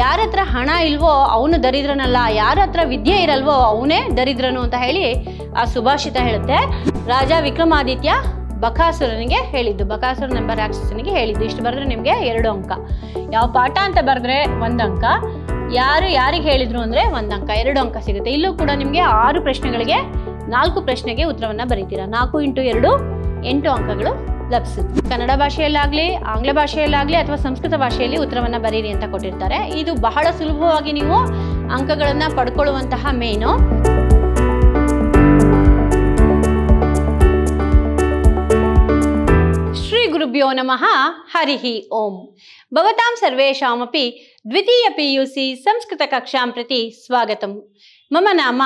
ಯಾರ ಹತ್ರ ಹಣ ಇಲ್ವೋ ಅವನು ದರಿದ್ರನಲ್ಲ ಯಾರ ಹತ್ರ ವಿದ್ಯೆ ಇರಲ್ವೋ ಅವನೇ ದರಿದ್ರನು ಅಂತ ಹೇಳಿ ಆ ಸುಭಾಷಿತ ಹೇಳುತ್ತೆ ರಾಜ ವಿಕ್ರಮಾದಿತ್ಯ ಬಕಾಸುರನಿಗೆ ಹೇಳಿದ್ದು ನಂಬರ್ ರಾಕ್ಷಸನಿಗೆ ಹೇಳಿದ್ದು ಇಷ್ಟು ಬರೆದ್ರೆ ನಿಮಗೆ ಎರಡು ಅಂಕ ಯಾವ ಪಾಠ ಅಂತ ಬರೆದ್ರೆ ಒಂದು ಅಂಕ ಯಾರು ಯಾರಿಗೆ ಹೇಳಿದ್ರು ಅಂದರೆ ಒಂದು ಅಂಕ ಎರಡು ಅಂಕ ಸಿಗುತ್ತೆ ಇಲ್ಲೂ ಕೂಡ ನಿಮಗೆ ಆರು ಪ್ರಶ್ನೆಗಳಿಗೆ ನಾಲ್ಕು ಪ್ರಶ್ನೆಗೆ ಉತ್ತರವನ್ನು ಬರೀತೀರಾ ನಾಲ್ಕು ಇಂಟು ಎರಡು ಎಂಟು ಅಂಕಗಳು ಲಭಿಸುತ್ತೆ ಕನ್ನಡ ಭಾಷೆಯಲ್ಲಾಗ್ಲಿ ಆಂಗ್ಲ ಭಾಷೆಯಲ್ಲಾಗ್ಲಿ ಅಥವಾ ಸಂಸ್ಕೃತ ಭಾಷೆಯಲ್ಲಿ ಉತ್ತರವನ್ನು ಬರೀರಿ ಅಂತ ಕೊಟ್ಟಿರ್ತಾರೆ ಇದು ಬಹಳ ಸುಲಭವಾಗಿ ನೀವು ಅಂಕಗಳನ್ನು ಪಡ್ಕೊಳ್ಳುವಂತಹ ಮೇನು ಶ್ರೀ ಗುರುಭ್ಯೋ ನಮಃ ಹರಿಹಿ ಓಂ ಭವತಾಂ ಸರ್ವೇಶಾಮಪಿ ದ್ವಿತೀಯ ಪಿ ಯು ಸಿ ಸಂಸ್ಕೃತಕಕ್ಷಾಂ ಪ್ರತಿ ಸ್ವಾಗತಂ ನಾಮ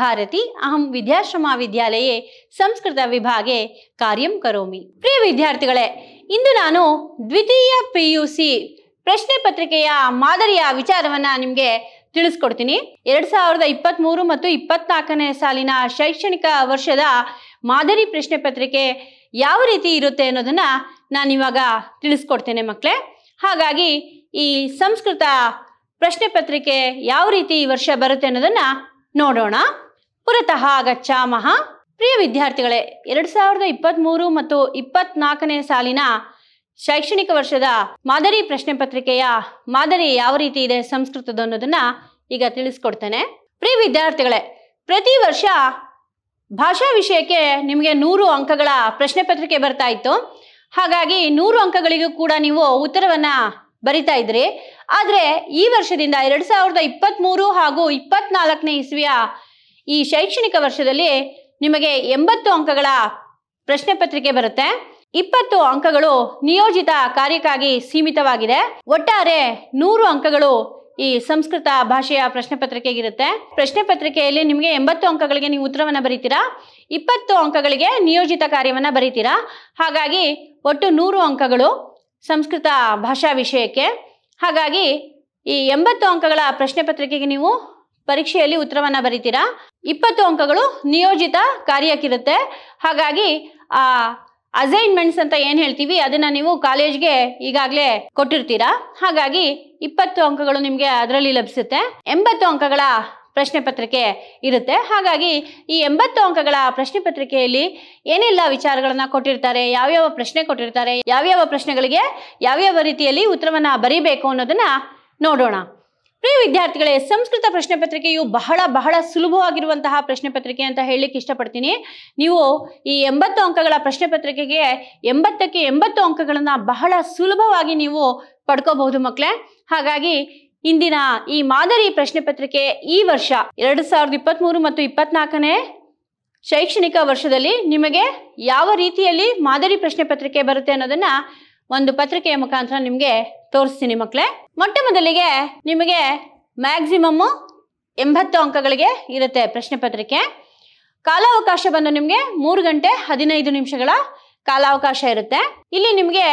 ಭಾರತಿ ಅಹಂ ವಿದ್ಯಾಶ್ರಮ ವಿದ್ಯಾಲಯ ಸಂಸ್ಕೃತ ವಿಭಾಗೆ ಕಾರ್ಯಂ ಕರೋಮಿ ಪ್ರಿಯ ವಿದ್ಯಾರ್ಥಿಗಳೇ ಇಂದು ನಾನು ದ್ವಿತೀಯ ಪಿ ಯು ಸಿ ಪ್ರಶ್ನೆ ಪತ್ರಿಕೆಯ ಮಾದರಿಯ ವಿಚಾರವನ್ನು ನಿಮಗೆ ತಿಳಿಸ್ಕೊಡ್ತೀನಿ ಎರಡು ಸಾವಿರದ ಇಪ್ಪತ್ತ್ಮೂರು ಮತ್ತು ಇಪ್ಪತ್ನಾಲ್ಕನೇ ಸಾಲಿನ ಶೈಕ್ಷಣಿಕ ವರ್ಷದ ಮಾದರಿ ಪ್ರಶ್ನೆ ಪತ್ರಿಕೆ ಯಾವ ರೀತಿ ಇರುತ್ತೆ ಅನ್ನೋದನ್ನು ನಾನಿವಾಗ ತಿಳಿಸ್ಕೊಡ್ತೇನೆ ಮಕ್ಕಳೇ ಹಾಗಾಗಿ ಈ ಸಂಸ್ಕೃತ ಪ್ರಶ್ನೆ ಪತ್ರಿಕೆ ಯಾವ ರೀತಿ ಈ ವರ್ಷ ಬರುತ್ತೆ ಅನ್ನೋದನ್ನ ನೋಡೋಣ ಪುರತಃ ಗಚ್ಚಾಮಹ ಪ್ರಿಯ ವಿದ್ಯಾರ್ಥಿಗಳೇ ಎರಡ್ ಸಾವಿರದ ಇಪ್ಪತ್ತ್ ಮೂರು ಮತ್ತು ಇಪ್ಪತ್ನಾಲ್ಕನೇ ಸಾಲಿನ ಶೈಕ್ಷಣಿಕ ವರ್ಷದ ಮಾದರಿ ಪ್ರಶ್ನೆ ಪತ್ರಿಕೆಯ ಮಾದರಿ ಯಾವ ರೀತಿ ಇದೆ ಸಂಸ್ಕೃತದ ಅನ್ನೋದನ್ನ ಈಗ ತಿಳಿಸ್ಕೊಡ್ತೇನೆ ಪ್ರಿಯ ವಿದ್ಯಾರ್ಥಿಗಳೇ ಪ್ರತಿ ವರ್ಷ ಭಾಷಾ ವಿಷಯಕ್ಕೆ ನಿಮಗೆ ನೂರು ಅಂಕಗಳ ಪ್ರಶ್ನೆ ಪತ್ರಿಕೆ ಬರ್ತಾ ಇತ್ತು ಹಾಗಾಗಿ ನೂರು ಅಂಕಗಳಿಗೂ ಕೂಡ ನೀವು ಉತ್ತರವನ್ನ ಬರಿತಾ ಇದ್ರಿ ಆದ್ರೆ ಈ ವರ್ಷದಿಂದ ಎರಡ್ ಸಾವಿರದ ಇಪ್ಪತ್ತ್ ಮೂರು ಹಾಗೂ ಇಪ್ಪತ್ನಾಲ್ಕನೇ ಇಸ್ವಿಯ ಈ ಶೈಕ್ಷಣಿಕ ವರ್ಷದಲ್ಲಿ ನಿಮಗೆ ಎಂಬತ್ತು ಅಂಕಗಳ ಪ್ರಶ್ನೆ ಪತ್ರಿಕೆ ಬರುತ್ತೆ ಇಪ್ಪತ್ತು ಅಂಕಗಳು ನಿಯೋಜಿತ ಕಾರ್ಯಕ್ಕಾಗಿ ಸೀಮಿತವಾಗಿದೆ ಒಟ್ಟಾರೆ ನೂರು ಅಂಕಗಳು ಈ ಸಂಸ್ಕೃತ ಭಾಷೆಯ ಪ್ರಶ್ನೆ ಪತ್ರಿಕೆಗಿರುತ್ತೆ ಪ್ರಶ್ನೆ ಪತ್ರಿಕೆಯಲ್ಲಿ ನಿಮಗೆ ಎಂಬತ್ತು ಅಂಕಗಳಿಗೆ ನೀವು ಉತ್ತರವನ್ನು ಬರೀತೀರಾ ಇಪ್ಪತ್ತು ಅಂಕಗಳಿಗೆ ನಿಯೋಜಿತ ಕಾರ್ಯವನ್ನು ಬರೀತೀರಾ ಹಾಗಾಗಿ ಒಟ್ಟು ನೂರು ಅಂಕಗಳು ಸಂಸ್ಕೃತ ಭಾಷಾ ವಿಷಯಕ್ಕೆ ಹಾಗಾಗಿ ಈ ಎಂಬತ್ತು ಅಂಕಗಳ ಪ್ರಶ್ನೆ ಪತ್ರಿಕೆಗೆ ನೀವು ಪರೀಕ್ಷೆಯಲ್ಲಿ ಉತ್ತರವನ್ನು ಬರಿತೀರಾ ಇಪ್ಪತ್ತು ಅಂಕಗಳು ನಿಯೋಜಿತ ಕಾರ್ಯಕ್ಕಿರುತ್ತೆ ಹಾಗಾಗಿ ಆ ಅಸೈನ್ಮೆಂಟ್ಸ್ ಅಂತ ಏನು ಹೇಳ್ತೀವಿ ಅದನ್ನು ನೀವು ಕಾಲೇಜ್ಗೆ ಈಗಾಗಲೇ ಕೊಟ್ಟಿರ್ತೀರಾ ಹಾಗಾಗಿ ಇಪ್ಪತ್ತು ಅಂಕಗಳು ನಿಮಗೆ ಅದರಲ್ಲಿ ಲಭಿಸುತ್ತೆ ಎಂಬತ್ತು ಅಂಕಗಳ ಪ್ರಶ್ನೆ ಪತ್ರಿಕೆ ಇರುತ್ತೆ ಹಾಗಾಗಿ ಈ ಎಂಬತ್ತು ಅಂಕಗಳ ಪ್ರಶ್ನೆ ಪತ್ರಿಕೆಯಲ್ಲಿ ಏನೆಲ್ಲ ವಿಚಾರಗಳನ್ನು ಕೊಟ್ಟಿರ್ತಾರೆ ಯಾವ್ಯಾವ ಪ್ರಶ್ನೆ ಕೊಟ್ಟಿರ್ತಾರೆ ಯಾವ್ಯಾವ ಪ್ರಶ್ನೆಗಳಿಗೆ ಯಾವ್ಯಾವ ರೀತಿಯಲ್ಲಿ ಉತ್ತರವನ್ನು ಬರೀಬೇಕು ಅನ್ನೋದನ್ನ ನೋಡೋಣ ಪ್ರಿಯ ವಿದ್ಯಾರ್ಥಿಗಳೇ ಸಂಸ್ಕೃತ ಪ್ರಶ್ನೆ ಪತ್ರಿಕೆಯು ಬಹಳ ಬಹಳ ಸುಲಭವಾಗಿರುವಂತಹ ಪ್ರಶ್ನೆ ಪತ್ರಿಕೆ ಅಂತ ಹೇಳಲಿಕ್ಕೆ ಇಷ್ಟಪಡ್ತೀನಿ ನೀವು ಈ ಎಂಬತ್ತು ಅಂಕಗಳ ಪ್ರಶ್ನೆ ಪತ್ರಿಕೆಗೆ ಎಂಬತ್ತಕ್ಕೆ ಎಂಬತ್ತು ಅಂಕಗಳನ್ನು ಬಹಳ ಸುಲಭವಾಗಿ ನೀವು ಪಡ್ಕೋಬಹುದು ಮಕ್ಕಳೇ ಹಾಗಾಗಿ ಇಂದಿನ ಈ ಮಾದರಿ ಪ್ರಶ್ನೆ ಪತ್ರಿಕೆ ಈ ವರ್ಷ ಎರಡು ಸಾವಿರದ ಇಪ್ಪತ್ತ್ ಮೂರು ಮತ್ತು ಇಪ್ಪತ್ನಾಲ್ಕನೇ ಶೈಕ್ಷಣಿಕ ವರ್ಷದಲ್ಲಿ ನಿಮಗೆ ಯಾವ ರೀತಿಯಲ್ಲಿ ಮಾದರಿ ಪ್ರಶ್ನೆ ಪತ್ರಿಕೆ ಬರುತ್ತೆ ಅನ್ನೋದನ್ನ ಒಂದು ಪತ್ರಿಕೆಯ ಮುಖಾಂತರ ನಿಮಗೆ ತೋರಿಸ್ತೀನಿ ಮಕ್ಕಳೇ ಮೊಟ್ಟ ಮೊದಲಿಗೆ ನಿಮಗೆ ಮ್ಯಾಕ್ಸಿಮಮ್ ಎಂಬತ್ತು ಅಂಕಗಳಿಗೆ ಇರುತ್ತೆ ಪ್ರಶ್ನೆ ಪತ್ರಿಕೆ ಕಾಲಾವಕಾಶ ಬಂದು ನಿಮಗೆ ಮೂರು ಗಂಟೆ ಹದಿನೈದು ನಿಮಿಷಗಳ ಕಾಲಾವಕಾಶ ಇರುತ್ತೆ ಇಲ್ಲಿ ನಿಮಗೆ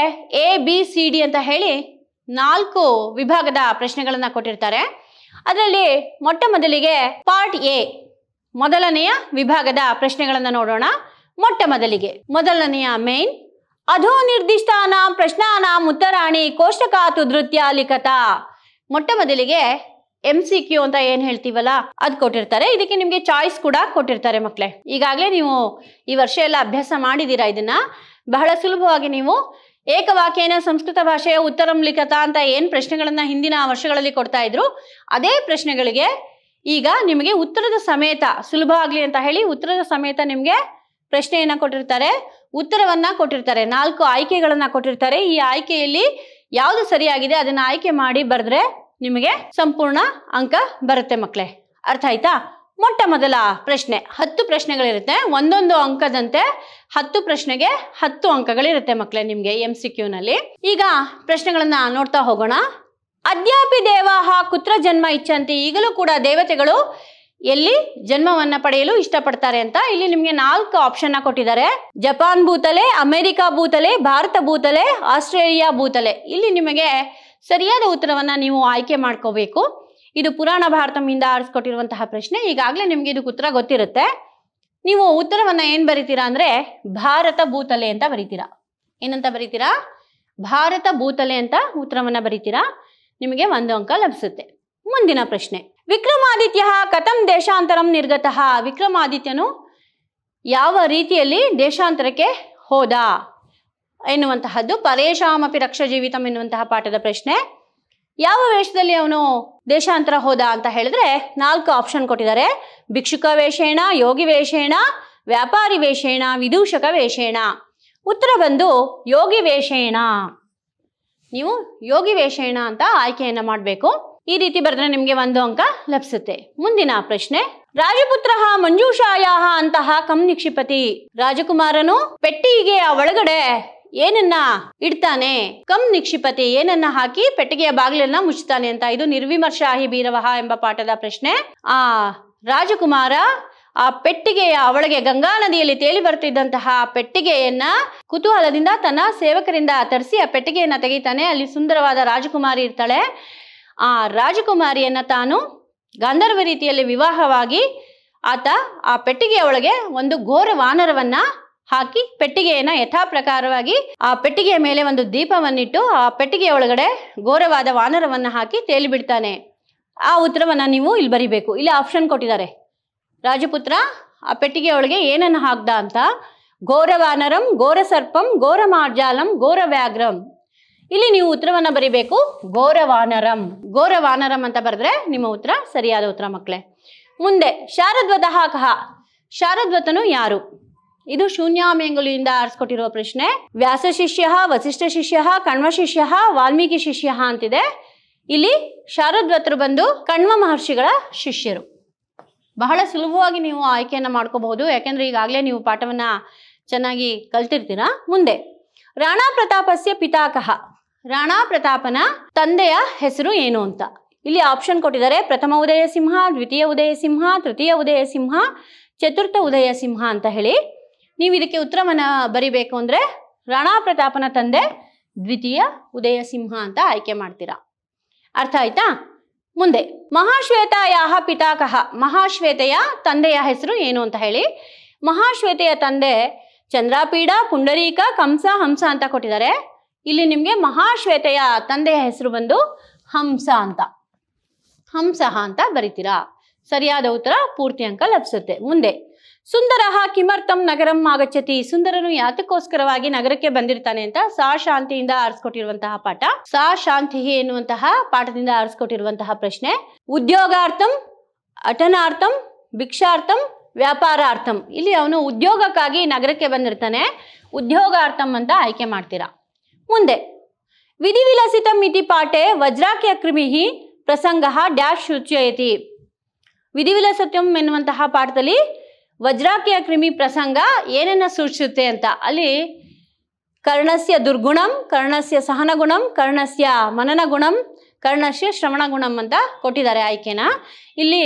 ಎ ಬಿ ಸಿ ಡಿ ಅಂತ ಹೇಳಿ ನಾಲ್ಕು ವಿಭಾಗದ ಪ್ರಶ್ನೆಗಳನ್ನ ಕೊಟ್ಟಿರ್ತಾರೆ ಅದರಲ್ಲಿ ಮೊಟ್ಟ ಮೊದಲಿಗೆ ಪಾರ್ಟ್ ಎ ಮೊದಲನೆಯ ವಿಭಾಗದ ಪ್ರಶ್ನೆಗಳನ್ನು ನೋಡೋಣ ಮೊಟ್ಟ ಮೊದಲಿಗೆ ಮೊದಲನೆಯ ಮೇನ್ ಅಧೋ ಪ್ರಶ್ನ ನಾಮ ಉತ್ತರಾಣಿ ಕೋಷ್ಟಕಾತು ನೃತ್ಯ ಲಿಖತ ಮೊಟ್ಟ ಮೊದಲಿಗೆ ಎಂ ಸಿ ಕ್ಯೂ ಅಂತ ಏನ್ ಹೇಳ್ತೀವಲ್ಲ ಅದ್ ಕೊಟ್ಟಿರ್ತಾರೆ ಇದಕ್ಕೆ ನಿಮ್ಗೆ ಚಾಯ್ಸ್ ಕೂಡ ಕೊಟ್ಟಿರ್ತಾರೆ ಮಕ್ಕಳೇ ಈಗಾಗಲೇ ನೀವು ಈ ವರ್ಷ ಎಲ್ಲ ಅಭ್ಯಾಸ ಮಾಡಿದೀರಾ ಇದನ್ನ ಬಹಳ ಸುಲಭವಾಗಿ ನೀವು ಏಕವಾಕ್ಯನ ಸಂಸ್ಕೃತ ಭಾಷೆಯ ಉತ್ತರಂ ಲಿಖತ ಅಂತ ಏನು ಪ್ರಶ್ನೆಗಳನ್ನ ಹಿಂದಿನ ವರ್ಷಗಳಲ್ಲಿ ಕೊಡ್ತಾ ಇದ್ರು ಅದೇ ಪ್ರಶ್ನೆಗಳಿಗೆ ಈಗ ನಿಮಗೆ ಉತ್ತರದ ಸಮೇತ ಸುಲಭ ಆಗಲಿ ಅಂತ ಹೇಳಿ ಉತ್ತರದ ಸಮೇತ ನಿಮಗೆ ಪ್ರಶ್ನೆಯನ್ನ ಕೊಟ್ಟಿರ್ತಾರೆ ಉತ್ತರವನ್ನ ಕೊಟ್ಟಿರ್ತಾರೆ ನಾಲ್ಕು ಆಯ್ಕೆಗಳನ್ನ ಕೊಟ್ಟಿರ್ತಾರೆ ಈ ಆಯ್ಕೆಯಲ್ಲಿ ಯಾವುದು ಸರಿಯಾಗಿದೆ ಅದನ್ನ ಆಯ್ಕೆ ಮಾಡಿ ಬರೆದ್ರೆ ನಿಮಗೆ ಸಂಪೂರ್ಣ ಅಂಕ ಬರುತ್ತೆ ಮಕ್ಕಳೇ ಅರ್ಥ ಆಯ್ತಾ ಮೊಟ್ಟ ಮೊದಲ ಪ್ರಶ್ನೆ ಹತ್ತು ಪ್ರಶ್ನೆಗಳಿರುತ್ತೆ ಒಂದೊಂದು ಅಂಕದಂತೆ ಹತ್ತು ಪ್ರಶ್ನೆಗೆ ಹತ್ತು ಅಂಕಗಳಿರುತ್ತೆ ಮಕ್ಕಳೇ ನಿಮಗೆ ಎಂ ಸಿ ಕ್ಯೂನಲ್ಲಿ ಈಗ ಪ್ರಶ್ನೆಗಳನ್ನ ನೋಡ್ತಾ ಹೋಗೋಣ ಅದ್ಯಾಪಿ ದೇವಾಹ ಕುತ್ರ ಜನ್ಮ ಇಚ್ಛಂತಿ ಈಗಲೂ ಕೂಡ ದೇವತೆಗಳು ಎಲ್ಲಿ ಜನ್ಮವನ್ನ ಪಡೆಯಲು ಇಷ್ಟಪಡ್ತಾರೆ ಅಂತ ಇಲ್ಲಿ ನಿಮಗೆ ನಾಲ್ಕು ಆಪ್ಷನ್ ಕೊಟ್ಟಿದ್ದಾರೆ ಜಪಾನ್ ಭೂತಲೆ ಅಮೆರಿಕಾ ಭೂತಲೆ ಭಾರತ ಭೂತಲೆ ಆಸ್ಟ್ರೇಲಿಯಾ ಭೂತಲೆ ಇಲ್ಲಿ ನಿಮಗೆ ಸರಿಯಾದ ಉತ್ತರವನ್ನ ನೀವು ಆಯ್ಕೆ ಮಾಡ್ಕೋಬೇಕು ಇದು ಪುರಾಣ ಭಾರತಮಿಂದ ಆರಿಸ್ಕೊಟ್ಟಿರುವಂತಹ ಪ್ರಶ್ನೆ ಈಗಾಗಲೇ ನಿಮ್ಗೆ ಇದಕ್ಕೆ ಉತ್ತರ ಗೊತ್ತಿರುತ್ತೆ ನೀವು ಉತ್ತರವನ್ನ ಏನ್ ಬರೀತೀರಾ ಅಂದ್ರೆ ಭಾರತ ಭೂತಲೆ ಅಂತ ಬರೀತೀರಾ ಏನಂತ ಬರೀತೀರಾ ಭಾರತ ಭೂತಲೆ ಅಂತ ಉತ್ತರವನ್ನ ಬರೀತೀರಾ ನಿಮಗೆ ಒಂದು ಅಂಕ ಲಭಿಸುತ್ತೆ ಮುಂದಿನ ಪ್ರಶ್ನೆ ವಿಕ್ರಮಾದಿತ್ಯ ಕಥಂ ದೇಶಾಂತರಂ ನಿರ್ಗತಃ ವಿಕ್ರಮಾದಿತ್ಯನು ಯಾವ ರೀತಿಯಲ್ಲಿ ದೇಶಾಂತರಕ್ಕೆ ಹೋದ ಎನ್ನುವಂತಹದ್ದು ಪರೇಶಾಮಪಿ ರಕ್ಷ ಜೀವಿತಂ ಎನ್ನುವಂತಹ ಪಾಠದ ಪ್ರಶ್ನೆ ಯಾವ ವೇಷದಲ್ಲಿ ಅವನು ದೇಶಾಂತರ ಹೋದ ಅಂತ ಹೇಳಿದ್ರೆ ನಾಲ್ಕು ಆಪ್ಷನ್ ಕೊಟ್ಟಿದ್ದಾರೆ ಭಿಕ್ಷುಕ ವೇಷೇಣ ಯೋಗಿ ವೇಷೇಣ ವ್ಯಾಪಾರಿ ವೇಷೇಣ ವಿದೂಷಕ ವೇಷೇಣ ಉತ್ತರ ಬಂದು ಯೋಗಿ ವೇಷೇಣ ನೀವು ಯೋಗಿ ವೇಷೇಣ ಅಂತ ಆಯ್ಕೆಯನ್ನ ಮಾಡಬೇಕು ಈ ರೀತಿ ಬರೆದ್ರೆ ನಿಮಗೆ ಒಂದು ಅಂಕ ಲಭಿಸುತ್ತೆ ಮುಂದಿನ ಪ್ರಶ್ನೆ ರಾಜಪುತ್ರ ಮಂಜೂಷಾಯ ಅಂತಹ ಕಂ ನಿಕ್ಷಿಪತಿ ರಾಜಕುಮಾರನು ಪೆಟ್ಟಿಗೆಯ ಒಳಗಡೆ ಏನನ್ನ ಇಡ್ತಾನೆ ಕಮ್ ನಿಕ್ಷಿಪತಿ ಏನನ್ನ ಹಾಕಿ ಪೆಟ್ಟಿಗೆಯ ಬಾಗಿಲನ್ನ ಮುಚ್ಚುತ್ತಾನೆ ಅಂತ ಇದು ನಿರ್ವಿಮರ್ಶಾಹಿ ಬೀರವಹ ಎಂಬ ಪಾಠದ ಪ್ರಶ್ನೆ ಆ ರಾಜಕುಮಾರ ಆ ಪೆಟ್ಟಿಗೆಯ ಅವಳಿಗೆ ಗಂಗಾ ನದಿಯಲ್ಲಿ ತೇಲಿ ಬರ್ತಿದ್ದಂತಹ ಪೆಟ್ಟಿಗೆಯನ್ನ ಕುತೂಹಲದಿಂದ ತನ್ನ ಸೇವಕರಿಂದ ತರಿಸಿ ಆ ಪೆಟ್ಟಿಗೆಯನ್ನ ತೆಗಿತಾನೆ ಅಲ್ಲಿ ಸುಂದರವಾದ ರಾಜಕುಮಾರಿ ಇರ್ತಾಳೆ ಆ ರಾಜಕುಮಾರಿಯನ್ನ ತಾನು ಗಾಂಧರ್ವ ರೀತಿಯಲ್ಲಿ ವಿವಾಹವಾಗಿ ಆತ ಆ ಪೆಟ್ಟಿಗೆಯ ಒಳಗೆ ಒಂದು ಘೋರ ವಾನರವನ್ನ ಹಾಕಿ ಪೆಟ್ಟಿಗೆಯನ್ನ ಯಥಾ ಪ್ರಕಾರವಾಗಿ ಆ ಪೆಟ್ಟಿಗೆಯ ಮೇಲೆ ಒಂದು ದೀಪವನ್ನಿಟ್ಟು ಆ ಪೆಟ್ಟಿಗೆಯ ಒಳಗಡೆ ಘೋರವಾದ ವಾನರವನ್ನು ಹಾಕಿ ತೇಲಿ ಬಿಡ್ತಾನೆ ಆ ಉತ್ತರವನ್ನ ನೀವು ಇಲ್ಲಿ ಬರಿಬೇಕು ಇಲ್ಲಿ ಆಪ್ಷನ್ ಕೊಟ್ಟಿದ್ದಾರೆ ರಾಜಪುತ್ರ ಆ ಪೆಟ್ಟಿಗೆಯೊಳಗೆ ಒಳಗೆ ಏನನ್ನು ಹಾಕ್ದ ಅಂತ ಘೋರವಾನರಂ ವಾನರಂ ಘೋರ ಸರ್ಪಂ ಘೋರ ಮಾರ್ಜಾಲಂ ಘೋರ ವ್ಯಾಘ್ರಂ ಇಲ್ಲಿ ನೀವು ಉತ್ತರವನ್ನ ಬರಿಬೇಕು ಘೋರವಾನರಂ ಘೋರವಾನರಂ ಅಂತ ಬರೆದ್ರೆ ನಿಮ್ಮ ಉತ್ತರ ಸರಿಯಾದ ಉತ್ತರ ಮಕ್ಕಳೇ ಮುಂದೆ ಶಾರದ್ವತಃ ಕಹ ಶಾರದ್ವತನು ಯಾರು ಇದು ಶೂನ್ಯಾಮ್ಯಂಗುಲಿಯಿಂದ ಆರಿಸ್ಕೊಟ್ಟಿರುವ ಪ್ರಶ್ನೆ ವ್ಯಾಸ ಶಿಷ್ಯ ವಸಿಷ್ಠ ಶಿಷ್ಯ ಕಣ್ವ ಶಿಷ್ಯ ವಾಲ್ಮೀಕಿ ಶಿಷ್ಯ ಅಂತಿದೆ ಇಲ್ಲಿ ಶಾರದ್ವತ್ರು ಬಂದು ಕಣ್ವ ಮಹರ್ಷಿಗಳ ಶಿಷ್ಯರು ಬಹಳ ಸುಲಭವಾಗಿ ನೀವು ಆಯ್ಕೆಯನ್ನು ಮಾಡ್ಕೋಬಹುದು ಯಾಕೆಂದ್ರೆ ಈಗಾಗಲೇ ನೀವು ಪಾಠವನ್ನ ಚೆನ್ನಾಗಿ ಕಲ್ತಿರ್ತೀರ ಮುಂದೆ ರಾಣಾ ಪ್ರತಾಪಸ್ಯ ಪಿತಾಕಃ ರಾಣಾ ಪ್ರತಾಪನ ತಂದೆಯ ಹೆಸರು ಏನು ಅಂತ ಇಲ್ಲಿ ಆಪ್ಷನ್ ಕೊಟ್ಟಿದ್ದಾರೆ ಪ್ರಥಮ ಉದಯ ಸಿಂಹ ದ್ವಿತೀಯ ಉದಯ ಸಿಂಹ ತೃತೀಯ ಉದಯ ಸಿಂಹ ಚತುರ್ಥ ಉದಯ ಸಿಂಹ ಅಂತ ಹೇಳಿ ನೀವು ಇದಕ್ಕೆ ಉತ್ತರವನ್ನ ಬರಿಬೇಕು ಅಂದ್ರೆ ರಾಣಾ ಪ್ರತಾಪನ ತಂದೆ ದ್ವಿತೀಯ ಉದಯ ಸಿಂಹ ಅಂತ ಆಯ್ಕೆ ಮಾಡ್ತೀರಾ ಅರ್ಥ ಆಯ್ತಾ ಮುಂದೆ ಮಹಾಶ್ವೇತ ಯಾಹ ಪಿತಾಕಹ ಮಹಾಶ್ವೇತೆಯ ತಂದೆಯ ಹೆಸರು ಏನು ಅಂತ ಹೇಳಿ ಮಹಾಶ್ವೇತೆಯ ತಂದೆ ಚಂದ್ರಾಪೀಡ ಪುಂಡರೀಕ ಕಂಸ ಹಂಸ ಅಂತ ಕೊಟ್ಟಿದ್ದಾರೆ ಇಲ್ಲಿ ನಿಮಗೆ ಮಹಾಶ್ವೇತೆಯ ತಂದೆಯ ಹೆಸರು ಬಂದು ಹಂಸ ಅಂತ ಹಂಸ ಅಂತ ಬರಿತೀರಾ ಸರಿಯಾದ ಉತ್ತರ ಪೂರ್ತಿ ಅಂಕ ಲಭಿಸುತ್ತೆ ಮುಂದೆ ಸುಂದರ ಕಿಮರ್ಥಂ ನಗರಂ ಆಗಚ್ಚತಿ ಸುಂದರನು ಯಾತಕ್ಕೋಸ್ಕರವಾಗಿ ನಗರಕ್ಕೆ ಬಂದಿರ್ತಾನೆ ಅಂತ ಸಾ ಶಾಂತಿಯಿಂದ ಆರಿಸ್ಕೊಟ್ಟಿರುವಂತಹ ಪಾಠ ಸಾ ಶಾಂತಿ ಎನ್ನುವಂತಹ ಪಾಠದಿಂದ ಆರಿಸ್ಕೊಟ್ಟಿರುವಂತಹ ಪ್ರಶ್ನೆ ಉದ್ಯೋಗಾರ್ಥಂ ಅಟನಾರ್ಥಂ ಭಿಕ್ಷಾರ್ಥಂ ವ್ಯಾಪಾರಾರ್ಥಂ ಇಲ್ಲಿ ಅವನು ಉದ್ಯೋಗಕ್ಕಾಗಿ ನಗರಕ್ಕೆ ಬಂದಿರ್ತಾನೆ ಉದ್ಯೋಗಾರ್ಥಂ ಅಂತ ಆಯ್ಕೆ ಮಾಡ್ತೀರಾ ಮುಂದೆ ವಿಧಿವಿಲಸಿತ ಮಿತಿ ಪಾಠೆ ವಜ್ರಾಕ್ಯ ಕ್ರಿಮಿಹಿ ಪ್ರಸಂಗ ಡ್ಯಾಶ್ ಸೂಚಯತಿ ವಿಧಿವಿಲಸತ್ಯಂ ಎನ್ನುವಂತಹ ಪಾಠದಲ್ಲಿ ವಜ್ರಾಕಿಯ ಕ್ರಿಮಿ ಪ್ರಸಂಗ ಏನನ್ನ ಸೂಚಿಸುತ್ತೆ ಅಂತ ಅಲ್ಲಿ ಕರ್ಣಸ್ಯ ದುರ್ಗುಣಂ ಕರ್ಣಸ್ಯ ಗುಣಂ ಕರ್ಣಸ್ಯ ಮನನಗುಣಂ ಕರ್ಣಸ್ಯ ಶ್ರವಣಗುಣಂ ಅಂತ ಕೊಟ್ಟಿದ್ದಾರೆ ಆಯ್ಕೆನ ಇಲ್ಲಿ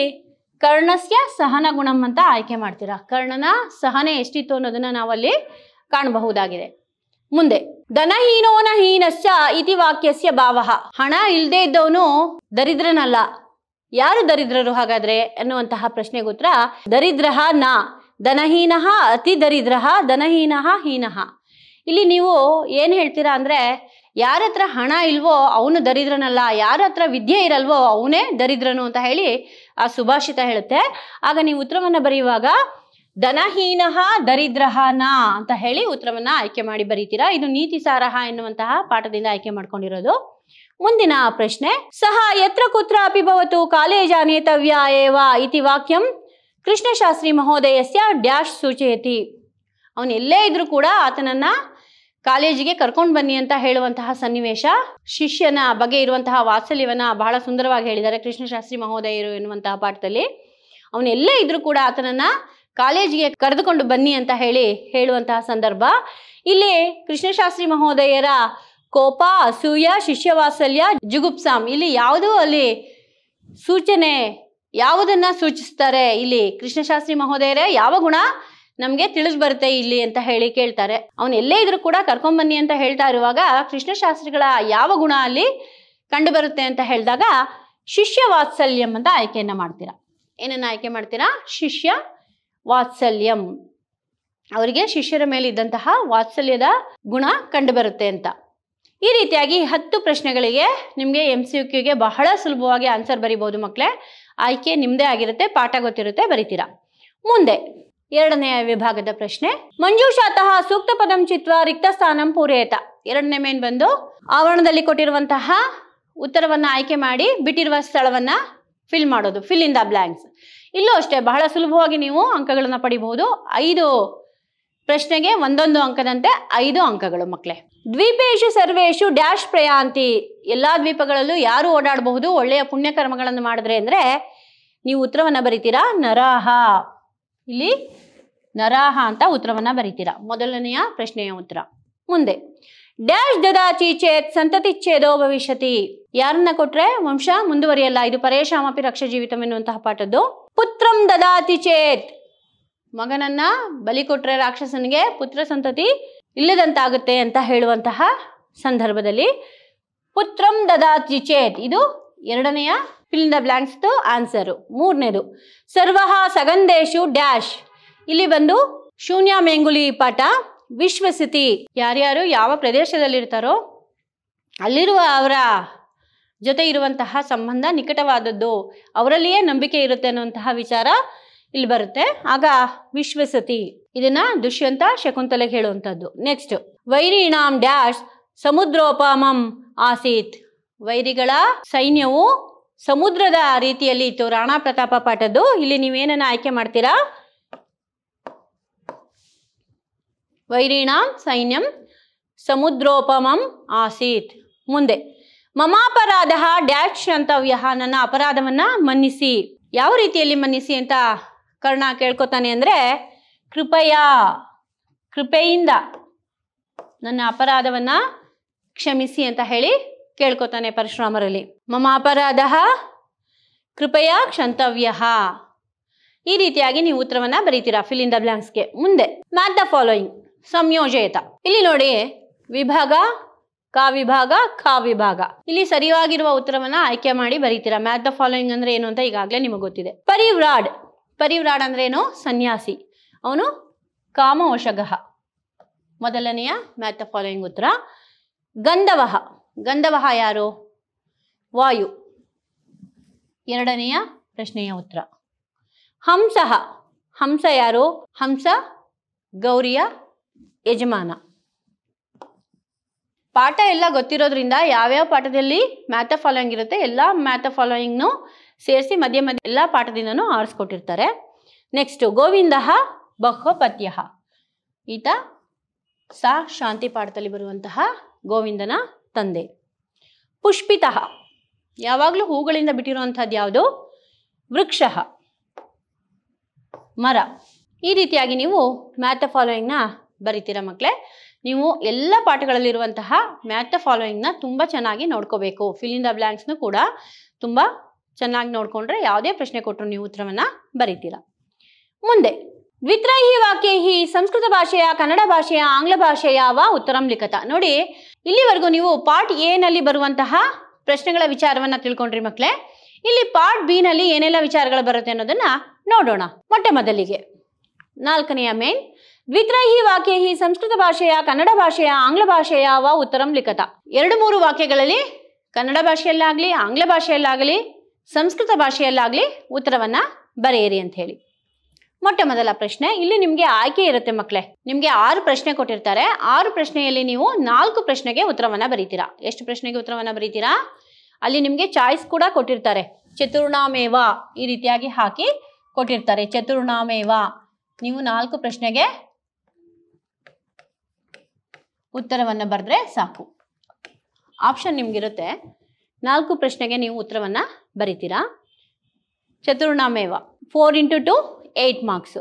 ಕರ್ಣಸ್ಯ ಸಹನಗುಣಂ ಅಂತ ಆಯ್ಕೆ ಮಾಡ್ತೀರಾ ಕರ್ಣನ ಸಹನೆ ಎಷ್ಟಿತ್ತು ಅನ್ನೋದನ್ನ ನಾವಲ್ಲಿ ಕಾಣಬಹುದಾಗಿದೆ ಮುಂದೆ ದನಹೀನೋನ ಹೀನಸ್ಯ ಇತಿ ವಾಕ್ಯಸ್ಯ ಭಾವ ಹಣ ಇಲ್ಲದೆ ಇದ್ದವನು ದರಿದ್ರನಲ್ಲ ಯಾರು ದರಿದ್ರರು ಹಾಗಾದ್ರೆ ಎನ್ನುವಂತಹ ಪ್ರಶ್ನೆಗೆ ಉತ್ತರ ದರಿದ್ರಹ ನ ದನಹೀನಹ ಅತಿ ದರಿದ್ರಹ ಧನಹೀನಃ ಹೀನಃ ಇಲ್ಲಿ ನೀವು ಏನು ಹೇಳ್ತೀರಾ ಅಂದ್ರೆ ಯಾರ ಹತ್ರ ಹಣ ಇಲ್ವೋ ಅವನು ದರಿದ್ರನಲ್ಲ ಯಾರ ಹತ್ರ ವಿದ್ಯೆ ಇರಲ್ವೋ ಅವನೇ ದರಿದ್ರನು ಅಂತ ಹೇಳಿ ಆ ಸುಭಾಷಿತ ಹೇಳುತ್ತೆ ಆಗ ನೀವು ಉತ್ತರವನ್ನು ಬರೆಯುವಾಗ ದರಿದ್ರಹ ನ ಅಂತ ಹೇಳಿ ಉತ್ತರವನ್ನು ಆಯ್ಕೆ ಮಾಡಿ ಬರೀತೀರಾ ಇದು ನೀತಿ ಸಾರಹ ಎನ್ನುವಂತಹ ಪಾಠದಿಂದ ಆಯ್ಕೆ ಮಾಡ್ಕೊಂಡಿರೋದು ಮುಂದಿನ ಪ್ರಶ್ನೆ ಸಹ ಯತ್ರ ಕುತ್ರ ಅಪಿ ಭವತು ಕಾಲೇಜ ಏವ ಇತಿ ವಾಕ್ಯಂ ಕೃಷ್ಣಶಾಸ್ತ್ರಿ ಮಹೋದಯಸ್ಯ ಡ್ಯಾಶ್ ಸೂಚಯತಿ ಅವನು ಎಲ್ಲೇ ಇದ್ರೂ ಕೂಡ ಆತನನ್ನ ಕಾಲೇಜಿಗೆ ಕರ್ಕೊಂಡು ಬನ್ನಿ ಅಂತ ಹೇಳುವಂತಹ ಸನ್ನಿವೇಶ ಶಿಷ್ಯನ ಬಗ್ಗೆ ಇರುವಂತಹ ವಾತ್ಸಲ್ಯವನ್ನ ಬಹಳ ಸುಂದರವಾಗಿ ಹೇಳಿದ್ದಾರೆ ಕೃಷ್ಣಶಾಸ್ತ್ರಿ ಮಹೋದಯರು ಎನ್ನುವಂತಹ ಪಾಠದಲ್ಲಿ ಅವನು ಎಲ್ಲೇ ಇದ್ರೂ ಕೂಡ ಆತನನ್ನ ಕಾಲೇಜಿಗೆ ಕರೆದುಕೊಂಡು ಬನ್ನಿ ಅಂತ ಹೇಳಿ ಹೇಳುವಂತಹ ಸಂದರ್ಭ ಇಲ್ಲಿ ಕೃಷ್ಣಶಾಸ್ತ್ರಿ ಮಹೋದಯರ ಕೋಪ ಅಸೂಯ ಶಿಷ್ಯವಾತ್ಸಲ್ಯ ಜುಗುಪ್ಸಾಮ್ ಇಲ್ಲಿ ಯಾವುದು ಅಲ್ಲಿ ಸೂಚನೆ ಯಾವುದನ್ನ ಸೂಚಿಸ್ತಾರೆ ಇಲ್ಲಿ ಕೃಷ್ಣಶಾಸ್ತ್ರಿ ಮಹೋದಯರೇ ಯಾವ ಗುಣ ನಮಗೆ ತಿಳಿಸ್ ಬರುತ್ತೆ ಇಲ್ಲಿ ಅಂತ ಹೇಳಿ ಕೇಳ್ತಾರೆ ಅವನ್ ಎಲ್ಲೇ ಇದ್ರು ಕೂಡ ಕರ್ಕೊಂಬನ್ನಿ ಅಂತ ಹೇಳ್ತಾ ಇರುವಾಗ ಕೃಷ್ಣಶಾಸ್ತ್ರಿಗಳ ಯಾವ ಗುಣ ಅಲ್ಲಿ ಕಂಡು ಬರುತ್ತೆ ಅಂತ ಹೇಳಿದಾಗ ಶಿಷ್ಯ ವಾತ್ಸಲ್ಯಂ ಅಂತ ಆಯ್ಕೆಯನ್ನ ಮಾಡ್ತೀರಾ ಏನನ್ನ ಆಯ್ಕೆ ಮಾಡ್ತೀರಾ ಶಿಷ್ಯ ವಾತ್ಸಲ್ಯಂ ಅವರಿಗೆ ಶಿಷ್ಯರ ಮೇಲೆ ಇದ್ದಂತಹ ವಾತ್ಸಲ್ಯದ ಗುಣ ಕಂಡು ಬರುತ್ತೆ ಅಂತ ಈ ರೀತಿಯಾಗಿ ಹತ್ತು ಪ್ರಶ್ನೆಗಳಿಗೆ ನಿಮಗೆ ಎಮ್ ಸಿ ಕ್ಯೂಗೆ ಬಹಳ ಸುಲಭವಾಗಿ ಆನ್ಸರ್ ಬರಿಬೋದು ಮಕ್ಕಳೇ ಆಯ್ಕೆ ನಿಮ್ಮದೇ ಆಗಿರುತ್ತೆ ಪಾಠ ಗೊತ್ತಿರುತ್ತೆ ಬರಿತೀರಾ ಮುಂದೆ ಎರಡನೆಯ ವಿಭಾಗದ ಪ್ರಶ್ನೆ ಮಂಜೂಷಾತಃ ಸೂಕ್ತ ಪದಂ ಚಿತ್ವ ರಿಕ್ತ ಸ್ಥಾನಂ ಪೂರೈತ ಎರಡನೇ ಮೇನ್ ಬಂದು ಆವರಣದಲ್ಲಿ ಕೊಟ್ಟಿರುವಂತಹ ಉತ್ತರವನ್ನು ಆಯ್ಕೆ ಮಾಡಿ ಬಿಟ್ಟಿರುವ ಸ್ಥಳವನ್ನ ಫಿಲ್ ಮಾಡೋದು ಫಿಲ್ ಇನ್ ದ ಬ್ಲಾಂಕ್ಸ್ ಇಲ್ಲೂ ಅಷ್ಟೇ ಬಹಳ ಸುಲಭವಾಗಿ ನೀವು ಅಂಕಗಳನ್ನ ಪಡಿಬಹುದು ಐದು ಪ್ರಶ್ನೆಗೆ ಒಂದೊಂದು ಅಂಕದಂತೆ ಐದು ಅಂಕಗಳು ಮಕ್ಕಳೇ ದ್ವೀಪೇಶು ಸರ್ವೇಶು ಡ್ಯಾಶ್ ಪ್ರಯಾಂತಿ ಎಲ್ಲ ದ್ವೀಪಗಳಲ್ಲೂ ಯಾರು ಓಡಾಡಬಹುದು ಒಳ್ಳೆಯ ಪುಣ್ಯಕರ್ಮಗಳನ್ನು ಮಾಡಿದ್ರೆ ಅಂದರೆ ನೀವು ಉತ್ತರವನ್ನು ಬರಿತೀರಾ ನರಾಹ ಇಲ್ಲಿ ನರಾಹ ಅಂತ ಉತ್ತರವನ್ನು ಬರಿತೀರಾ ಮೊದಲನೆಯ ಪ್ರಶ್ನೆಯ ಉತ್ತರ ಮುಂದೆ ಡ್ಯಾಶ್ ದದಾಚಿ ಚೇತ್ ಸಂತತಿ ಛೇದೋ ಭವಿಷ್ಯತಿ ಯಾರನ್ನ ಕೊಟ್ರೆ ವಂಶ ಮುಂದುವರಿಯಲ್ಲ ಇದು ಪರೇಶಾಮಪಿ ರಕ್ಷ ಜೀವಿತಂ ಎನ್ನುವಂತಹ ಪಾಠದ್ದು ಪುತ್ರಂ ದದಾತಿ ಚೇತ್ ಮಗನನ್ನ ಬಲಿ ಕೊಟ್ರೆ ರಾಕ್ಷಸನಿಗೆ ಪುತ್ರ ಸಂತತಿ ಇಲ್ಲದಂತಾಗುತ್ತೆ ಅಂತ ಹೇಳುವಂತಹ ಸಂದರ್ಭದಲ್ಲಿ ಪುತ್ರಂ ದದಾತಿ ಚೇತ್ ಇದು ಎರಡನೆಯ ಬ್ಲಾಂಕ್ಸ್ ಬ್ಲ್ಯಾಂಕ್ಸ್ದು ಆನ್ಸರು ಮೂರನೇದು ಸರ್ವಹ ಸಗಂಧೇಶು ಡ್ಯಾಶ್ ಇಲ್ಲಿ ಬಂದು ಶೂನ್ಯ ಮೆಂಗುಲಿ ಪಾಠ ವಿಶ್ವಸಿತಿ ಯಾರ್ಯಾರು ಯಾವ ಪ್ರದೇಶದಲ್ಲಿರ್ತಾರೋ ಅಲ್ಲಿರುವ ಅವರ ಜೊತೆ ಇರುವಂತಹ ಸಂಬಂಧ ನಿಕಟವಾದದ್ದು ಅವರಲ್ಲಿಯೇ ನಂಬಿಕೆ ಇರುತ್ತೆ ಅನ್ನುವಂತಹ ವಿಚಾರ ಇಲ್ಲಿ ಬರುತ್ತೆ ಆಗ ವಿಶ್ವಸತಿ ಇದನ್ನ ದುಷ್ಯಂತ ಶಕುಂತಲೆ ಹೇಳುವಂಥದ್ದು ನೆಕ್ಸ್ಟ್ ವೈರಿಣಾಂ ಡ್ಯಾಶ್ ಸಮುದ್ರೋಪಮಂ ಆಸೀತ್ ವೈರಿಗಳ ಸೈನ್ಯವು ಸಮುದ್ರದ ರೀತಿಯಲ್ಲಿ ಇತ್ತು ರಾಣಾ ಪ್ರತಾಪ ಪಾಠದ್ದು ಇಲ್ಲಿ ನೀವೇನನ್ನ ಆಯ್ಕೆ ಮಾಡ್ತೀರಾ ವೈರಿಣಾಂ ಸೈನ್ಯಂ ಸಮುದ್ರೋಪಮಂ ಆಸೀತ್ ಮುಂದೆ ಮಮಾಪರಾಧ ಡ್ಯಾಶ್ ಅಂತವ್ಯ ನನ್ನ ಅಪರಾಧವನ್ನ ಮನ್ನಿಸಿ ಯಾವ ರೀತಿಯಲ್ಲಿ ಮನ್ನಿಸಿ ಅಂತ ಕರ್ಣ ಕೇಳ್ಕೊತಾನೆ ಅಂದ್ರೆ ಕೃಪಯ ಕೃಪೆಯಿಂದ ನನ್ನ ಅಪರಾಧವನ್ನ ಕ್ಷಮಿಸಿ ಅಂತ ಹೇಳಿ ಕೇಳ್ಕೊತಾನೆ ಪರಶುರಾಮರಲ್ಲಿ ಮಮ ಅಪರಾಧ ಕೃಪೆಯ ಕ್ಷಂತವ್ಯ ಈ ರೀತಿಯಾಗಿ ನೀವು ಉತ್ತರವನ್ನ ಬರೀತೀರಾ ಫಿಲ್ ಬ್ಲಾಂಕ್ಸ್ಗೆ ಮುಂದೆ ಮ್ಯಾಟ್ ದ ಫಾಲೋಯಿಂಗ್ ಸಂಯೋಜಯತ ಇಲ್ಲಿ ನೋಡಿ ವಿಭಾಗ ಕ ವಿಭಾಗ ಕಾ ವಿಭಾಗ ಇಲ್ಲಿ ಸರಿಯಾಗಿರುವ ಉತ್ತರವನ್ನ ಆಯ್ಕೆ ಮಾಡಿ ಬರೀತೀರಾ ಮ್ಯಾಟ್ ದ ಫಾಲೋಯಿಂಗ್ ಅಂದ್ರೆ ಏನು ಅಂತ ಈಗಾಗಲೇ ನಿಮಗೆ ಗೊತ್ತಿದೆ ಪರಿವ್ರಾಡ್ ಪರಿವ್ರಾಡ ಅಂದ್ರೆ ಏನು ಸನ್ಯಾಸಿ ಅವನು ಕಾಮವಶಗಃ ಮೊದಲನೆಯ ಮ್ಯಾಥ್ ಫಾಲೋಯಿಂಗ್ ಉತ್ತರ ಗಂಧವಹ ಗಂಧವಹ ಯಾರು ವಾಯು ಎರಡನೆಯ ಪ್ರಶ್ನೆಯ ಉತ್ತರ ಹಂಸಃ ಹಂಸ ಯಾರು ಹಂಸ ಗೌರಿಯ ಯಜಮಾನ ಪಾಠ ಎಲ್ಲ ಗೊತ್ತಿರೋದ್ರಿಂದ ಯಾವ್ಯಾವ ಪಾಠದಲ್ಲಿ ಮ್ಯಾಥ ಫಾಲೋಯಿಂಗ್ ಇರುತ್ತೆ ಎಲ್ಲ ಮ್ಯಾಥ ಫಾಲೋಯಿಂಗ್ನು ಸೇರಿಸಿ ಮಧ್ಯ ಮಧ್ಯ ಎಲ್ಲ ಪಾಠದಿಂದನೂ ಆರಿಸ್ಕೊಟ್ಟಿರ್ತಾರೆ ನೆಕ್ಸ್ಟು ಗೋವಿಂದ ಬಹೋಪತ್ಯ ಈತ ಸಾ ಶಾಂತಿ ಪಾಠದಲ್ಲಿ ಬರುವಂತಹ ಗೋವಿಂದನ ತಂದೆ ಪುಷ್ಪಿತ ಯಾವಾಗಲೂ ಹೂಗಳಿಂದ ಬಿಟ್ಟಿರುವಂಥದ್ದು ಯಾವುದು ವೃಕ್ಷ ಮರ ಈ ರೀತಿಯಾಗಿ ನೀವು ಮ್ಯಾಥ ಫಾಲೋಯಿಂಗ್ನ ಬರಿತೀರ ಮಕ್ಕಳೇ ನೀವು ಎಲ್ಲ ಪಾಠಗಳಲ್ಲಿರುವಂತಹ ಮ್ಯಾಥ ಫಾಲೋಯಿಂಗ್ನ ತುಂಬ ಚೆನ್ನಾಗಿ ನೋಡ್ಕೋಬೇಕು ಫಿಲಿಂದ ಬ್ಲ್ಯಾಂಕ್ಸ್ನು ಕೂಡ ತುಂಬ ಚೆನ್ನಾಗಿ ನೋಡ್ಕೊಂಡ್ರೆ ಯಾವುದೇ ಪ್ರಶ್ನೆ ಕೊಟ್ಟರು ನೀವು ಉತ್ತರವನ್ನ ಬರೀತೀರಾ ಮುಂದೆ ದ್ವಿತ್ರೈಹಿ ವಾಕ್ಯೈಹಿ ಸಂಸ್ಕೃತ ಭಾಷೆಯ ಕನ್ನಡ ಭಾಷೆಯ ಆಂಗ್ಲ ಭಾಷೆಯ ಉತ್ತರಂ ಲಿಖತ ನೋಡಿ ಇಲ್ಲಿವರೆಗೂ ನೀವು ಪಾರ್ಟ್ ಎ ನಲ್ಲಿ ಬರುವಂತಹ ಪ್ರಶ್ನೆಗಳ ವಿಚಾರವನ್ನ ತಿಳ್ಕೊಂಡ್ರಿ ಮಕ್ಕಳೇ ಇಲ್ಲಿ ಪಾರ್ಟ್ ಬಿ ನಲ್ಲಿ ಏನೆಲ್ಲ ವಿಚಾರಗಳು ಬರುತ್ತೆ ಅನ್ನೋದನ್ನ ನೋಡೋಣ ಮೊಟ್ಟೆ ಮೊದಲಿಗೆ ನಾಲ್ಕನೆಯ ಮೇನ್ ದ್ವಿತ್ರೈಹಿ ವಾಕ್ಯೈಹಿ ಸಂಸ್ಕೃತ ಭಾಷೆಯ ಕನ್ನಡ ಭಾಷೆಯ ಆಂಗ್ಲ ಭಾಷೆಯ ಉತ್ತರಂ ಲಿಖತ ಎರಡು ಮೂರು ವಾಕ್ಯಗಳಲ್ಲಿ ಕನ್ನಡ ಭಾಷೆಯಲ್ಲಾಗಲಿ ಆಂಗ್ಲ ಭಾಷೆಯಲ್ಲಾಗಲಿ ಸಂಸ್ಕೃತ ಭಾಷೆಯಲ್ಲಾಗಲಿ ಉತ್ತರವನ್ನು ಬರೆಯಿರಿ ಅಂತ ಹೇಳಿ ಮೊಟ್ಟ ಮೊದಲ ಪ್ರಶ್ನೆ ಇಲ್ಲಿ ನಿಮಗೆ ಆಯ್ಕೆ ಇರುತ್ತೆ ಮಕ್ಕಳೇ ನಿಮಗೆ ಆರು ಪ್ರಶ್ನೆ ಕೊಟ್ಟಿರ್ತಾರೆ ಆರು ಪ್ರಶ್ನೆಯಲ್ಲಿ ನೀವು ನಾಲ್ಕು ಪ್ರಶ್ನೆಗೆ ಉತ್ತರವನ್ನು ಬರೀತೀರಾ ಎಷ್ಟು ಪ್ರಶ್ನೆಗೆ ಉತ್ತರವನ್ನು ಬರೀತೀರಾ ಅಲ್ಲಿ ನಿಮಗೆ ಚಾಯ್ಸ್ ಕೂಡ ಕೊಟ್ಟಿರ್ತಾರೆ ಚತುರ್ನಾಮೇವ ಈ ರೀತಿಯಾಗಿ ಹಾಕಿ ಕೊಟ್ಟಿರ್ತಾರೆ ಚತುರ್ಣಾಮೇವ ನೀವು ನಾಲ್ಕು ಪ್ರಶ್ನೆಗೆ ಉತ್ತರವನ್ನು ಬರೆದ್ರೆ ಸಾಕು ಆಪ್ಷನ್ ನಿಮಗಿರುತ್ತೆ ನಾಲ್ಕು ಪ್ರಶ್ನೆಗೆ ನೀವು ಉತ್ತರವನ್ನು ಬರಿತೀರಾ ಚತುರ್ನಾಮೇವ four into two eight marks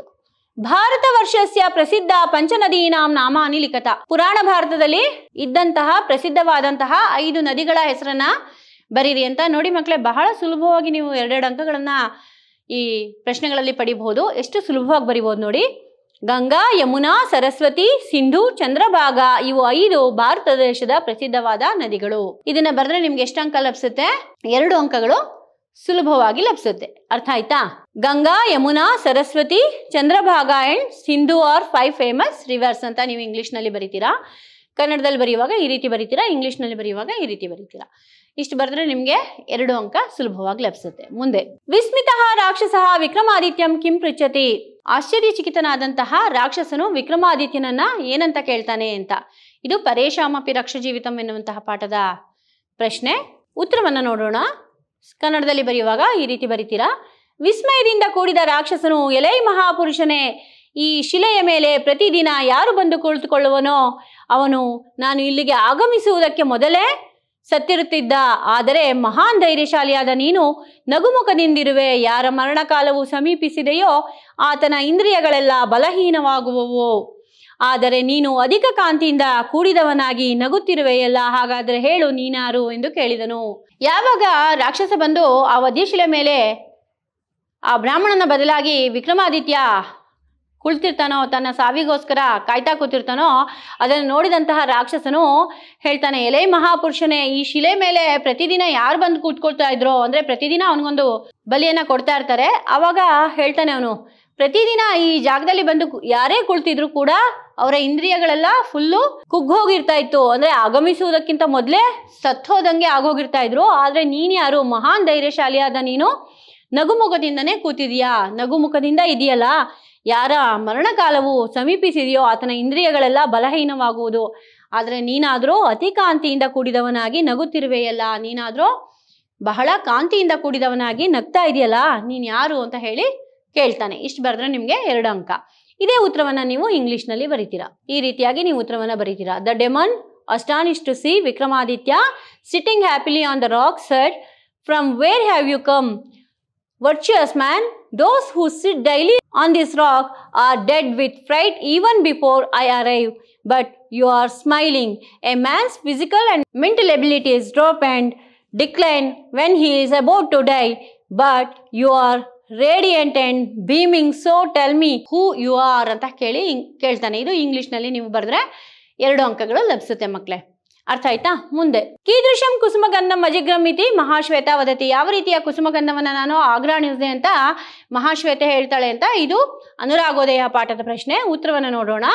Bharata ವರ್ಷಸ್ಯ ಪ್ರಸಿದ್ಧ ಪಂಚನದೀನಾಂ ನಾಮ ಲಿಖತ ಪುರಾಣ ಭಾರತದಲ್ಲಿ ಇದ್ದಂತಹ ಪ್ರಸಿದ್ಧವಾದಂತಹ ಐದು ನದಿಗಳ ಹೆಸರನ್ನ ಬರೀರಿ ಅಂತ ನೋಡಿ ಮಕ್ಕಳೇ ಬಹಳ ಸುಲಭವಾಗಿ ನೀವು ಎರಡೆರಡು ಅಂಕಗಳನ್ನ ಈ ಪ್ರಶ್ನೆಗಳಲ್ಲಿ ಪಡಿಬಹುದು ಎಷ್ಟು ಸುಲಭವಾಗಿ ಬರಿಬಹುದು ನೋಡಿ ಗಂಗಾ ಯಮುನಾ ಸರಸ್ವತಿ ಸಿಂಧು ಚಂದ್ರಭಾಗ ಇವು ಐದು ಭಾರತ ದೇಶದ ಪ್ರಸಿದ್ಧವಾದ ನದಿಗಳು ಇದನ್ನ ಬರೆದ್ರೆ ನಿಮ್ಗೆ ಎಷ್ಟು ಅಂಕ ಲಭಿಸುತ್ತೆ ಎರಡು ಅಂಕಗಳು ಸುಲಭವಾಗಿ ಲಭಿಸುತ್ತೆ ಅರ್ಥ ಆಯ್ತಾ Ganga Yamuna Saraswati Chandrabhaga and Sindhu are five famous rivers ಅಂತ ನೀವು ನಲ್ಲಿ ಬರೀತೀರಾ ಕನ್ನಡದಲ್ಲಿ ಬರೆಯುವಾಗ ಈ ರೀತಿ ಬರಿತೀರಾ ಇಂಗ್ಲೀಷ್ನಲ್ಲಿ ಬರೆಯುವಾಗ ಈ ರೀತಿ ಬರೀತೀರಾ ಇಷ್ಟು ಬರೆದ್ರೆ ನಿಮಗೆ ಎರಡು ಅಂಕ ಸುಲಭವಾಗಿ ಲಭಿಸುತ್ತೆ ಮುಂದೆ ವಿಸ್ಮಿತ ರಾಕ್ಷಸ ವಿಕ್ರಮಾದಿತ್ಯಂ ಕಿಂ ಪೃಚ್ಛತಿ ಆಶ್ಚರ್ಯಚಿಕಿತನಾದಂತಹ ರಾಕ್ಷಸನು ವಿಕ್ರಮಾದಿತ್ಯನನ್ನ ಏನಂತ ಕೇಳ್ತಾನೆ ಅಂತ ಇದು ಪರೇಶಾಮಪಿ ಜೀವಿತಂ ಎನ್ನುವಂತಹ ಪಾಠದ ಪ್ರಶ್ನೆ ಉತ್ತರವನ್ನು ನೋಡೋಣ ಕನ್ನಡದಲ್ಲಿ ಬರೆಯುವಾಗ ಈ ರೀತಿ ಬರೀತೀರಾ ವಿಸ್ಮಯದಿಂದ ಕೂಡಿದ ರಾಕ್ಷಸನು ಎಲೈ ಮಹಾಪುರುಷನೇ ಈ ಶಿಲೆಯ ಮೇಲೆ ಪ್ರತಿದಿನ ಯಾರು ಬಂದು ಕುಳಿತುಕೊಳ್ಳುವನೋ ಅವನು ನಾನು ಇಲ್ಲಿಗೆ ಆಗಮಿಸುವುದಕ್ಕೆ ಮೊದಲೇ ಸತ್ತಿರುತ್ತಿದ್ದ ಆದರೆ ಮಹಾನ್ ಧೈರ್ಯಶಾಲಿಯಾದ ನೀನು ನಗುಮುಖದಿಂದಿರುವೆ ಯಾರ ಮರಣಕಾಲವು ಸಮೀಪಿಸಿದೆಯೋ ಆತನ ಇಂದ್ರಿಯಗಳೆಲ್ಲ ಬಲಹೀನವಾಗುವವು ಆದರೆ ನೀನು ಅಧಿಕ ಕಾಂತಿಯಿಂದ ಕೂಡಿದವನಾಗಿ ನಗುತ್ತಿರುವೆಯಲ್ಲ ಹಾಗಾದ್ರೆ ಹೇಳು ನೀನಾರು ಎಂದು ಕೇಳಿದನು ಯಾವಾಗ ರಾಕ್ಷಸ ಬಂದು ಆ ಶಿಲೆ ಮೇಲೆ ಆ ಬ್ರಾಹ್ಮಣನ ಬದಲಾಗಿ ವಿಕ್ರಮಾದಿತ್ಯ ಕುಳಿತಿರ್ತಾನೋ ತನ್ನ ಸಾವಿಗೋಸ್ಕರ ಕಾಯ್ತಾ ಕೂತಿರ್ತಾನೋ ಅದನ್ನು ನೋಡಿದಂತಹ ರಾಕ್ಷಸನು ಹೇಳ್ತಾನೆ ಎಲೆ ಮಹಾಪುರುಷನೇ ಈ ಶಿಲೆ ಮೇಲೆ ಪ್ರತಿದಿನ ಯಾರು ಬಂದು ಕೂತ್ಕೊಳ್ತಾ ಇದ್ರು ಅಂದರೆ ಪ್ರತಿದಿನ ಅವನಿಗೊಂದು ಬಲಿಯನ್ನು ಕೊಡ್ತಾ ಇರ್ತಾರೆ ಆವಾಗ ಹೇಳ್ತಾನೆ ಅವನು ಪ್ರತಿದಿನ ಈ ಜಾಗದಲ್ಲಿ ಬಂದು ಯಾರೇ ಕುಳಿತಿದ್ರು ಕೂಡ ಅವರ ಇಂದ್ರಿಯಗಳೆಲ್ಲ ಫುಲ್ಲು ಕುಗ್ಗೋಗಿರ್ತಾ ಇತ್ತು ಅಂದ್ರೆ ಆಗಮಿಸುವುದಕ್ಕಿಂತ ಮೊದಲೇ ಸತ್ತೋದಂಗೆ ಆಗೋಗಿರ್ತಾ ಇದ್ರು ಆದ್ರೆ ನೀನ್ ಯಾರು ಮಹಾನ್ ಧೈರ್ಯಶಾಲಿಯಾದ ನೀನು ನಗುಮುಖದಿಂದನೇ ಕೂತಿದೀಯಾ ನಗುಮುಖದಿಂದ ಇದೆಯಲ್ಲ ಯಾರ ಮರಣಕಾಲವು ಸಮೀಪಿಸಿದೆಯೋ ಆತನ ಇಂದ್ರಿಯಗಳೆಲ್ಲ ಬಲಹೀನವಾಗುವುದು ಆದ್ರೆ ನೀನಾದರೂ ಅತಿ ಕಾಂತಿಯಿಂದ ಕೂಡಿದವನಾಗಿ ನಗುತ್ತಿರುವೆಯಲ್ಲ ನೀನಾದರೂ ಬಹಳ ಕಾಂತಿಯಿಂದ ಕೂಡಿದವನಾಗಿ ನಗ್ತಾ ಇದೆಯಲ್ಲ ನೀನ್ ಯಾರು ಅಂತ ಹೇಳಿ ಕೇಳ್ತಾನೆ ಇಷ್ಟು ಬರೆದ್ರೆ ನಿಮಗೆ ಎರಡು ಅಂಕ ಇದೇ ಉತ್ತರವನ್ನು ನೀವು ಇಂಗ್ಲೀಷ್ನಲ್ಲಿ ಬರಿತೀರಾ ಈ ರೀತಿಯಾಗಿ ನೀವು ಉತ್ತರವನ್ನು ಬರಿತೀರಾ the demon astonish to see Vikramaditya sitting happily on the rock said from where have you come virtuous man those who sit daily on this rock are dead with fright even before I arrive but you are smiling a man's physical and mental abilities drop and decline when he is about to die but you are radiant and beaming so tell me who you R ಅಂತ ಕೇಳಿ ಕೇಳ್ತಾನೆ ಇದು ನಲ್ಲಿ ನೀವು ಬರೆದ್ರೆ ಎರಡು ಅಂಕಗಳು ಲಭಿಸುತ್ತೆ ಮಕ್ಕಳೇ ಅರ್ಥ ಆಯ್ತಾ ಮುಂದೆ ಕೀದೃಶಂ ಕುಸುಮಗಂಧಂ ಅಜಿಗ್ರಮಿತಿ ಮಹಾಶ್ವೇತ ವದತಿ ಯಾವ ರೀತಿಯ ಕುಸುಮಗಂಧವನ್ನು ನಾನು ಆಗ್ರಾಣಿಸಿದೆ ಅಂತ ಮಹಾಶ್ವೇತ ಹೇಳ್ತಾಳೆ ಅಂತ ಇದು ಅನುರಾಗೋದಯ ಪಾಠದ ಪ್ರಶ್ನೆ ಉತ್ತರವನ್ನು ನೋಡೋಣ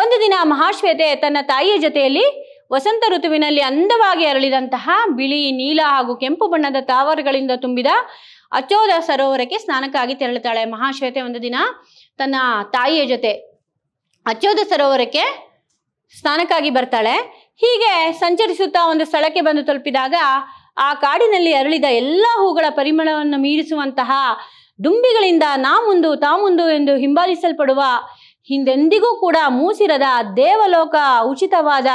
ಒಂದು ದಿನ ಮಹಾಶ್ವೇತೆ ತನ್ನ ತಾಯಿಯ ಜೊತೆಯಲ್ಲಿ ವಸಂತ ಋತುವಿನಲ್ಲಿ ಅಂದವಾಗಿ ಅರಳಿದಂತಹ ಬಿಳಿ ನೀಲ ಹಾಗೂ ಕೆಂಪು ಬಣ್ಣದ ತಾವರಗಳಿಂದ ತುಂಬಿದ ಅಚೋದ ಸರೋವರಕ್ಕೆ ಸ್ನಾನಕ್ಕಾಗಿ ತೆರಳುತ್ತಾಳೆ ಮಹಾಶ್ವೇತೆ ಒಂದು ದಿನ ತನ್ನ ತಾಯಿಯ ಜೊತೆ ಅಚೋದ ಸರೋವರಕ್ಕೆ ಸ್ನಾನಕ್ಕಾಗಿ ಬರ್ತಾಳೆ ಹೀಗೆ ಸಂಚರಿಸುತ್ತಾ ಒಂದು ಸ್ಥಳಕ್ಕೆ ಬಂದು ತಲುಪಿದಾಗ ಆ ಕಾಡಿನಲ್ಲಿ ಅರಳಿದ ಎಲ್ಲ ಹೂಗಳ ಪರಿಮಳವನ್ನು ಮೀರಿಸುವಂತಹ ದುಂಬಿಗಳಿಂದ ನಾ ಮುಂದು ತಾ ಮುಂದು ಎಂದು ಹಿಂಬಾಲಿಸಲ್ಪಡುವ ಹಿಂದೆಂದಿಗೂ ಕೂಡ ಮೂಸಿರದ ದೇವಲೋಕ ಉಚಿತವಾದ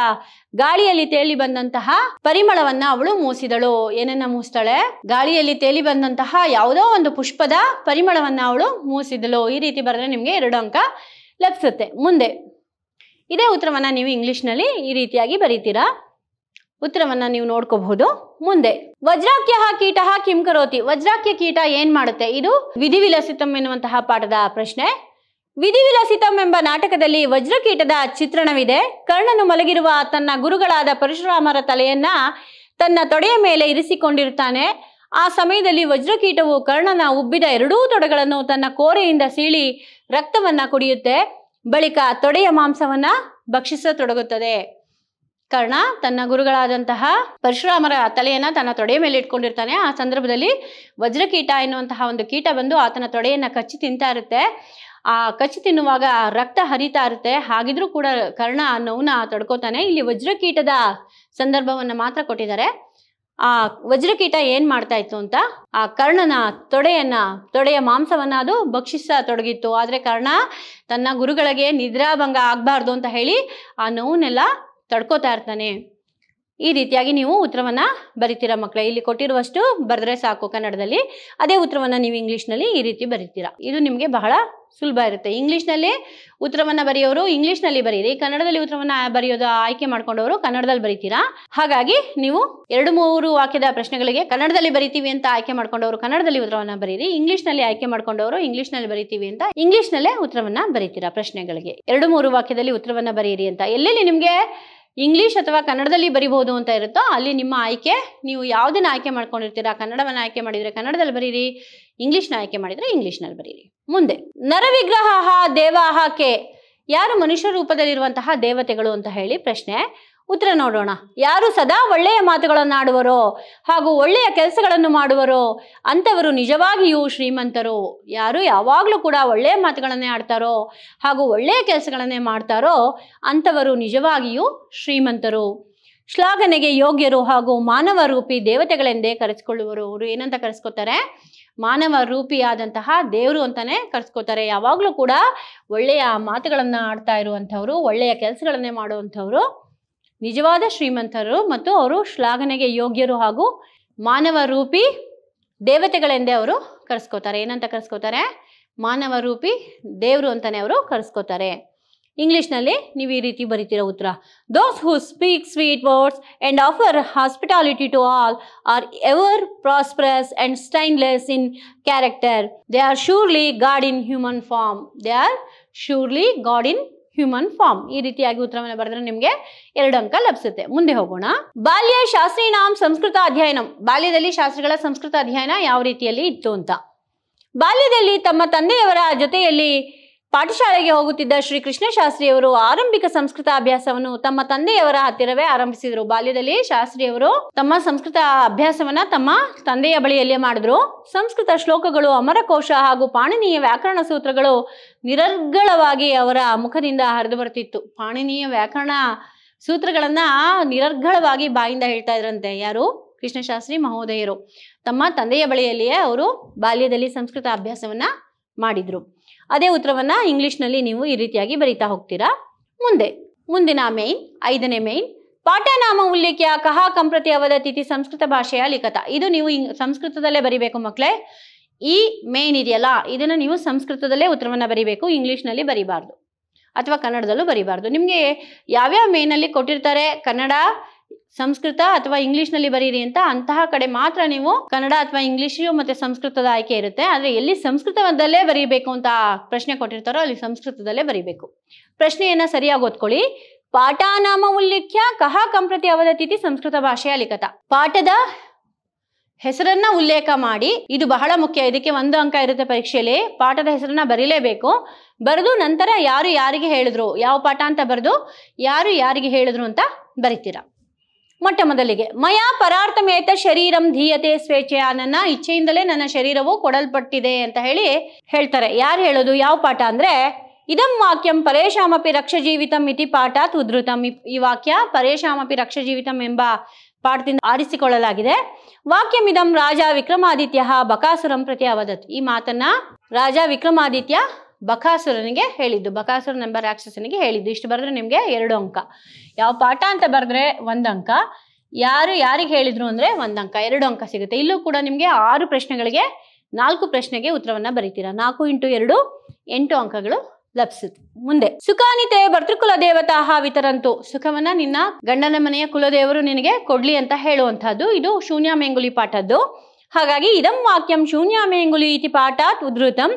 ಗಾಳಿಯಲ್ಲಿ ತೇಲಿ ಬಂದಂತಹ ಪರಿಮಳವನ್ನ ಅವಳು ಮೂಸಿದಳು ಏನನ್ನ ಮೂಸ್ತಾಳೆ ಗಾಳಿಯಲ್ಲಿ ತೇಲಿ ಬಂದಂತಹ ಯಾವುದೋ ಒಂದು ಪುಷ್ಪದ ಪರಿಮಳವನ್ನ ಅವಳು ಮೂಸಿದಳು ಈ ರೀತಿ ಬರೆದ್ರೆ ನಿಮ್ಗೆ ಎರಡು ಅಂಕ ಲಭಿಸುತ್ತೆ ಮುಂದೆ ಇದೇ ಉತ್ತರವನ್ನ ನೀವು ಇಂಗ್ಲಿಷ್ನಲ್ಲಿ ಈ ರೀತಿಯಾಗಿ ಬರೀತೀರಾ ಉತ್ತರವನ್ನ ನೀವು ನೋಡ್ಕೋಬಹುದು ಮುಂದೆ ವಜ್ರಾಕ್ಯ ಕೀಟ ಕಿಂಕರೋತಿ ವಜ್ರಾಕ್ಯ ಕೀಟ ಏನ್ ಮಾಡುತ್ತೆ ಇದು ವಿಧಿವಿಲಸಿತಂ ಎನ್ನುವಂತಹ ಪಾಠದ ಪ್ರಶ್ನೆ ವಿಧಿವಿಲಾಸಿತಂ ಎಂಬ ನಾಟಕದಲ್ಲಿ ವಜ್ರಕೀಟದ ಚಿತ್ರಣವಿದೆ ಕರ್ಣನು ಮಲಗಿರುವ ತನ್ನ ಗುರುಗಳಾದ ಪರಶುರಾಮರ ತಲೆಯನ್ನ ತನ್ನ ತೊಡೆಯ ಮೇಲೆ ಇರಿಸಿಕೊಂಡಿರುತ್ತಾನೆ ಆ ಸಮಯದಲ್ಲಿ ವಜ್ರಕೀಟವು ಕರ್ಣನ ಉಬ್ಬಿದ ಎರಡೂ ತೊಡೆಗಳನ್ನು ತನ್ನ ಕೋರೆಯಿಂದ ಸೀಳಿ ರಕ್ತವನ್ನ ಕುಡಿಯುತ್ತೆ ಬಳಿಕ ತೊಡೆಯ ಮಾಂಸವನ್ನ ಭಕ್ಷಿಸತೊಡಗುತ್ತದೆ ಕರ್ಣ ತನ್ನ ಗುರುಗಳಾದಂತಹ ಪರಶುರಾಮರ ತಲೆಯನ್ನ ತನ್ನ ತೊಡೆಯ ಮೇಲೆ ಇಟ್ಕೊಂಡಿರ್ತಾನೆ ಆ ಸಂದರ್ಭದಲ್ಲಿ ವಜ್ರಕೀಟ ಎನ್ನುವಂತಹ ಒಂದು ಕೀಟ ಬಂದು ಆತನ ತೊಡೆಯನ್ನ ಕಚ್ಚಿ ತಿಂತಾ ಇರುತ್ತೆ ಆ ಕಚ್ಚಿ ತಿನ್ನುವಾಗ ರಕ್ತ ಹರಿತಾ ಇರುತ್ತೆ ಹಾಗಿದ್ರೂ ಕೂಡ ಕರ್ಣ ಆ ನೋವನ್ನ ತಡ್ಕೋತಾನೆ ಇಲ್ಲಿ ವಜ್ರಕೀಟದ ಸಂದರ್ಭವನ್ನ ಮಾತ್ರ ಕೊಟ್ಟಿದ್ದಾರೆ ಆ ವಜ್ರಕೀಟ ಏನ್ ಮಾಡ್ತಾ ಇತ್ತು ಅಂತ ಆ ಕರ್ಣನ ತೊಡೆಯನ್ನ ತೊಡೆಯ ಮಾಂಸವನ್ನ ಅದು ಭಕ್ಷಿಸ ತೊಡಗಿತ್ತು ಆದ್ರೆ ಕರ್ಣ ತನ್ನ ಗುರುಗಳಿಗೆ ನಿದ್ರಾಭಂಗ ಆಗ್ಬಾರ್ದು ಅಂತ ಹೇಳಿ ಆ ನೋವನ್ನೆಲ್ಲ ತಡ್ಕೋತಾ ಇರ್ತಾನೆ ಈ ರೀತಿಯಾಗಿ ನೀವು ಉತ್ತರವನ್ನು ಬರೀತೀರಾ ಮಕ್ಕಳೇ ಇಲ್ಲಿ ಕೊಟ್ಟಿರುವಷ್ಟು ಬರೆದ್ರೆ ಸಾಕು ಕನ್ನಡದಲ್ಲಿ ಅದೇ ಉತ್ತರವನ್ನು ನೀವು ಇಂಗ್ಲೀಷ್ನಲ್ಲಿ ಈ ರೀತಿ ಬರೀತೀರಾ ಇದು ನಿಮಗೆ ಬಹಳ ಸುಲಭ ಇರುತ್ತೆ ಇಂಗ್ಲೀಷ್ನಲ್ಲಿ ಉತ್ತರವನ್ನು ಬರೆಯೋರು ಇಂಗ್ಲೀಷ್ನಲ್ಲಿ ಬರೀರಿ ಕನ್ನಡದಲ್ಲಿ ಉತ್ತರವನ್ನು ಬರೆಯೋದು ಆಯ್ಕೆ ಮಾಡ್ಕೊಂಡವರು ಕನ್ನಡದಲ್ಲಿ ಬರೀತೀರಾ ಹಾಗಾಗಿ ನೀವು ಎರಡು ಮೂರು ವಾಕ್ಯದ ಪ್ರಶ್ನೆಗಳಿಗೆ ಕನ್ನಡದಲ್ಲಿ ಬರಿತೀವಿ ಅಂತ ಆಯ್ಕೆ ಮಾಡ್ಕೊಂಡವರು ಕನ್ನಡದಲ್ಲಿ ಉತ್ತರವನ್ನು ಬರೀರಿ ಇಂಗ್ಲೀಷ್ನಲ್ಲಿ ಆಯ್ಕೆ ಮಾಡ್ಕೊಂಡವರು ಇಂಗ್ಲೀಷ್ನಲ್ಲಿ ಬರಿತೀವಿ ಅಂತ ಇಂಗ್ಲೀಷ್ನಲ್ಲೇ ಉತ್ತರವನ್ನು ಬರೀತೀರಾ ಪ್ರಶ್ನೆಗಳಿಗೆ ಎರಡು ಮೂರು ವಾಕ್ಯದಲ್ಲಿ ಉತ್ತರವನ್ನು ಬರೆಯಿರಿ ಅಂತ ಎಲ್ಲೆಲ್ಲಿ ನಿಮಗೆ ಇಂಗ್ಲೀಷ್ ಅಥವಾ ಕನ್ನಡದಲ್ಲಿ ಬರಿಬಹುದು ಅಂತ ಇರುತ್ತೋ ಅಲ್ಲಿ ನಿಮ್ಮ ಆಯ್ಕೆ ನೀವು ಯಾವುದನ್ನ ಆಯ್ಕೆ ಮಾಡ್ಕೊಂಡಿರ್ತೀರಾ ಕನ್ನಡವನ್ನು ಆಯ್ಕೆ ಮಾಡಿದ್ರೆ ಕನ್ನಡದಲ್ಲಿ ಬರೀರಿ ಇಂಗ್ಲೀಷ್ನ ಆಯ್ಕೆ ಮಾಡಿದರೆ ನಲ್ಲಿ ಬರೀರಿ ಮುಂದೆ ನರವಿಗ್ರಹ ದೇವಾಹ ಕೆ ಯಾರು ಮನುಷ್ಯ ರೂಪದಲ್ಲಿರುವಂತಹ ದೇವತೆಗಳು ಅಂತ ಹೇಳಿ ಪ್ರಶ್ನೆ ಉತ್ತರ ನೋಡೋಣ ಯಾರು ಸದಾ ಒಳ್ಳೆಯ ಮಾತುಗಳನ್ನು ಮಾತುಗಳನ್ನಾಡುವರೋ ಹಾಗೂ ಒಳ್ಳೆಯ ಕೆಲಸಗಳನ್ನು ಮಾಡುವರೋ ಅಂಥವರು ನಿಜವಾಗಿಯೂ ಶ್ರೀಮಂತರು ಯಾರು ಯಾವಾಗಲೂ ಕೂಡ ಒಳ್ಳೆಯ ಮಾತುಗಳನ್ನೇ ಆಡ್ತಾರೋ ಹಾಗೂ ಒಳ್ಳೆಯ ಕೆಲಸಗಳನ್ನೇ ಮಾಡ್ತಾರೋ ಅಂಥವರು ನಿಜವಾಗಿಯೂ ಶ್ರೀಮಂತರು ಶ್ಲಾಘನೆಗೆ ಯೋಗ್ಯರು ಹಾಗೂ ಮಾನವ ರೂಪಿ ದೇವತೆಗಳೆಂದೇ ಕರೆಸ್ಕೊಳ್ಳುವರು ಅವರು ಏನಂತ ಕರೆಸ್ಕೋತಾರೆ ಮಾನವ ರೂಪಿಯಾದಂತಹ ದೇವರು ಅಂತಲೇ ಕರೆಸ್ಕೋತಾರೆ ಯಾವಾಗಲೂ ಕೂಡ ಒಳ್ಳೆಯ ಮಾತುಗಳನ್ನು ಆಡ್ತಾ ಇರುವಂಥವ್ರು ಒಳ್ಳೆಯ ಕೆಲಸಗಳನ್ನೇ ಮಾಡುವಂಥವ್ರು ನಿಜವಾದ ಶ್ರೀಮಂತರು ಮತ್ತು ಅವರು ಶ್ಲಾಘನೆಗೆ ಯೋಗ್ಯರು ಹಾಗೂ ಮಾನವ ರೂಪಿ ದೇವತೆಗಳೆಂದೇ ಅವರು ಕರೆಸ್ಕೋತಾರೆ ಏನಂತ ಕರೆಸ್ಕೋತಾರೆ ಮಾನವ ರೂಪಿ ದೇವರು ಅಂತಾನೆ ಅವರು ಕರೆಸ್ಕೋತಾರೆ ಇಂಗ್ಲಿಷ್ನಲ್ಲಿ ನೀವು ಈ ರೀತಿ ಬರಿತಿರೋ ಉತ್ತರ those who speak sweet words and offer hospitality to all are ever prosperous and stainless in character they are surely god in human form they are surely god in human form ಈ ರೀತಿಯಾಗಿ ಉತ್ತರವನ್ನು ಬರೆದ್ರೆ ನಿಮಗೆ ಎರಡು ಅಂಕ ಲಭಿಸುತ್ತೆ ಮುಂದೆ ಹೋಗೋಣ ಬಾಲ್ಯ ನಾಮ್ ಸಂಸ್ಕೃತ ಅಧ್ಯಯನ ಬಾಲ್ಯದಲ್ಲಿ ಶಾಸ್ತ್ರಿಗಳ ಸಂಸ್ಕೃತ ಅಧ್ಯಯನ ಯಾವ ರೀತಿಯಲ್ಲಿ ಇತ್ತು ಅಂತ ಬಾಲ್ಯದಲ್ಲಿ ತಮ್ಮ ತಂದೆಯವರ ಜೊತೆಯಲ್ಲಿ ಪಾಠಶಾಲೆಗೆ ಹೋಗುತ್ತಿದ್ದ ಶ್ರೀ ಕೃಷ್ಣ ಶಾಸ್ತ್ರಿಯವರು ಆರಂಭಿಕ ಸಂಸ್ಕೃತ ಅಭ್ಯಾಸವನ್ನು ತಮ್ಮ ತಂದೆಯವರ ಹತ್ತಿರವೇ ಆರಂಭಿಸಿದರು ಬಾಲ್ಯದಲ್ಲಿ ಶಾಸ್ತ್ರಿಯವರು ತಮ್ಮ ಸಂಸ್ಕೃತ ಅಭ್ಯಾಸವನ್ನ ತಮ್ಮ ತಂದೆಯ ಬಳಿಯಲ್ಲೇ ಮಾಡಿದ್ರು ಸಂಸ್ಕೃತ ಶ್ಲೋಕಗಳು ಅಮರಕೋಶ ಹಾಗೂ ಪಾಣಿನೀಯ ವ್ಯಾಕರಣ ಸೂತ್ರಗಳು ನಿರರ್ಗಳವಾಗಿ ಅವರ ಮುಖದಿಂದ ಹರಿದು ಬರ್ತಿತ್ತು ಪಾಣಿನೀಯ ವ್ಯಾಕರಣ ಸೂತ್ರಗಳನ್ನ ನಿರರ್ಗಳವಾಗಿ ಬಾಯಿಂದ ಹೇಳ್ತಾ ಇದ್ರಂತೆ ಯಾರು ಕೃಷ್ಣಶಾಸ್ತ್ರಿ ಮಹೋದಯರು ತಮ್ಮ ತಂದೆಯ ಬಳಿಯಲ್ಲಿಯೇ ಅವರು ಬಾಲ್ಯದಲ್ಲಿ ಸಂಸ್ಕೃತ ಅಭ್ಯಾಸವನ್ನ ಮಾಡಿದ್ರು ಅದೇ ಉತ್ತರವನ್ನು ಇಂಗ್ಲಿಷ್ನಲ್ಲಿ ನೀವು ಈ ರೀತಿಯಾಗಿ ಬರಿತಾ ಹೋಗ್ತೀರಾ ಮುಂದೆ ಮುಂದಿನ ಮೇನ್ ಐದನೇ ಮೇನ್ ಪಾಠನಾಮ ಉಲ್ಲೇಖ್ಯ ಕಹ ಕಂಪ್ರತಿ ತಿಥಿ ಸಂಸ್ಕೃತ ಭಾಷೆಯ ಲಿಖತ ಇದು ನೀವು ಸಂಸ್ಕೃತದಲ್ಲೇ ಬರಿಬೇಕು ಮಕ್ಕಳೇ ಈ ಮೇನ್ ಇದೆಯಲ್ಲ ಇದನ್ನು ನೀವು ಸಂಸ್ಕೃತದಲ್ಲೇ ಉತ್ತರವನ್ನು ಬರಿಬೇಕು ಇಂಗ್ಲೀಷ್ನಲ್ಲಿ ಬರಿಬಾರ್ದು ಅಥವಾ ಕನ್ನಡದಲ್ಲೂ ಬರಿಬಾರ್ದು ನಿಮಗೆ ಯಾವ್ಯಾವ ಮೇಯ್ನಲ್ಲಿ ಕೊಟ್ಟಿರ್ತಾರೆ ಕನ್ನಡ ಸಂಸ್ಕೃತ ಅಥವಾ ಇಂಗ್ಲಿಷ್ ನಲ್ಲಿ ಬರೀರಿ ಅಂತ ಅಂತಹ ಕಡೆ ಮಾತ್ರ ನೀವು ಕನ್ನಡ ಅಥವಾ ಇಂಗ್ಲಿಷು ಮತ್ತೆ ಸಂಸ್ಕೃತದ ಆಯ್ಕೆ ಇರುತ್ತೆ ಆದ್ರೆ ಎಲ್ಲಿ ಸಂಸ್ಕೃತದಲ್ಲೇ ಬರೀಬೇಕು ಅಂತ ಪ್ರಶ್ನೆ ಕೊಟ್ಟಿರ್ತಾರೋ ಅಲ್ಲಿ ಸಂಸ್ಕೃತದಲ್ಲೇ ಬರೀಬೇಕು ಪ್ರಶ್ನೆಯನ್ನ ಸರಿಯಾಗಿ ಓದ್ಕೊಳ್ಳಿ ನಾಮ ಉಲ್ಲೇಖ್ಯ ಕಹ ಕಂಪ್ರತಿ ಅವಧತಿಥಿ ಸಂಸ್ಕೃತ ಭಾಷೆಯ ಲಿಖತ ಪಾಠದ ಹೆಸರನ್ನ ಉಲ್ಲೇಖ ಮಾಡಿ ಇದು ಬಹಳ ಮುಖ್ಯ ಇದಕ್ಕೆ ಒಂದು ಅಂಕ ಇರುತ್ತೆ ಪರೀಕ್ಷೆಯಲ್ಲಿ ಪಾಠದ ಹೆಸರನ್ನ ಬರೀಲೇಬೇಕು ಬರೆದು ನಂತರ ಯಾರು ಯಾರಿಗೆ ಹೇಳಿದ್ರು ಯಾವ ಪಾಠ ಅಂತ ಬರೆದು ಯಾರು ಯಾರಿಗೆ ಹೇಳಿದ್ರು ಅಂತ ಬರಿತೀರಾ ಮೊಟ್ಟ ಮೊದಲಿಗೆ ಮಯ ಪರಾರ್ಥಮೇತ ಶರೀರಂ ಧೀಯತೆ ಸ್ವೇಚ್ಛೆಯ ನನ್ನ ಇಚ್ಛೆಯಿಂದಲೇ ನನ್ನ ಶರೀರವು ಕೊಡಲ್ಪಟ್ಟಿದೆ ಅಂತ ಹೇಳಿ ಹೇಳ್ತಾರೆ ಯಾರು ಹೇಳೋದು ಯಾವ ಪಾಠ ಅಂದ್ರೆ ಇದಂ ವಾಕ್ಯಂ ಪರೇಶಾಮಪಿ ರಕ್ಷ ಜೀವಿತಂ ಇತಿ ಪಾಠಾತ್ ಉದ್ಧತಂ ಈ ವಾಕ್ಯ ಪರೇಶಾಮಪಿ ರಕ್ಷ ಜೀವಿತಂ ಎಂಬ ಪಾಠದಿಂದ ಆರಿಸಿಕೊಳ್ಳಲಾಗಿದೆ ವಾಕ್ಯಂ ಇದಂ ರಾಜ ವಿಕ್ರಮಾದಿತ್ಯ ಬಕಾಸುರಂ ಪ್ರತಿ ಅವದತ್ ಈ ಮಾತನ್ನ ರಾಜ ವಿಕ್ರಮಾದಿತ್ಯ ಬಕಾಸುರನಿಗೆ ಹೇಳಿದ್ದು ಎಂಬ ರಾಕ್ಷಸನಿಗೆ ಹೇಳಿದ್ದು ಇಷ್ಟು ಬರೆದ್ರೆ ನಿಮಗೆ ಎರಡು ಅಂಕ ಯಾವ ಪಾಠ ಅಂತ ಬರೆದ್ರೆ ಒಂದ್ ಅಂಕ ಯಾರು ಯಾರಿಗೆ ಹೇಳಿದ್ರು ಅಂದ್ರೆ ಒಂದ್ ಅಂಕ ಎರಡು ಅಂಕ ಸಿಗುತ್ತೆ ಇಲ್ಲೂ ಕೂಡ ನಿಮ್ಗೆ ಆರು ಪ್ರಶ್ನೆಗಳಿಗೆ ನಾಲ್ಕು ಪ್ರಶ್ನೆಗೆ ಉತ್ತರವನ್ನ ಬರೀತೀರಾ ನಾಲ್ಕು ಇಂಟು ಎರಡು ಎಂಟು ಅಂಕಗಳು ಲಭಿಸುತ್ತೆ ಮುಂದೆ ಸುಖಾನಿತೆ ಭರ್ತೃಕುಲ ದೇವತಾ ವಿತರಂತು ಸುಖವನ್ನ ನಿನ್ನ ಗಂಡನ ಮನೆಯ ಕುಲದೇವರು ನಿನಗೆ ಕೊಡ್ಲಿ ಅಂತ ಹೇಳುವಂತಹದ್ದು ಇದು ಶೂನ್ಯ ಮೆಂಗುಲಿ ಪಾಠದ್ದು ಹಾಗಾಗಿ ಇದಂ ವಾಕ್ಯಂ ಮೇಂಗುಲಿ ಇತಿ ಪಾಠಾತ್ ಉದ್ಧತಂ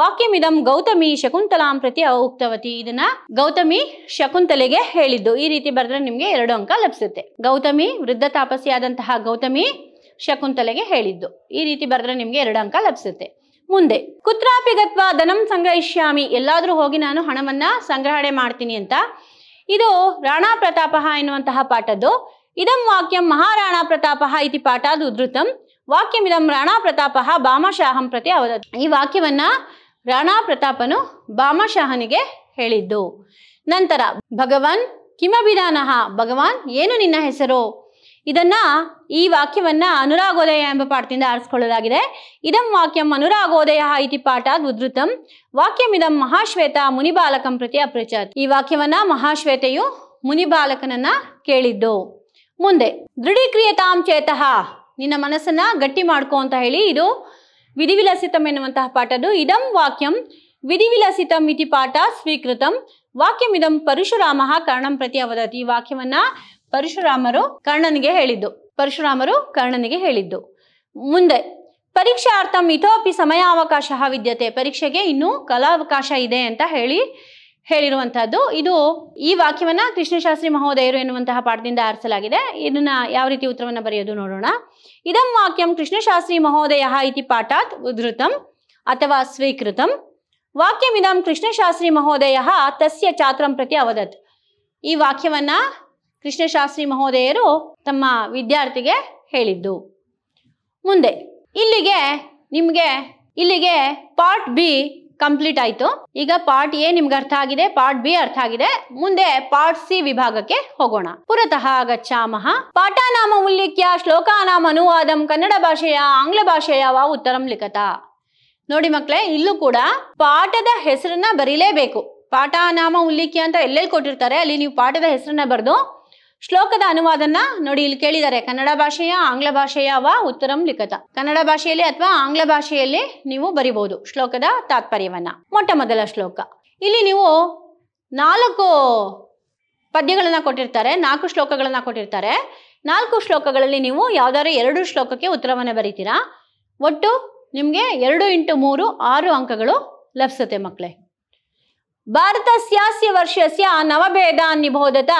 ವಾಕ್ಯಂ ಇದಂ ಗೌತಮಿ ಶಕುಂತಲಾಂ ಪ್ರತಿ ಉಕ್ತವತಿ ಇದನ್ನ ಗೌತಮಿ ಶಕುಂತಲೆಗೆ ಹೇಳಿದ್ದು ಈ ರೀತಿ ಬರೆದ್ರೆ ನಿಮ್ಗೆ ಎರಡು ಅಂಕ ಲಭಿಸುತ್ತೆ ಗೌತಮಿ ವೃದ್ಧ ತಾಪಸಿಯಾದಂತಹ ಗೌತಮಿ ಶಕುಂತಲೆಗೆ ಹೇಳಿದ್ದು ಈ ರೀತಿ ಬರೆದ್ರೆ ನಿಮ್ಗೆ ಎರಡು ಅಂಕ ಲಭಿಸುತ್ತೆ ಮುಂದೆ ಕುತ್ರಾಪಿ ಗತ್ವ ಧನಂ ಸಂಗ್ರಹಿಷ್ಯಾಮಿ ಎಲ್ಲಾದರೂ ಹೋಗಿ ನಾನು ಹಣವನ್ನ ಸಂಗ್ರಹಣೆ ಮಾಡ್ತೀನಿ ಅಂತ ಇದು ರಾಣಾ ಪ್ರತಾಪ ಎನ್ನುವಂತಹ ಪಾಠದ್ದು ಇದಂ ವಾಕ್ಯಂ ಮಹಾರಾಣಾ ಪ್ರತಾಪ ಇತಿ ಪಾಠಾದ್ ಉದ್ರುತಂ ವಾಕ್ಯಮಿದಂ ರಾಣಾ ಪ್ರತಾಪ ಭಾಮಶಾಹಂ ಪ್ರತಿ ಅವದತ್ ಈ ವಾಕ್ಯವನ್ನ ರಾಣಾ ಪ್ರತಾಪನು ಭಾಮಶಾಹನಿಗೆ ಹೇಳಿದ್ದು ನಂತರ ಭಗವಾನ್ ಕಿಮಭಿಧಾನ ಭಗವಾನ್ ಏನು ನಿನ್ನ ಹೆಸರು ಇದನ್ನ ಈ ವಾಕ್ಯವನ್ನ ಅನುರಾಗೋದಯ ಎಂಬ ಪಾಠದಿಂದ ಆರಿಸಿಕೊಳ್ಳಲಾಗಿದೆ ಇದಂ ವಾಕ್ಯಂ ಅನುರಾಗೋದಯ ಇತಿ ಪಾಠಾದ್ ಉದ್ಧತಂ ವಾಕ್ಯಂ ಇದಂ ಮಹಾಶ್ವೇತ ಮುನಿಬಾಲಕಂ ಪ್ರತಿ ಅಪ್ರಚತ್ ಈ ವಾಕ್ಯವನ್ನ ಮಹಾಶ್ವೇತೆಯು ಮುನಿಬಾಲಕನನ್ನ ಕೇಳಿದ್ದು ಮುಂದೆ ದೃಢೀಕ್ರಿಯತಾಂ ಚೇತಃ ನಿನ್ನ ಮನಸ್ಸನ್ನು ಗಟ್ಟಿ ಮಾಡ್ಕೋ ಅಂತ ಹೇಳಿ ಇದು ವಿಧಿವಿಲಸಿತಂ ಎನ್ನುವಂತಹ ಪಾಠದ್ದು ಇದಂ ವಾಕ್ಯಂ ವಿಧಿವಿಲಸಿತಂ ಇತಿ ಪಾಠ ಸ್ವೀಕೃತಂ ವಾಕ್ಯಂ ಇದಂ ಪರಶುರಾಮ ಕರ್ಣಂ ಪ್ರತಿ ಅವದತಿ ವಾಕ್ಯವನ್ನ ಪರಶುರಾಮರು ಕರ್ಣನಿಗೆ ಹೇಳಿದ್ದು ಪರಶುರಾಮರು ಕರ್ಣನಿಗೆ ಹೇಳಿದ್ದು ಮುಂದೆ ಪರೀಕ್ಷಾರ್ಥಂ ಇತೋಪಿ ಸಮಯಾವಕಾಶ ವಿದ್ಯತೆ ಪರೀಕ್ಷೆಗೆ ಇನ್ನೂ ಕಲಾವಕಾಶ ಇದೆ ಅಂತ ಹೇಳಿ ಹೇಳಿರುವಂತಹದ್ದು ಇದು ಈ ವಾಕ್ಯವನ್ನ ಕೃಷ್ಣಶಾಸ್ತ್ರಿ ಮಹೋದಯರು ಎನ್ನುವಂತಹ ಪಾಠದಿಂದ ಆರಿಸಲಾಗಿದೆ ಇದನ್ನ ಯಾವ ರೀತಿ ಉತ್ತರವನ್ನು ಬರೆಯೋದು ನೋಡೋಣ ಇದಂ ವಾಕ್ಯಂ ಕೃಷ್ಣಶಾಸ್ತ್ರಿ ಮಹೋದಯ ಇತಿ ಪಾಠಾತ್ ಉದ್ಧತಂ ಅಥವಾ ಸ್ವೀಕೃತಂ ವಾಕ್ಯಮಿದಂ ಕೃಷ್ಣಶಾಸ್ತ್ರಿ ಮಹೋದಯ ತಸ್ಯ ಚಾತ್ರಂ ಪ್ರತಿ ಅವದತ್ ಈ ವಾಕ್ಯವನ್ನ ಕೃಷ್ಣಶಾಸ್ತ್ರಿ ಮಹೋದಯರು ತಮ್ಮ ವಿದ್ಯಾರ್ಥಿಗೆ ಹೇಳಿದ್ದು ಮುಂದೆ ಇಲ್ಲಿಗೆ ನಿಮಗೆ ಇಲ್ಲಿಗೆ ಪಾರ್ಟ್ ಬಿ ಕಂಪ್ಲೀಟ್ ಆಯ್ತು ಈಗ ಪಾರ್ಟ್ ಎ ನಿಮ್ಗೆ ಅರ್ಥ ಆಗಿದೆ ಪಾರ್ಟ್ ಬಿ ಅರ್ಥ ಆಗಿದೆ ಮುಂದೆ ಪಾರ್ಟ್ ಸಿ ವಿಭಾಗಕ್ಕೆ ಹೋಗೋಣ ಪುರತಃ ಗಚ್ಚಾಮಹ ಪಾಠನಾಮ ಉಲ್ಲೇಖ್ಯ ಶ್ಲೋಕಾನಾಮ ಅನುವಾದಂ ಕನ್ನಡ ಭಾಷೆಯ ಆಂಗ್ಲ ಭಾಷೆಯ ವಾ ಉತ್ತರಂ ಲಿಖತ ನೋಡಿ ಮಕ್ಕಳೇ ಇಲ್ಲೂ ಕೂಡ ಪಾಠದ ಹೆಸರನ್ನ ಬರೀಲೇಬೇಕು ಪಾಠನಾಮ ಉಲ್ಲಿಖ್ಯ ಅಂತ ಎಲ್ಲೆಲ್ಲಿ ಕೊಟ್ಟಿರ್ತಾರೆ ಅಲ್ಲಿ ನೀವು ಪಾಠದ ಹೆಸರನ್ನ ಬರೆದು ಶ್ಲೋಕದ ಅನುವಾದನ ನೋಡಿ ಇಲ್ಲಿ ಕೇಳಿದ್ದಾರೆ ಕನ್ನಡ ಭಾಷೆಯ ಆಂಗ್ಲ ಭಾಷೆಯ ವಾ ಉತ್ತರಂ ಲಿಖತ ಕನ್ನಡ ಭಾಷೆಯಲ್ಲಿ ಅಥವಾ ಆಂಗ್ಲ ಭಾಷೆಯಲ್ಲಿ ನೀವು ಬರಿಬಹುದು ಶ್ಲೋಕದ ತಾತ್ಪರ್ಯವನ್ನ ಮೊಟ್ಟ ಮೊದಲ ಶ್ಲೋಕ ಇಲ್ಲಿ ನೀವು ನಾಲ್ಕು ಪದ್ಯಗಳನ್ನ ಕೊಟ್ಟಿರ್ತಾರೆ ನಾಲ್ಕು ಶ್ಲೋಕಗಳನ್ನ ಕೊಟ್ಟಿರ್ತಾರೆ ನಾಲ್ಕು ಶ್ಲೋಕಗಳಲ್ಲಿ ನೀವು ಯಾವ್ದಾದ್ರು ಎರಡು ಶ್ಲೋಕಕ್ಕೆ ಉತ್ತರವನ್ನ ಬರೀತೀರಾ ಒಟ್ಟು ನಿಮಗೆ ಎರಡು ಇಂಟು ಮೂರು ಆರು ಅಂಕಗಳು ಲಭಿಸುತ್ತೆ ಮಕ್ಕಳೇ ಭಾರತ ಸ್ಯಾಸ್ಯ ವರ್ಷಸ್ಯ ನವಭೇದ ನಿಬೋಧತ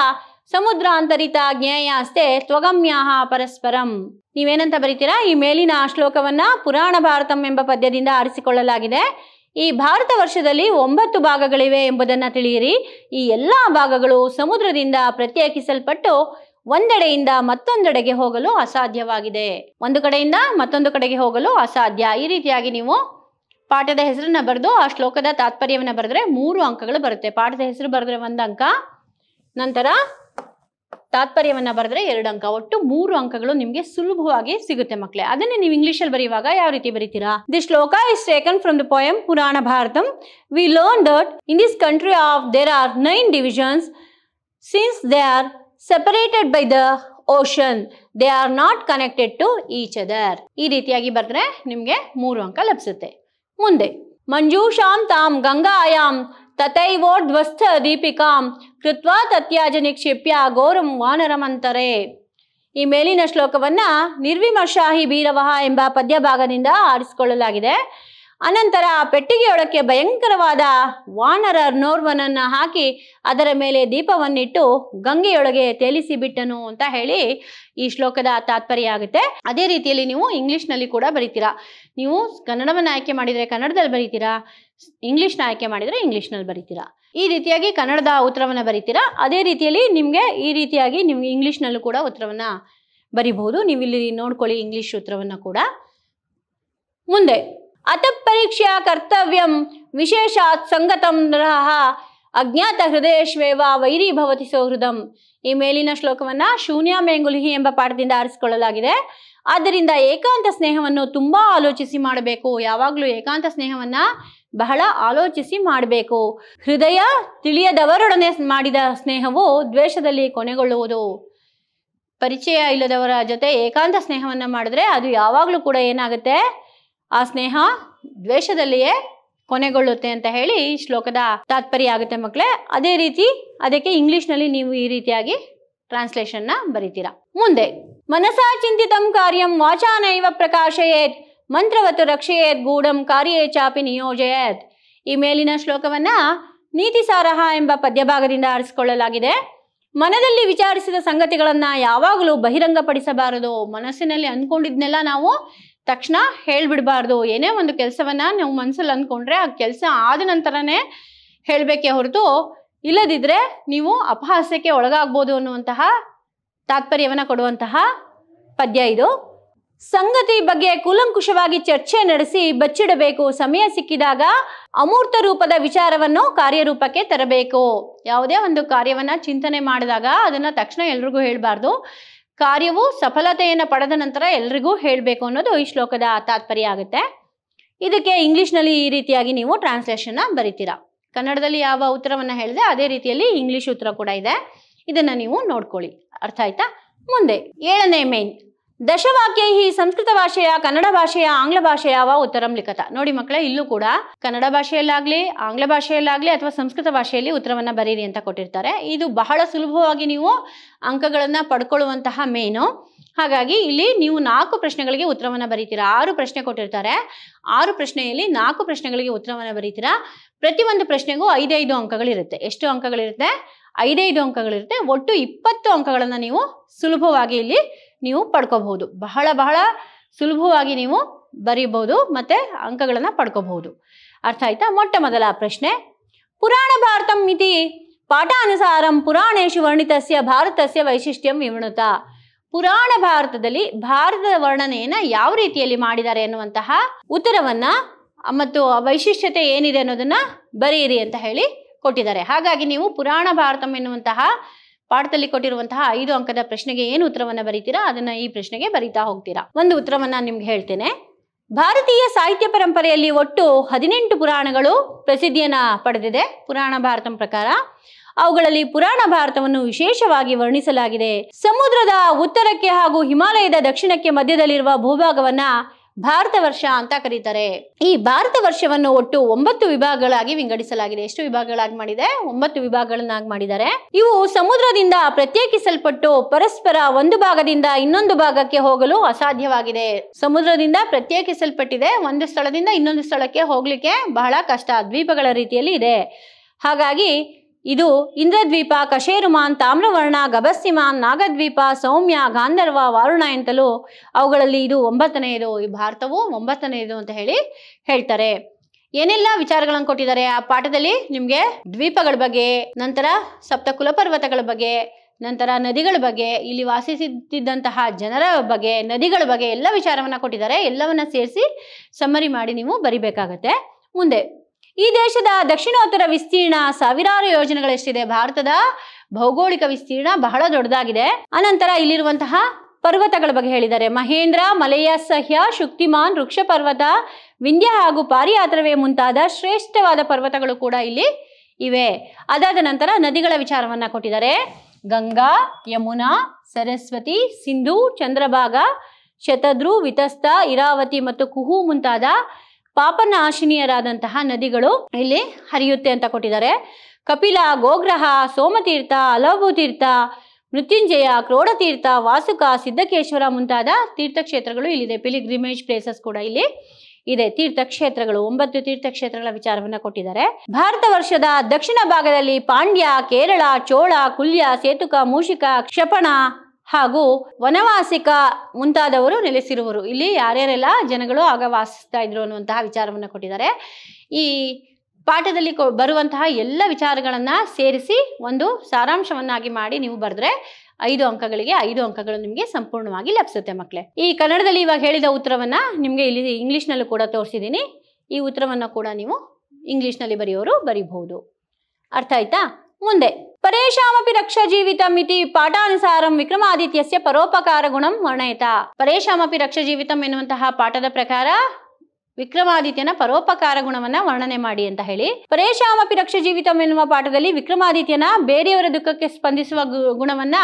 ಸಮುದ್ರಾಂತರಿತ ಜ್ಞೇಯಾಸ್ತೆ ತ್ವಗಮ್ಯಾಹ ಪರಸ್ಪರಂ ನೀವೇನಂತ ಬರೀತೀರಾ ಈ ಮೇಲಿನ ಶ್ಲೋಕವನ್ನ ಪುರಾಣ ಭಾರತಂ ಎಂಬ ಪದ್ಯದಿಂದ ಆರಿಸಿಕೊಳ್ಳಲಾಗಿದೆ ಈ ಭಾರತ ವರ್ಷದಲ್ಲಿ ಒಂಬತ್ತು ಭಾಗಗಳಿವೆ ಎಂಬುದನ್ನು ತಿಳಿಯಿರಿ ಈ ಎಲ್ಲ ಭಾಗಗಳು ಸಮುದ್ರದಿಂದ ಪ್ರತ್ಯೇಕಿಸಲ್ಪಟ್ಟು ಒಂದೆಡೆಯಿಂದ ಮತ್ತೊಂದೆಡೆಗೆ ಹೋಗಲು ಅಸಾಧ್ಯವಾಗಿದೆ ಒಂದು ಕಡೆಯಿಂದ ಮತ್ತೊಂದು ಕಡೆಗೆ ಹೋಗಲು ಅಸಾಧ್ಯ ಈ ರೀತಿಯಾಗಿ ನೀವು ಪಾಠದ ಹೆಸರನ್ನ ಬರೆದು ಆ ಶ್ಲೋಕದ ತಾತ್ಪರ್ಯವನ್ನು ಬರೆದ್ರೆ ಮೂರು ಅಂಕಗಳು ಬರುತ್ತೆ ಪಾಠದ ಹೆಸರು ಬರೆದ್ರೆ ಒಂದು ಅಂಕ ನಂತರ ತಾತ್ಪರ್ಯವನ್ನು ಬರೆದ್ರೆ ಎರಡು ಅಂಕ ಒಟ್ಟು ಮೂರು ಅಂಕಗಳು ನಿಮಗೆ ಸುಲಭವಾಗಿ ಸಿಗುತ್ತೆ ಮಕ್ಕಳೇ ಅದನ್ನೇ ನೀವು ಇಂಗ್ಲಿಷ್ ಅಲ್ಲಿ ಬರೆಯುವಾಗ ಯಾವ ರೀತಿ ಬರೀತೀರಾ the shloka is taken from the poem Purana ಭಾರತಂ we learn that in this country of there are nine divisions since they are separated by the ocean they are not connected to each other ಈ ರೀತಿಯಾಗಿ ಬರೆದ್ರೆ ನಿಮಗೆ ಮೂರು ಅಂಕ ಲಭಿಸುತ್ತೆ ಮುಂದೆ ಮಂಜೂಷಾಂ ತಾಂ ತತೈವೋ ತಥೈವೋರ್ಧ್ವಸ್ಥ ದೀಪಿಕಾಂ ಕೃತ್ವಾ ತತ್ಯಾಜ ನಿಕ್ಷಿಪ್ಯ ಘೋರಂ ವಾನರಮಂತರೆ ಈ ಮೇಲಿನ ಶ್ಲೋಕವನ್ನ ನಿರ್ವಿಮರ್ಶಾಹಿ ಬೀರವಹ ಎಂಬ ಪದ್ಯಭಾಗದಿಂದ ಆರಿಸಿಕೊಳ್ಳಲಾಗಿದೆ ಅನಂತರ ಆ ಪೆಟ್ಟಿಗೆಯೊಳಕ್ಕೆ ಭಯಂಕರವಾದ ವಾನರ ನೋರ್ವನನ್ನ ಹಾಕಿ ಅದರ ಮೇಲೆ ದೀಪವನ್ನಿಟ್ಟು ಗಂಗೆಯೊಳಗೆ ತೇಲಿಸಿ ಬಿಟ್ಟನು ಅಂತ ಹೇಳಿ ಈ ಶ್ಲೋಕದ ತಾತ್ಪರ್ಯ ಆಗುತ್ತೆ ಅದೇ ರೀತಿಯಲ್ಲಿ ನೀವು ಇಂಗ್ಲಿಷ್ನಲ್ಲಿ ಕೂಡ ಬರೀತೀರಾ ನೀವು ಕನ್ನಡವನ್ನು ಆಯ್ಕೆ ಮಾಡಿದರೆ ಕನ್ನಡದಲ್ಲಿ ಬರೀತೀರಾ ಇಂಗ್ಲಿಷ್ನ ಆಯ್ಕೆ ಮಾಡಿದರೆ ಇಂಗ್ಲಿಷ್ನಲ್ಲಿ ಬರೀತೀರಾ ಈ ರೀತಿಯಾಗಿ ಕನ್ನಡದ ಉತ್ತರವನ್ನು ಬರೀತೀರಾ ಅದೇ ರೀತಿಯಲ್ಲಿ ನಿಮಗೆ ಈ ರೀತಿಯಾಗಿ ನಿಮ್ಗೆ ಇಂಗ್ಲಿಷ್ನಲ್ಲೂ ಕೂಡ ಉತ್ತರವನ್ನು ಬರಿಬಹುದು ನೀವು ಇಲ್ಲಿ ನೋಡ್ಕೊಳ್ಳಿ ಇಂಗ್ಲಿಷ್ ಉತ್ತರವನ್ನು ಕೂಡ ಮುಂದೆ ಅತ ಪರೀಕ್ಷೆಯ ಕರ್ತವ್ಯಂ ವಿಶೇಷಾತ್ ಸಂಗತಂ ನರಹ ಅಜ್ಞಾತ ಹೃದಯಶ್ವೇವ ವೈರಿ ಭವತಿ ಸೌಹೃದಂ ಈ ಮೇಲಿನ ಶ್ಲೋಕವನ್ನ ಶೂನ್ಯ ಮೇಂಗುಲಿಹಿ ಎಂಬ ಪಾಠದಿಂದ ಆರಿಸಿಕೊಳ್ಳಲಾಗಿದೆ ಆದ್ದರಿಂದ ಏಕಾಂತ ಸ್ನೇಹವನ್ನು ತುಂಬಾ ಆಲೋಚಿಸಿ ಮಾಡಬೇಕು ಯಾವಾಗಲೂ ಏಕಾಂತ ಸ್ನೇಹವನ್ನ ಬಹಳ ಆಲೋಚಿಸಿ ಮಾಡಬೇಕು ಹೃದಯ ತಿಳಿಯದವರೊಡನೆ ಮಾಡಿದ ಸ್ನೇಹವು ದ್ವೇಷದಲ್ಲಿ ಕೊನೆಗೊಳ್ಳುವುದು ಪರಿಚಯ ಇಲ್ಲದವರ ಜೊತೆ ಏಕಾಂತ ಸ್ನೇಹವನ್ನ ಮಾಡಿದ್ರೆ ಅದು ಯಾವಾಗಲೂ ಕೂಡ ಏನಾಗುತ್ತೆ ಆ ಸ್ನೇಹ ದ್ವೇಷದಲ್ಲಿಯೇ ಕೊನೆಗೊಳ್ಳುತ್ತೆ ಅಂತ ಹೇಳಿ ಈ ಶ್ಲೋಕದ ತಾತ್ಪರ್ಯ ಆಗುತ್ತೆ ಮಕ್ಕಳೇ ಅದೇ ರೀತಿ ಅದಕ್ಕೆ ಇಂಗ್ಲಿಷ್ನಲ್ಲಿ ನೀವು ಈ ರೀತಿಯಾಗಿ ಟ್ರಾನ್ಸ್ಲೇಷನ್ನ ಬರಿತೀರಾ ಮುಂದೆ ಮನಸಾ ಚಿಂತಿತಂ ಕಾರ್ಯಂ ವಾಚಾನೈವ ಪ್ರಕಾಶಯೇತ್ ಮಂತ್ರವತ್ತು ರಕ್ಷೆಯೇತ್ ಗೂಢಂ ಕಾರ್ಯೇ ಚಾಪಿ ನಿಯೋಜಯೇತ್ ಈ ಮೇಲಿನ ಶ್ಲೋಕವನ್ನ ನೀತಿಸಾರಹ ಎಂಬ ಪದ್ಯಭಾಗದಿಂದ ಆರಿಸಿಕೊಳ್ಳಲಾಗಿದೆ ಮನದಲ್ಲಿ ವಿಚಾರಿಸಿದ ಸಂಗತಿಗಳನ್ನ ಯಾವಾಗಲೂ ಬಹಿರಂಗಪಡಿಸಬಾರದು ಮನಸ್ಸಿನಲ್ಲಿ ಅಂದ್ಕೊಂಡಿದ್ನೆಲ್ಲ ನಾವು ತಕ್ಷಣ ಹೇಳ್ಬಿಡ್ಬಾರ್ದು ಏನೇ ಒಂದು ಕೆಲಸವನ್ನ ನಾವು ಮನ್ಸಲ್ಲಿ ಅಂದ್ಕೊಂಡ್ರೆ ಆ ಕೆಲಸ ಆದ ನಂತರನೇ ಹೇಳ್ಬೇಕೆ ಹೊರತು ಇಲ್ಲದಿದ್ರೆ ನೀವು ಅಪಹಾಸ್ಯಕ್ಕೆ ಒಳಗಾಗ್ಬೋದು ಅನ್ನುವಂತಹ ತಾತ್ಪರ್ಯವನ್ನ ಕೊಡುವಂತಹ ಪದ್ಯ ಇದು ಸಂಗತಿ ಬಗ್ಗೆ ಕೂಲಂಕುಷವಾಗಿ ಚರ್ಚೆ ನಡೆಸಿ ಬಚ್ಚಿಡಬೇಕು ಸಮಯ ಸಿಕ್ಕಿದಾಗ ಅಮೂರ್ತ ರೂಪದ ವಿಚಾರವನ್ನು ಕಾರ್ಯರೂಪಕ್ಕೆ ತರಬೇಕು ಯಾವುದೇ ಒಂದು ಕಾರ್ಯವನ್ನ ಚಿಂತನೆ ಮಾಡಿದಾಗ ಅದನ್ನ ತಕ್ಷಣ ಎಲ್ರಿಗೂ ಹೇಳಬಾರ್ದು ಕಾರ್ಯವು ಸಫಲತೆಯನ್ನು ಪಡೆದ ನಂತರ ಎಲ್ರಿಗೂ ಹೇಳಬೇಕು ಅನ್ನೋದು ಈ ಶ್ಲೋಕದ ತಾತ್ಪರ್ಯ ಆಗುತ್ತೆ ಇದಕ್ಕೆ ಇಂಗ್ಲಿಷ್ನಲ್ಲಿ ಈ ರೀತಿಯಾಗಿ ನೀವು ಟ್ರಾನ್ಸ್ಲೇಷನ್ನ ಬರಿತೀರಾ ಕನ್ನಡದಲ್ಲಿ ಯಾವ ಉತ್ತರವನ್ನು ಹೇಳಿದೆ ಅದೇ ರೀತಿಯಲ್ಲಿ ಇಂಗ್ಲಿಷ್ ಉತ್ತರ ಕೂಡ ಇದೆ ಇದನ್ನು ನೀವು ನೋಡ್ಕೊಳ್ಳಿ ಅರ್ಥ ಆಯ್ತಾ ಮುಂದೆ ಏಳನೇ ಮೇನ್ ದಶವಾಕ್ಯ ಈ ಸಂಸ್ಕೃತ ಭಾಷೆಯ ಕನ್ನಡ ಭಾಷೆಯ ಆಂಗ್ಲ ಭಾಷೆಯವ ಉತ್ತರಂ ಲಿಖತ ನೋಡಿ ಮಕ್ಕಳ ಇಲ್ಲೂ ಕೂಡ ಕನ್ನಡ ಭಾಷೆಯಲ್ಲಾಗ್ಲಿ ಆಂಗ್ಲ ಭಾಷೆಯಲ್ಲಾಗ್ಲಿ ಅಥವಾ ಸಂಸ್ಕೃತ ಭಾಷೆಯಲ್ಲಿ ಉತ್ತರವನ್ನ ಬರೀರಿ ಅಂತ ಕೊಟ್ಟಿರ್ತಾರೆ ಇದು ಬಹಳ ಸುಲಭವಾಗಿ ನೀವು ಅಂಕಗಳನ್ನ ಪಡ್ಕೊಳ್ಳುವಂತಹ ಮೇನು ಹಾಗಾಗಿ ಇಲ್ಲಿ ನೀವು ನಾಲ್ಕು ಪ್ರಶ್ನೆಗಳಿಗೆ ಉತ್ತರವನ್ನು ಬರೀತೀರಾ ಆರು ಪ್ರಶ್ನೆ ಕೊಟ್ಟಿರ್ತಾರೆ ಆರು ಪ್ರಶ್ನೆಯಲ್ಲಿ ನಾಲ್ಕು ಪ್ರಶ್ನೆಗಳಿಗೆ ಉತ್ತರವನ್ನು ಬರೀತೀರಾ ಒಂದು ಪ್ರಶ್ನೆಗೂ ಐದೈದು ಅಂಕಗಳಿರುತ್ತೆ ಎಷ್ಟು ಅಂಕಗಳಿರುತ್ತೆ ಐದೈದು ಅಂಕಗಳಿರುತ್ತೆ ಒಟ್ಟು ಇಪ್ಪತ್ತು ಅಂಕಗಳನ್ನು ನೀವು ಸುಲಭವಾಗಿ ಇಲ್ಲಿ ನೀವು ಪಡ್ಕೋಬಹುದು ಬಹಳ ಬಹಳ ಸುಲಭವಾಗಿ ನೀವು ಬರೀಬಹುದು ಮತ್ತೆ ಅಂಕಗಳನ್ನು ಪಡ್ಕೋಬಹುದು ಅರ್ಥ ಆಯ್ತಾ ಮೊಟ್ಟ ಮೊದಲ ಪ್ರಶ್ನೆ ಪುರಾಣ ಭಾರತಂ ಇತಿ ಪಾಠಾನುಸಾರಂ ಪುರಾಣೇಶು ವರ್ಣಿತಸ್ಯ ಭಾರತಸ್ಯ ವೈಶಿಷ್ಟ್ಯಂ ವಿವಣುತ ಪುರಾಣ ಭಾರತದಲ್ಲಿ ಭಾರತದ ವರ್ಣನೆಯನ್ನ ಯಾವ ರೀತಿಯಲ್ಲಿ ಮಾಡಿದ್ದಾರೆ ಎನ್ನುವಂತಹ ಉತ್ತರವನ್ನ ಮತ್ತು ವೈಶಿಷ್ಟ್ಯತೆ ಏನಿದೆ ಅನ್ನೋದನ್ನ ಬರೆಯಿರಿ ಅಂತ ಹೇಳಿ ಕೊಟ್ಟಿದ್ದಾರೆ ಹಾಗಾಗಿ ನೀವು ಪುರಾಣ ಭಾರತಂ ಎನ್ನುವಂತಹ ಪಾಠದಲ್ಲಿ ಕೊಟ್ಟಿರುವಂತಹ ಐದು ಅಂಕದ ಪ್ರಶ್ನೆಗೆ ಏನು ಉತ್ತರವನ್ನ ಬರೀತೀರಾ ಅದನ್ನ ಈ ಪ್ರಶ್ನೆಗೆ ಬರಿತಾ ಹೋಗ್ತೀರಾ ಒಂದು ಉತ್ತರವನ್ನ ನಿಮ್ಗೆ ಹೇಳ್ತೇನೆ ಭಾರತೀಯ ಸಾಹಿತ್ಯ ಪರಂಪರೆಯಲ್ಲಿ ಒಟ್ಟು ಹದಿನೆಂಟು ಪುರಾಣಗಳು ಪ್ರಸಿದ್ಧಿಯನ್ನ ಪಡೆದಿದೆ ಪುರಾಣ ಭಾರತಂ ಪ್ರಕಾರ ಅವುಗಳಲ್ಲಿ ಪುರಾಣ ಭಾರತವನ್ನು ವಿಶೇಷವಾಗಿ ವರ್ಣಿಸಲಾಗಿದೆ ಸಮುದ್ರದ ಉತ್ತರಕ್ಕೆ ಹಾಗೂ ಹಿಮಾಲಯದ ದಕ್ಷಿಣಕ್ಕೆ ಮಧ್ಯದಲ್ಲಿರುವ ಭೂಭಾಗವನ್ನ ಭಾರತ ವರ್ಷ ಅಂತ ಕರೀತಾರೆ ಈ ಭಾರತ ವರ್ಷವನ್ನು ಒಟ್ಟು ಒಂಬತ್ತು ವಿಭಾಗಗಳಾಗಿ ವಿಂಗಡಿಸಲಾಗಿದೆ ಎಷ್ಟು ವಿಭಾಗಗಳಾಗಿ ಮಾಡಿದೆ ಒಂಬತ್ತು ವಿಭಾಗಗಳನ್ನಾಗಿ ಮಾಡಿದ್ದಾರೆ ಇವು ಸಮುದ್ರದಿಂದ ಪ್ರತ್ಯೇಕಿಸಲ್ಪಟ್ಟು ಪರಸ್ಪರ ಒಂದು ಭಾಗದಿಂದ ಇನ್ನೊಂದು ಭಾಗಕ್ಕೆ ಹೋಗಲು ಅಸಾಧ್ಯವಾಗಿದೆ ಸಮುದ್ರದಿಂದ ಪ್ರತ್ಯೇಕಿಸಲ್ಪಟ್ಟಿದೆ ಒಂದು ಸ್ಥಳದಿಂದ ಇನ್ನೊಂದು ಸ್ಥಳಕ್ಕೆ ಹೋಗ್ಲಿಕ್ಕೆ ಬಹಳ ಕಷ್ಟ ದ್ವೀಪಗಳ ರೀತಿಯಲ್ಲಿ ಇದೆ ಹಾಗಾಗಿ ಇದು ಇಂದ್ರದ್ವೀಪ ಕಶೇರುಮಾನ್ ತಾಮ್ರವರ್ಣ ಗಬಸ್ಸಿಮಾನ್ ನಾಗದ್ವೀಪ ಸೌಮ್ಯ ಗಾಂಧರ್ವ ವಾರುಣ ಎಂತಲೂ ಅವುಗಳಲ್ಲಿ ಇದು ಒಂಬತ್ತನೆಯದು ಈ ಭಾರತವು ಒಂಬತ್ತನೆಯದು ಅಂತ ಹೇಳಿ ಹೇಳ್ತಾರೆ ಏನೆಲ್ಲ ವಿಚಾರಗಳನ್ನು ಕೊಟ್ಟಿದ್ದಾರೆ ಆ ಪಾಠದಲ್ಲಿ ನಿಮಗೆ ದ್ವೀಪಗಳ ಬಗ್ಗೆ ನಂತರ ಸಪ್ತಕುಲ ಪರ್ವತಗಳ ಬಗ್ಗೆ ನಂತರ ನದಿಗಳ ಬಗ್ಗೆ ಇಲ್ಲಿ ವಾಸಿಸುತ್ತಿದ್ದಂತಹ ಜನರ ಬಗ್ಗೆ ನದಿಗಳ ಬಗ್ಗೆ ಎಲ್ಲ ವಿಚಾರವನ್ನು ಕೊಟ್ಟಿದ್ದಾರೆ ಎಲ್ಲವನ್ನ ಸೇರಿಸಿ ಸಮ್ಮರಿ ಮಾಡಿ ನೀವು ಬರಿಬೇಕಾಗತ್ತೆ ಮುಂದೆ ಈ ದೇಶದ ದಕ್ಷಿಣೋತ್ತರ ವಿಸ್ತೀರ್ಣ ಸಾವಿರಾರು ಯೋಜನೆಗಳಷ್ಟಿದೆ ಭಾರತದ ಭೌಗೋಳಿಕ ವಿಸ್ತೀರ್ಣ ಬಹಳ ದೊಡ್ಡದಾಗಿದೆ ಅನಂತರ ಇಲ್ಲಿರುವಂತಹ ಪರ್ವತಗಳ ಬಗ್ಗೆ ಹೇಳಿದ್ದಾರೆ ಮಹೇಂದ್ರ ಮಲೆಯ ಸಹ್ಯ ಶುಕ್ತಿಮಾನ್ ವೃಕ್ಷ ಪರ್ವತ ವಿಂಧ್ಯ ಹಾಗೂ ಪಾರಿಯಾತ್ರವೇ ಮುಂತಾದ ಶ್ರೇಷ್ಠವಾದ ಪರ್ವತಗಳು ಕೂಡ ಇಲ್ಲಿ ಇವೆ ಅದಾದ ನಂತರ ನದಿಗಳ ವಿಚಾರವನ್ನ ಕೊಟ್ಟಿದ್ದಾರೆ ಗಂಗಾ ಯಮುನಾ ಸರಸ್ವತಿ ಸಿಂಧು ಚಂದ್ರಭಾಗ ಶತದ್ರು ವಿತಸ್ತ ಇರಾವತಿ ಮತ್ತು ಕುಹು ಮುಂತಾದ ಪಾಪನ ಪಾಪನಾಶಿನಿಯರಾದಂತಹ ನದಿಗಳು ಇಲ್ಲಿ ಹರಿಯುತ್ತೆ ಅಂತ ಕೊಟ್ಟಿದ್ದಾರೆ ಕಪಿಲ ಗೋಗ್ರಹ ಸೋಮತೀರ್ಥ ಅಲಭು ತೀರ್ಥ ಮೃತ್ಯುಂಜಯ ಕ್ರೋಢತೀರ್ಥ ವಾಸುಕ ಸಿದ್ದಕೇಶ್ವರ ಮುಂತಾದ ತೀರ್ಥಕ್ಷೇತ್ರಗಳು ಇಲ್ಲಿದೆ ಪಿಲಿಗ್ರಿಮೇಜ್ ಪ್ಲೇಸಸ್ ಕೂಡ ಇಲ್ಲಿ ಇದೆ ತೀರ್ಥಕ್ಷೇತ್ರಗಳು ಒಂಬತ್ತು ತೀರ್ಥಕ್ಷೇತ್ರಗಳ ವಿಚಾರವನ್ನ ಕೊಟ್ಟಿದ್ದಾರೆ ಭಾರತ ವರ್ಷದ ದಕ್ಷಿಣ ಭಾಗದಲ್ಲಿ ಪಾಂಡ್ಯ ಕೇರಳ ಚೋಳ ಕುಲ್ಯ ಸೇತುಕ ಮೂಷಿಕ ಕ್ಷಪಣ ಹಾಗೂ ವನವಾಸಿಕ ಮುಂತಾದವರು ನೆಲೆಸಿರುವರು ಇಲ್ಲಿ ಯಾರ್ಯಾರೆಲ್ಲ ಜನಗಳು ಆಗ ವಾಸಿಸ್ತಾ ಇದ್ರು ಅನ್ನುವಂತಹ ವಿಚಾರವನ್ನು ಕೊಟ್ಟಿದ್ದಾರೆ ಈ ಪಾಠದಲ್ಲಿ ಬರುವಂತಹ ಎಲ್ಲ ವಿಚಾರಗಳನ್ನ ಸೇರಿಸಿ ಒಂದು ಸಾರಾಂಶವನ್ನಾಗಿ ಮಾಡಿ ನೀವು ಬರೆದ್ರೆ ಐದು ಅಂಕಗಳಿಗೆ ಐದು ಅಂಕಗಳು ನಿಮಗೆ ಸಂಪೂರ್ಣವಾಗಿ ಲಭಿಸುತ್ತೆ ಮಕ್ಕಳೇ ಈ ಕನ್ನಡದಲ್ಲಿ ಇವಾಗ ಹೇಳಿದ ಉತ್ತರವನ್ನ ನಿಮಗೆ ಇಲ್ಲಿ ಇಂಗ್ಲೀಷ್ನಲ್ಲೂ ಕೂಡ ತೋರಿಸಿದ್ದೀನಿ ಈ ಉತ್ತರವನ್ನು ಕೂಡ ನೀವು ಇಂಗ್ಲೀಷ್ನಲ್ಲಿ ಬರೆಯೋರು ಬರಿಬಹುದು ಅರ್ಥ ಆಯ್ತಾ ಮುಂದೆ ಪರೇಶಾಮಪಿ ರಕ್ಷ ಜೀವಿತಂ ಇತಿ ವಿಕ್ರಮಾದಿತ್ಯಸ್ಯ ವಿಕ್ರಮಾದಿತ್ಯ ಪರೋಪಕಾರ ಗುಣಂ ವರ್ಣಯಿತ ಪರೇಶಾಮಪಿ ರಕ್ಷ ಜೀವಿತಂ ಎನ್ನುವಂತಹ ಪಾಠದ ಪ್ರಕಾರ ವಿಕ್ರಮಾದಿತ್ಯನ ಪರೋಪಕಾರ ಗುಣವನ್ನ ವರ್ಣನೆ ಮಾಡಿ ಅಂತ ಹೇಳಿ ಪರೇಶಾಮಪಿ ರಕ್ಷ ಜೀವಿತಂ ಎನ್ನುವ ಪಾಠದಲ್ಲಿ ವಿಕ್ರಮಾದಿತ್ಯನ ಬೇರೆಯವರ ದುಃಖಕ್ಕೆ ಸ್ಪಂದಿಸುವ ಗುಣವನ್ನ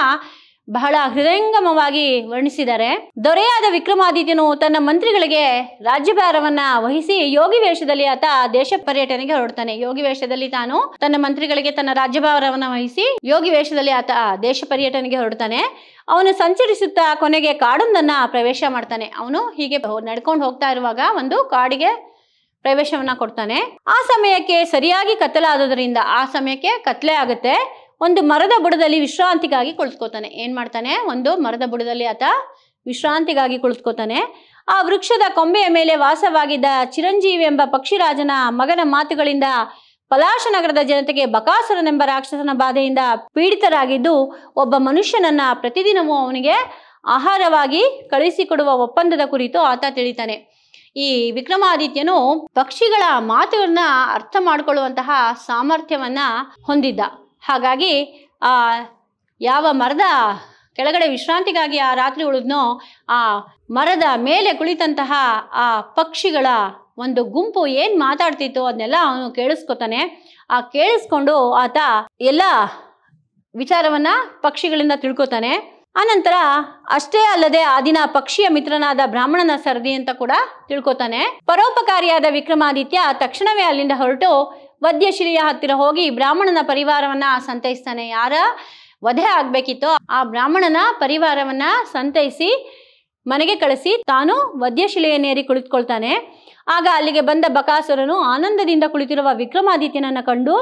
ಬಹಳ ಹೃದಯಂಗಮವಾಗಿ ವರ್ಣಿಸಿದ್ದಾರೆ ದೊರೆಯಾದ ವಿಕ್ರಮಾದಿತ್ಯನು ತನ್ನ ಮಂತ್ರಿಗಳಿಗೆ ರಾಜ್ಯಭಾರವನ್ನ ವಹಿಸಿ ಯೋಗಿ ವೇಷದಲ್ಲಿ ಆತ ದೇಶ ಪರ್ಯಟನೆಗೆ ಹೊರಡ್ತಾನೆ ಯೋಗಿ ವೇಷದಲ್ಲಿ ತಾನು ತನ್ನ ಮಂತ್ರಿಗಳಿಗೆ ತನ್ನ ರಾಜ್ಯಭಾರವನ್ನ ವಹಿಸಿ ಯೋಗಿ ವೇಷದಲ್ಲಿ ಆತ ದೇಶ ಪರ್ಯಟನೆಗೆ ಹೊರಡ್ತಾನೆ ಅವನು ಸಂಚರಿಸುತ್ತಾ ಕೊನೆಗೆ ಕಾಡೊಂದನ್ನ ಪ್ರವೇಶ ಮಾಡ್ತಾನೆ ಅವನು ಹೀಗೆ ನಡ್ಕೊಂಡು ಹೋಗ್ತಾ ಇರುವಾಗ ಒಂದು ಕಾಡಿಗೆ ಪ್ರವೇಶವನ್ನ ಕೊಡ್ತಾನೆ ಆ ಸಮಯಕ್ಕೆ ಸರಿಯಾಗಿ ಕತ್ತಲಾದದರಿಂದ ಆ ಸಮಯಕ್ಕೆ ಕತ್ಲೆ ಆಗುತ್ತೆ ಒಂದು ಮರದ ಬುಡದಲ್ಲಿ ವಿಶ್ರಾಂತಿಗಾಗಿ ಕುಳಿತುಕೋತಾನೆ ಏನ್ ಮಾಡ್ತಾನೆ ಒಂದು ಮರದ ಬುಡದಲ್ಲಿ ಆತ ವಿಶ್ರಾಂತಿಗಾಗಿ ಕುಳಿತುಕೋತಾನೆ ಆ ವೃಕ್ಷದ ಕೊಂಬೆಯ ಮೇಲೆ ವಾಸವಾಗಿದ್ದ ಚಿರಂಜೀವಿ ಎಂಬ ಪಕ್ಷಿ ರಾಜನ ಮಗನ ಮಾತುಗಳಿಂದ ಪಲಾಶ ನಗರದ ಜನತೆಗೆ ಬಕಾಸುರನೆಂಬ ರಾಕ್ಷಸನ ಬಾಧೆಯಿಂದ ಪೀಡಿತರಾಗಿದ್ದು ಒಬ್ಬ ಮನುಷ್ಯನನ್ನ ಪ್ರತಿದಿನವೂ ಅವನಿಗೆ ಆಹಾರವಾಗಿ ಕಳಿಸಿಕೊಡುವ ಒಪ್ಪಂದದ ಕುರಿತು ಆತ ತಿಳಿತಾನೆ ಈ ವಿಕ್ರಮಾದಿತ್ಯನು ಪಕ್ಷಿಗಳ ಮಾತುಗಳನ್ನ ಅರ್ಥ ಮಾಡಿಕೊಳ್ಳುವಂತಹ ಸಾಮರ್ಥ್ಯವನ್ನ ಹೊಂದಿದ್ದ ಹಾಗಾಗಿ ಆ ಯಾವ ಮರದ ಕೆಳಗಡೆ ವಿಶ್ರಾಂತಿಗಾಗಿ ಆ ರಾತ್ರಿ ಉಳಿದ್ನೋ ಆ ಮರದ ಮೇಲೆ ಕುಳಿತಂತಹ ಆ ಪಕ್ಷಿಗಳ ಒಂದು ಗುಂಪು ಏನು ಮಾತಾಡ್ತಿತ್ತು ಅದನ್ನೆಲ್ಲ ಅವನು ಕೇಳಿಸ್ಕೊತಾನೆ ಆ ಕೇಳಿಸ್ಕೊಂಡು ಆತ ಎಲ್ಲ ವಿಚಾರವನ್ನ ಪಕ್ಷಿಗಳಿಂದ ತಿಳ್ಕೊತಾನೆ ಆನಂತರ ಅಷ್ಟೇ ಅಲ್ಲದೆ ಆ ದಿನ ಪಕ್ಷಿಯ ಮಿತ್ರನಾದ ಬ್ರಾಹ್ಮಣನ ಸರದಿ ಅಂತ ಕೂಡ ತಿಳ್ಕೊತಾನೆ ಪರೋಪಕಾರಿಯಾದ ವಿಕ್ರಮಾದಿತ್ಯ ತಕ್ಷಣವೇ ಅಲ್ಲಿಂದ ಹೊರಟು ವದ್ಯಶಿಲೆಯ ಹತ್ತಿರ ಹೋಗಿ ಬ್ರಾಹ್ಮಣನ ಪರಿವಾರವನ್ನ ಸಂತೈಸ್ತಾನೆ ಯಾರ ವಧೆ ಆಗ್ಬೇಕಿತ್ತು ಆ ಬ್ರಾಹ್ಮಣನ ಪರಿವಾರವನ್ನ ಸಂತೈಸಿ ಮನೆಗೆ ಕಳಿಸಿ ತಾನು ವದ್ಯಶಿಲೆಯನ್ನೇರಿ ಕುಳಿತುಕೊಳ್ತಾನೆ ಆಗ ಅಲ್ಲಿಗೆ ಬಂದ ಬಕಾಸುರನು ಆನಂದದಿಂದ ಕುಳಿತಿರುವ ವಿಕ್ರಮಾದಿತ್ಯನನ್ನ ಕಂಡು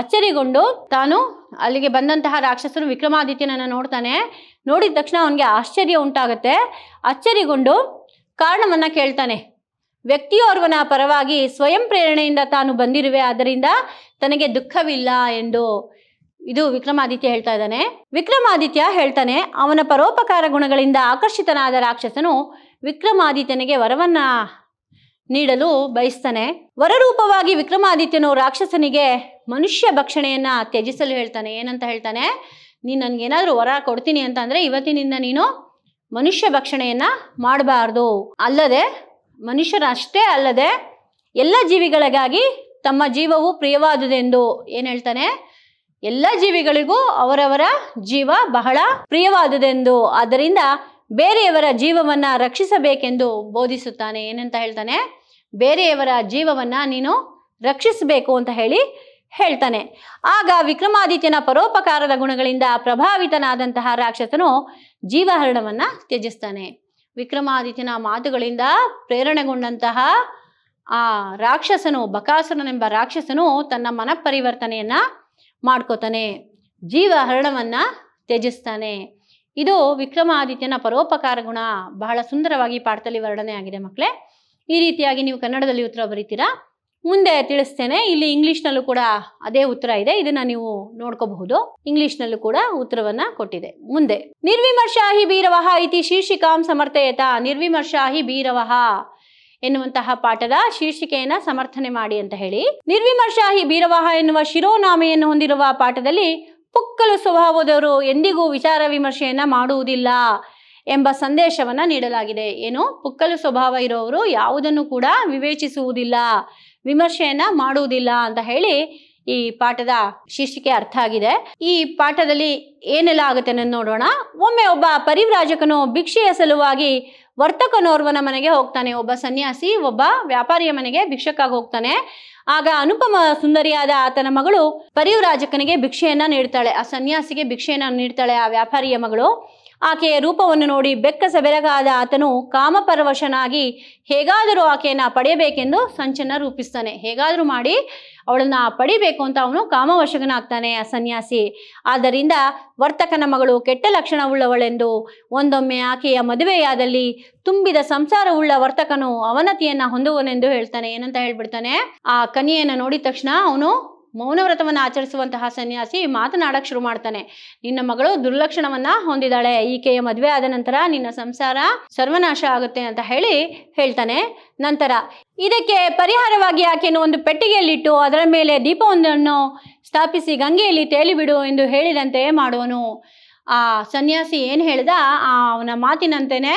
ಅಚ್ಚರಿಗೊಂಡು ತಾನು ಅಲ್ಲಿಗೆ ಬಂದಂತಹ ರಾಕ್ಷಸರು ವಿಕ್ರಮಾದಿತ್ಯನನ್ನು ನೋಡ್ತಾನೆ ನೋಡಿದ ತಕ್ಷಣ ಅವನಿಗೆ ಆಶ್ಚರ್ಯ ಉಂಟಾಗತ್ತೆ ಅಚ್ಚರಿಗೊಂಡು ಕಾರಣವನ್ನ ಕೇಳ್ತಾನೆ ವ್ಯಕ್ತಿಯೋರ್ವನ ಪರವಾಗಿ ಸ್ವಯಂ ಪ್ರೇರಣೆಯಿಂದ ತಾನು ಬಂದಿರುವೆ ಆದ್ದರಿಂದ ತನಗೆ ದುಃಖವಿಲ್ಲ ಎಂದು ಇದು ವಿಕ್ರಮಾದಿತ್ಯ ಹೇಳ್ತಾ ಇದ್ದಾನೆ ವಿಕ್ರಮಾದಿತ್ಯ ಹೇಳ್ತಾನೆ ಅವನ ಪರೋಪಕಾರ ಗುಣಗಳಿಂದ ಆಕರ್ಷಿತನಾದ ರಾಕ್ಷಸನು ವಿಕ್ರಮಾದಿತ್ಯನಿಗೆ ವರವನ್ನ ನೀಡಲು ಬಯಸ್ತಾನೆ ವರರೂಪವಾಗಿ ವಿಕ್ರಮಾದಿತ್ಯನು ರಾಕ್ಷಸನಿಗೆ ಮನುಷ್ಯ ಭಕ್ಷಣೆಯನ್ನ ತ್ಯಜಿಸಲು ಹೇಳ್ತಾನೆ ಏನಂತ ಹೇಳ್ತಾನೆ ನೀನು ನನ್ಗೇನಾದ್ರೂ ವರ ಕೊಡ್ತೀನಿ ಅಂತ ಅಂದ್ರೆ ಇವತ್ತಿನಿಂದ ನೀನು ಮನುಷ್ಯ ಭಕ್ಷಣೆಯನ್ನ ಮಾಡಬಾರ್ದು ಅಲ್ಲದೆ ಮನುಷ್ಯರಷ್ಟೇ ಅಲ್ಲದೆ ಎಲ್ಲ ಜೀವಿಗಳಿಗಾಗಿ ತಮ್ಮ ಜೀವವು ಪ್ರಿಯವಾದುದೆಂದು ಏನು ಹೇಳ್ತಾನೆ ಎಲ್ಲ ಜೀವಿಗಳಿಗೂ ಅವರವರ ಜೀವ ಬಹಳ ಪ್ರಿಯವಾದುದೆಂದು ಆದ್ದರಿಂದ ಬೇರೆಯವರ ಜೀವವನ್ನ ರಕ್ಷಿಸಬೇಕೆಂದು ಬೋಧಿಸುತ್ತಾನೆ ಏನಂತ ಹೇಳ್ತಾನೆ ಬೇರೆಯವರ ಜೀವವನ್ನ ನೀನು ರಕ್ಷಿಸಬೇಕು ಅಂತ ಹೇಳಿ ಹೇಳ್ತಾನೆ ಆಗ ವಿಕ್ರಮಾದಿತ್ಯನ ಪರೋಪಕಾರದ ಗುಣಗಳಿಂದ ಪ್ರಭಾವಿತನಾದಂತಹ ರಾಕ್ಷಸನು ಜೀವಹರಣವನ್ನ ತ್ಯಜಿಸ್ತಾನೆ ವಿಕ್ರಮಾದಿತ್ಯನ ಮಾತುಗಳಿಂದ ಪ್ರೇರಣೆಗೊಂಡಂತಹ ಆ ರಾಕ್ಷಸನು ಬಕಾಸುರನೆಂಬ ರಾಕ್ಷಸನು ತನ್ನ ಪರಿವರ್ತನೆಯನ್ನ ಮಾಡ್ಕೋತಾನೆ ಜೀವ ಹರಣವನ್ನ ತ್ಯಜಿಸ್ತಾನೆ ಇದು ವಿಕ್ರಮಾದಿತ್ಯನ ಪರೋಪಕಾರ ಗುಣ ಬಹಳ ಸುಂದರವಾಗಿ ಪಾಠದಲ್ಲಿ ವರ್ಣನೆ ಆಗಿದೆ ಮಕ್ಕಳೇ ಈ ರೀತಿಯಾಗಿ ನೀವು ಕನ್ನಡದಲ್ಲಿ ಉತ್ತರ ಬರೀತೀರಾ ಮುಂದೆ ತಿಳಿಸ್ತೇನೆ ಇಲ್ಲಿ ಇಂಗ್ಲಿಷ್ನಲ್ಲೂ ಕೂಡ ಅದೇ ಉತ್ತರ ಇದೆ ಇದನ್ನ ನೀವು ನೋಡ್ಕೋಬಹುದು ಇಂಗ್ಲಿಷ್ನಲ್ಲೂ ಕೂಡ ಉತ್ತರವನ್ನ ಕೊಟ್ಟಿದೆ ಮುಂದೆ ನಿರ್ವಿಮರ್ಶಾಹಿ ಬೀರವಹ ಇತಿ ಶೀರ್ಷಿಕಾಂ ಸಮರ್ಥಯತ ನಿರ್ವಿಮರ್ಶಾಹಿ ಬೀರವಹ ಎನ್ನುವಂತಹ ಪಾಠದ ಶೀರ್ಷಿಕೆಯನ್ನ ಸಮರ್ಥನೆ ಮಾಡಿ ಅಂತ ಹೇಳಿ ನಿರ್ವಿಮರ್ಶಾಹಿ ಬೀರವಹ ಎನ್ನುವ ಶಿರೋನಾಮೆಯನ್ನು ಹೊಂದಿರುವ ಪಾಠದಲ್ಲಿ ಪುಕ್ಕಲು ಸ್ವಭಾವದವರು ಎಂದಿಗೂ ವಿಚಾರ ವಿಮರ್ಶೆಯನ್ನ ಮಾಡುವುದಿಲ್ಲ ಎಂಬ ಸಂದೇಶವನ್ನ ನೀಡಲಾಗಿದೆ ಏನು ಪುಕ್ಕಲು ಸ್ವಭಾವ ಇರುವವರು ಯಾವುದನ್ನು ಕೂಡ ವಿವೇಚಿಸುವುದಿಲ್ಲ ವಿಮರ್ಶೆಯನ್ನ ಮಾಡುವುದಿಲ್ಲ ಅಂತ ಹೇಳಿ ಈ ಪಾಠದ ಶೀರ್ಷಿಕೆ ಅರ್ಥ ಆಗಿದೆ ಈ ಪಾಠದಲ್ಲಿ ಏನೆಲ್ಲ ಆಗುತ್ತೆ ಅನ್ನೋದು ನೋಡೋಣ ಒಮ್ಮೆ ಒಬ್ಬ ಪರಿವ್ರಾಜಕನು ಭಿಕ್ಷೆಯ ಸಲುವಾಗಿ ವರ್ತಕನೋರ್ವನ ಮನೆಗೆ ಹೋಗ್ತಾನೆ ಒಬ್ಬ ಸನ್ಯಾಸಿ ಒಬ್ಬ ವ್ಯಾಪಾರಿಯ ಮನೆಗೆ ಭಿಕ್ಷಕ್ಕಾಗಿ ಹೋಗ್ತಾನೆ ಆಗ ಅನುಪಮ ಸುಂದರಿಯಾದ ಆತನ ಮಗಳು ಪರಿವ್ರಾಜಕನಿಗೆ ಭಿಕ್ಷೆಯನ್ನ ನೀಡ್ತಾಳೆ ಆ ಸನ್ಯಾಸಿಗೆ ಭಿಕ್ಷೆಯನ್ನ ನೀಡ್ತಾಳೆ ಆ ವ್ಯಾಪಾರಿಯ ಮಗಳು ಆಕೆಯ ರೂಪವನ್ನು ನೋಡಿ ಬೆಕ್ಕಸ ಬೆರಗಾದ ಆತನು ಕಾಮಪರವಶನಾಗಿ ಹೇಗಾದರೂ ಆಕೆಯನ್ನು ಪಡೆಯಬೇಕೆಂದು ಸಂಚನ ರೂಪಿಸ್ತಾನೆ ಹೇಗಾದರೂ ಮಾಡಿ ಅವಳನ್ನ ಪಡಿಬೇಕು ಅಂತ ಅವನು ಕಾಮವಶಗನಾಗ್ತಾನೆ ಆ ಸನ್ಯಾಸಿ ಆದ್ದರಿಂದ ವರ್ತಕನ ಮಗಳು ಕೆಟ್ಟ ಲಕ್ಷಣವುಳ್ಳವಳೆಂದು ಒಂದೊಮ್ಮೆ ಆಕೆಯ ಮದುವೆಯಾದಲ್ಲಿ ತುಂಬಿದ ಸಂಸಾರವುಳ್ಳ ವರ್ತಕನು ಅವನತಿಯನ್ನ ಹೊಂದುವನೆಂದು ಹೇಳ್ತಾನೆ ಏನಂತ ಹೇಳ್ಬಿಡ್ತಾನೆ ಆ ಕನಿಯನ್ನು ನೋಡಿದ ತಕ್ಷಣ ಅವನು ಮೌನವ್ರತವನ್ನು ಆಚರಿಸುವಂತಹ ಸನ್ಯಾಸಿ ಮಾತನಾಡಕ್ಕೆ ಶುರು ಮಾಡ್ತಾನೆ ನಿನ್ನ ಮಗಳು ದುರ್ಲಕ್ಷಣವನ್ನ ಹೊಂದಿದ್ದಾಳೆ ಈಕೆಯ ಮದುವೆ ಆದ ನಂತರ ನಿನ್ನ ಸಂಸಾರ ಸರ್ವನಾಶ ಆಗುತ್ತೆ ಅಂತ ಹೇಳಿ ಹೇಳ್ತಾನೆ ನಂತರ ಇದಕ್ಕೆ ಪರಿಹಾರವಾಗಿ ಆಕೆಯನ್ನು ಒಂದು ಪೆಟ್ಟಿಗೆಯಲ್ಲಿಟ್ಟು ಅದರ ಮೇಲೆ ದೀಪವೊಂದನ್ನು ಸ್ಥಾಪಿಸಿ ಗಂಗೆಯಲ್ಲಿ ತೇಲಿಬಿಡು ಎಂದು ಹೇಳಿದಂತೆ ಮಾಡುವನು ಆ ಸನ್ಯಾಸಿ ಏನ್ ಹೇಳ್ದ ಆ ಅವನ ಮಾತಿನಂತೆನೆ